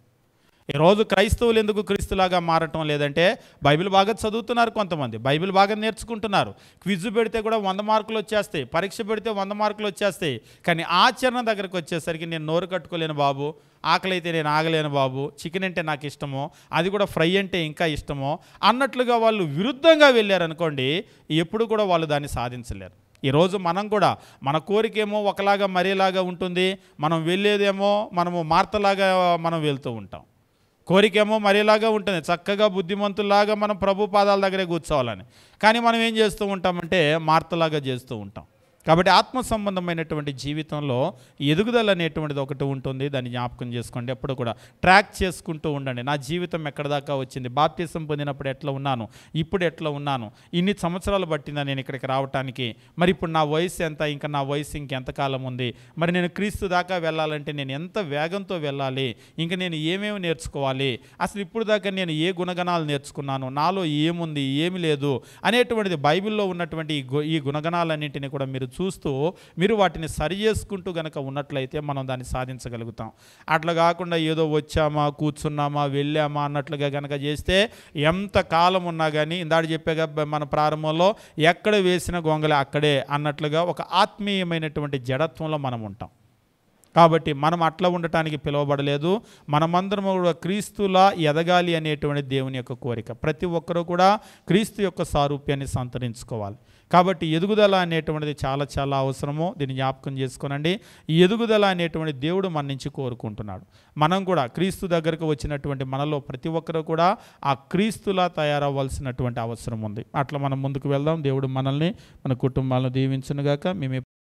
ఈరోజు క్రైస్తవులు ఎందుకు క్రీస్తులాగా మారటం లేదంటే బైబిల్ బాగా చదువుతున్నారు కొంతమంది బైబిల్ బాగా నేర్చుకుంటున్నారు క్విజ్ పెడితే కూడా వంద మార్కులు వచ్చేస్తాయి పరీక్ష పెడితే వంద మార్కులు వచ్చేస్తాయి కానీ ఆచరణ దగ్గరకు వచ్చేసరికి నేను నోరు కట్టుకోలేను బాబు ఆకలి అయితే నేను ఆగలేను బాబు చికెన్ అంటే నాకు ఇష్టమో అది కూడా ఫ్రై అంటే ఇంకా ఇష్టమో అన్నట్లుగా వాళ్ళు విరుద్ధంగా వెళ్ళారనుకోండి ఎప్పుడు కూడా వాళ్ళు దాన్ని సాధించలేరు ఈరోజు మనం కూడా మన కోరికేమో ఒకలాగా మరేలాగా ఉంటుంది మనం వెళ్ళేదేమో మనము మార్తలాగా మనం వెళ్తూ ఉంటాం కోరికేమో మరేలాగా ఉంటుంది చక్కగా బుద్ధిమంతులాగా మనం ప్రభు పాదాల దగ్గరే కూర్చోవాలని కానీ మనం ఏం చేస్తూ ఉంటామంటే మార్తలాగా చేస్తూ ఉంటాం కాబట్టి ఆత్మ సంబంధమైనటువంటి జీవితంలో ఎదుగుదల అనేటువంటిది ఒకటి ఉంటుంది దాన్ని జ్ఞాపకం చేసుకోండి ఎప్పుడు కూడా ట్రాక్ చేసుకుంటూ ఉండండి నా జీవితం ఎక్కడ దాకా వచ్చింది బాప్తీసం పొందినప్పుడు ఎట్లా ఉన్నాను ఇప్పుడు ఎట్లా ఉన్నాను ఇన్ని సంవత్సరాలు పట్టిందా నేను ఇక్కడికి రావటానికి మరి ఇప్పుడు నా వయసు ఎంత ఇంకా నా వయసు ఇంకెంతకాలం ఉంది మరి నేను క్రీస్తు దాకా వెళ్ళాలంటే నేను ఎంత వేగంతో వెళ్ళాలి ఇంకా నేను ఏమేమి నేర్చుకోవాలి అసలు ఇప్పుడు దాకా నేను ఏ గుణగణాలు నేర్చుకున్నాను నాలో ఏముంది ఏమి లేదు అనేటువంటిది బైబిల్లో ఉన్నటువంటి ఈ గుణగణాలన్నింటినీ కూడా మీరు చూస్తూ మీరు వాటిని సరి చేసుకుంటూ గనక ఉన్నట్లయితే మనం దాన్ని సాధించగలుగుతాం అట్లా కాకుండా ఏదో వచ్చామా కూర్చున్నామా వెళ్ళామా అన్నట్లుగా గనక చేస్తే ఎంత కాలం ఉన్నా కానీ ఇందాడు చెప్పేగా మన ప్రారంభంలో ఎక్కడ వేసిన గొంగలి అక్కడే అన్నట్లుగా ఒక ఆత్మీయమైనటువంటి జడత్వంలో మనం ఉంటాం కాబట్టి మనం అట్లా ఉండటానికి పిలువబడలేదు మనమందరం కూడా క్రీస్తులా ఎదగాలి అనేటువంటి దేవుని యొక్క కోరిక ప్రతి ఒక్కరూ కూడా క్రీస్తు యొక్క సారూప్యాన్ని సంతరించుకోవాలి కాబట్టి ఎదుగుదల అనేటువంటిది చాలా చాలా అవసరము దీన్ని జ్ఞాపకం చేసుకోనండి ఈ ఎదుగుదల అనేటువంటి దేవుడు మన నుంచి కోరుకుంటున్నాడు మనం కూడా క్రీస్తు దగ్గరకు వచ్చినటువంటి మనలో ప్రతి ఒక్కరూ కూడా ఆ క్రీస్తులా తయారవ్వాల్సినటువంటి అవసరం ఉంది అట్లా మనం ముందుకు వెళ్దాం దేవుడు మనల్ని మన కుటుంబాలను దీవించునుగాక మేము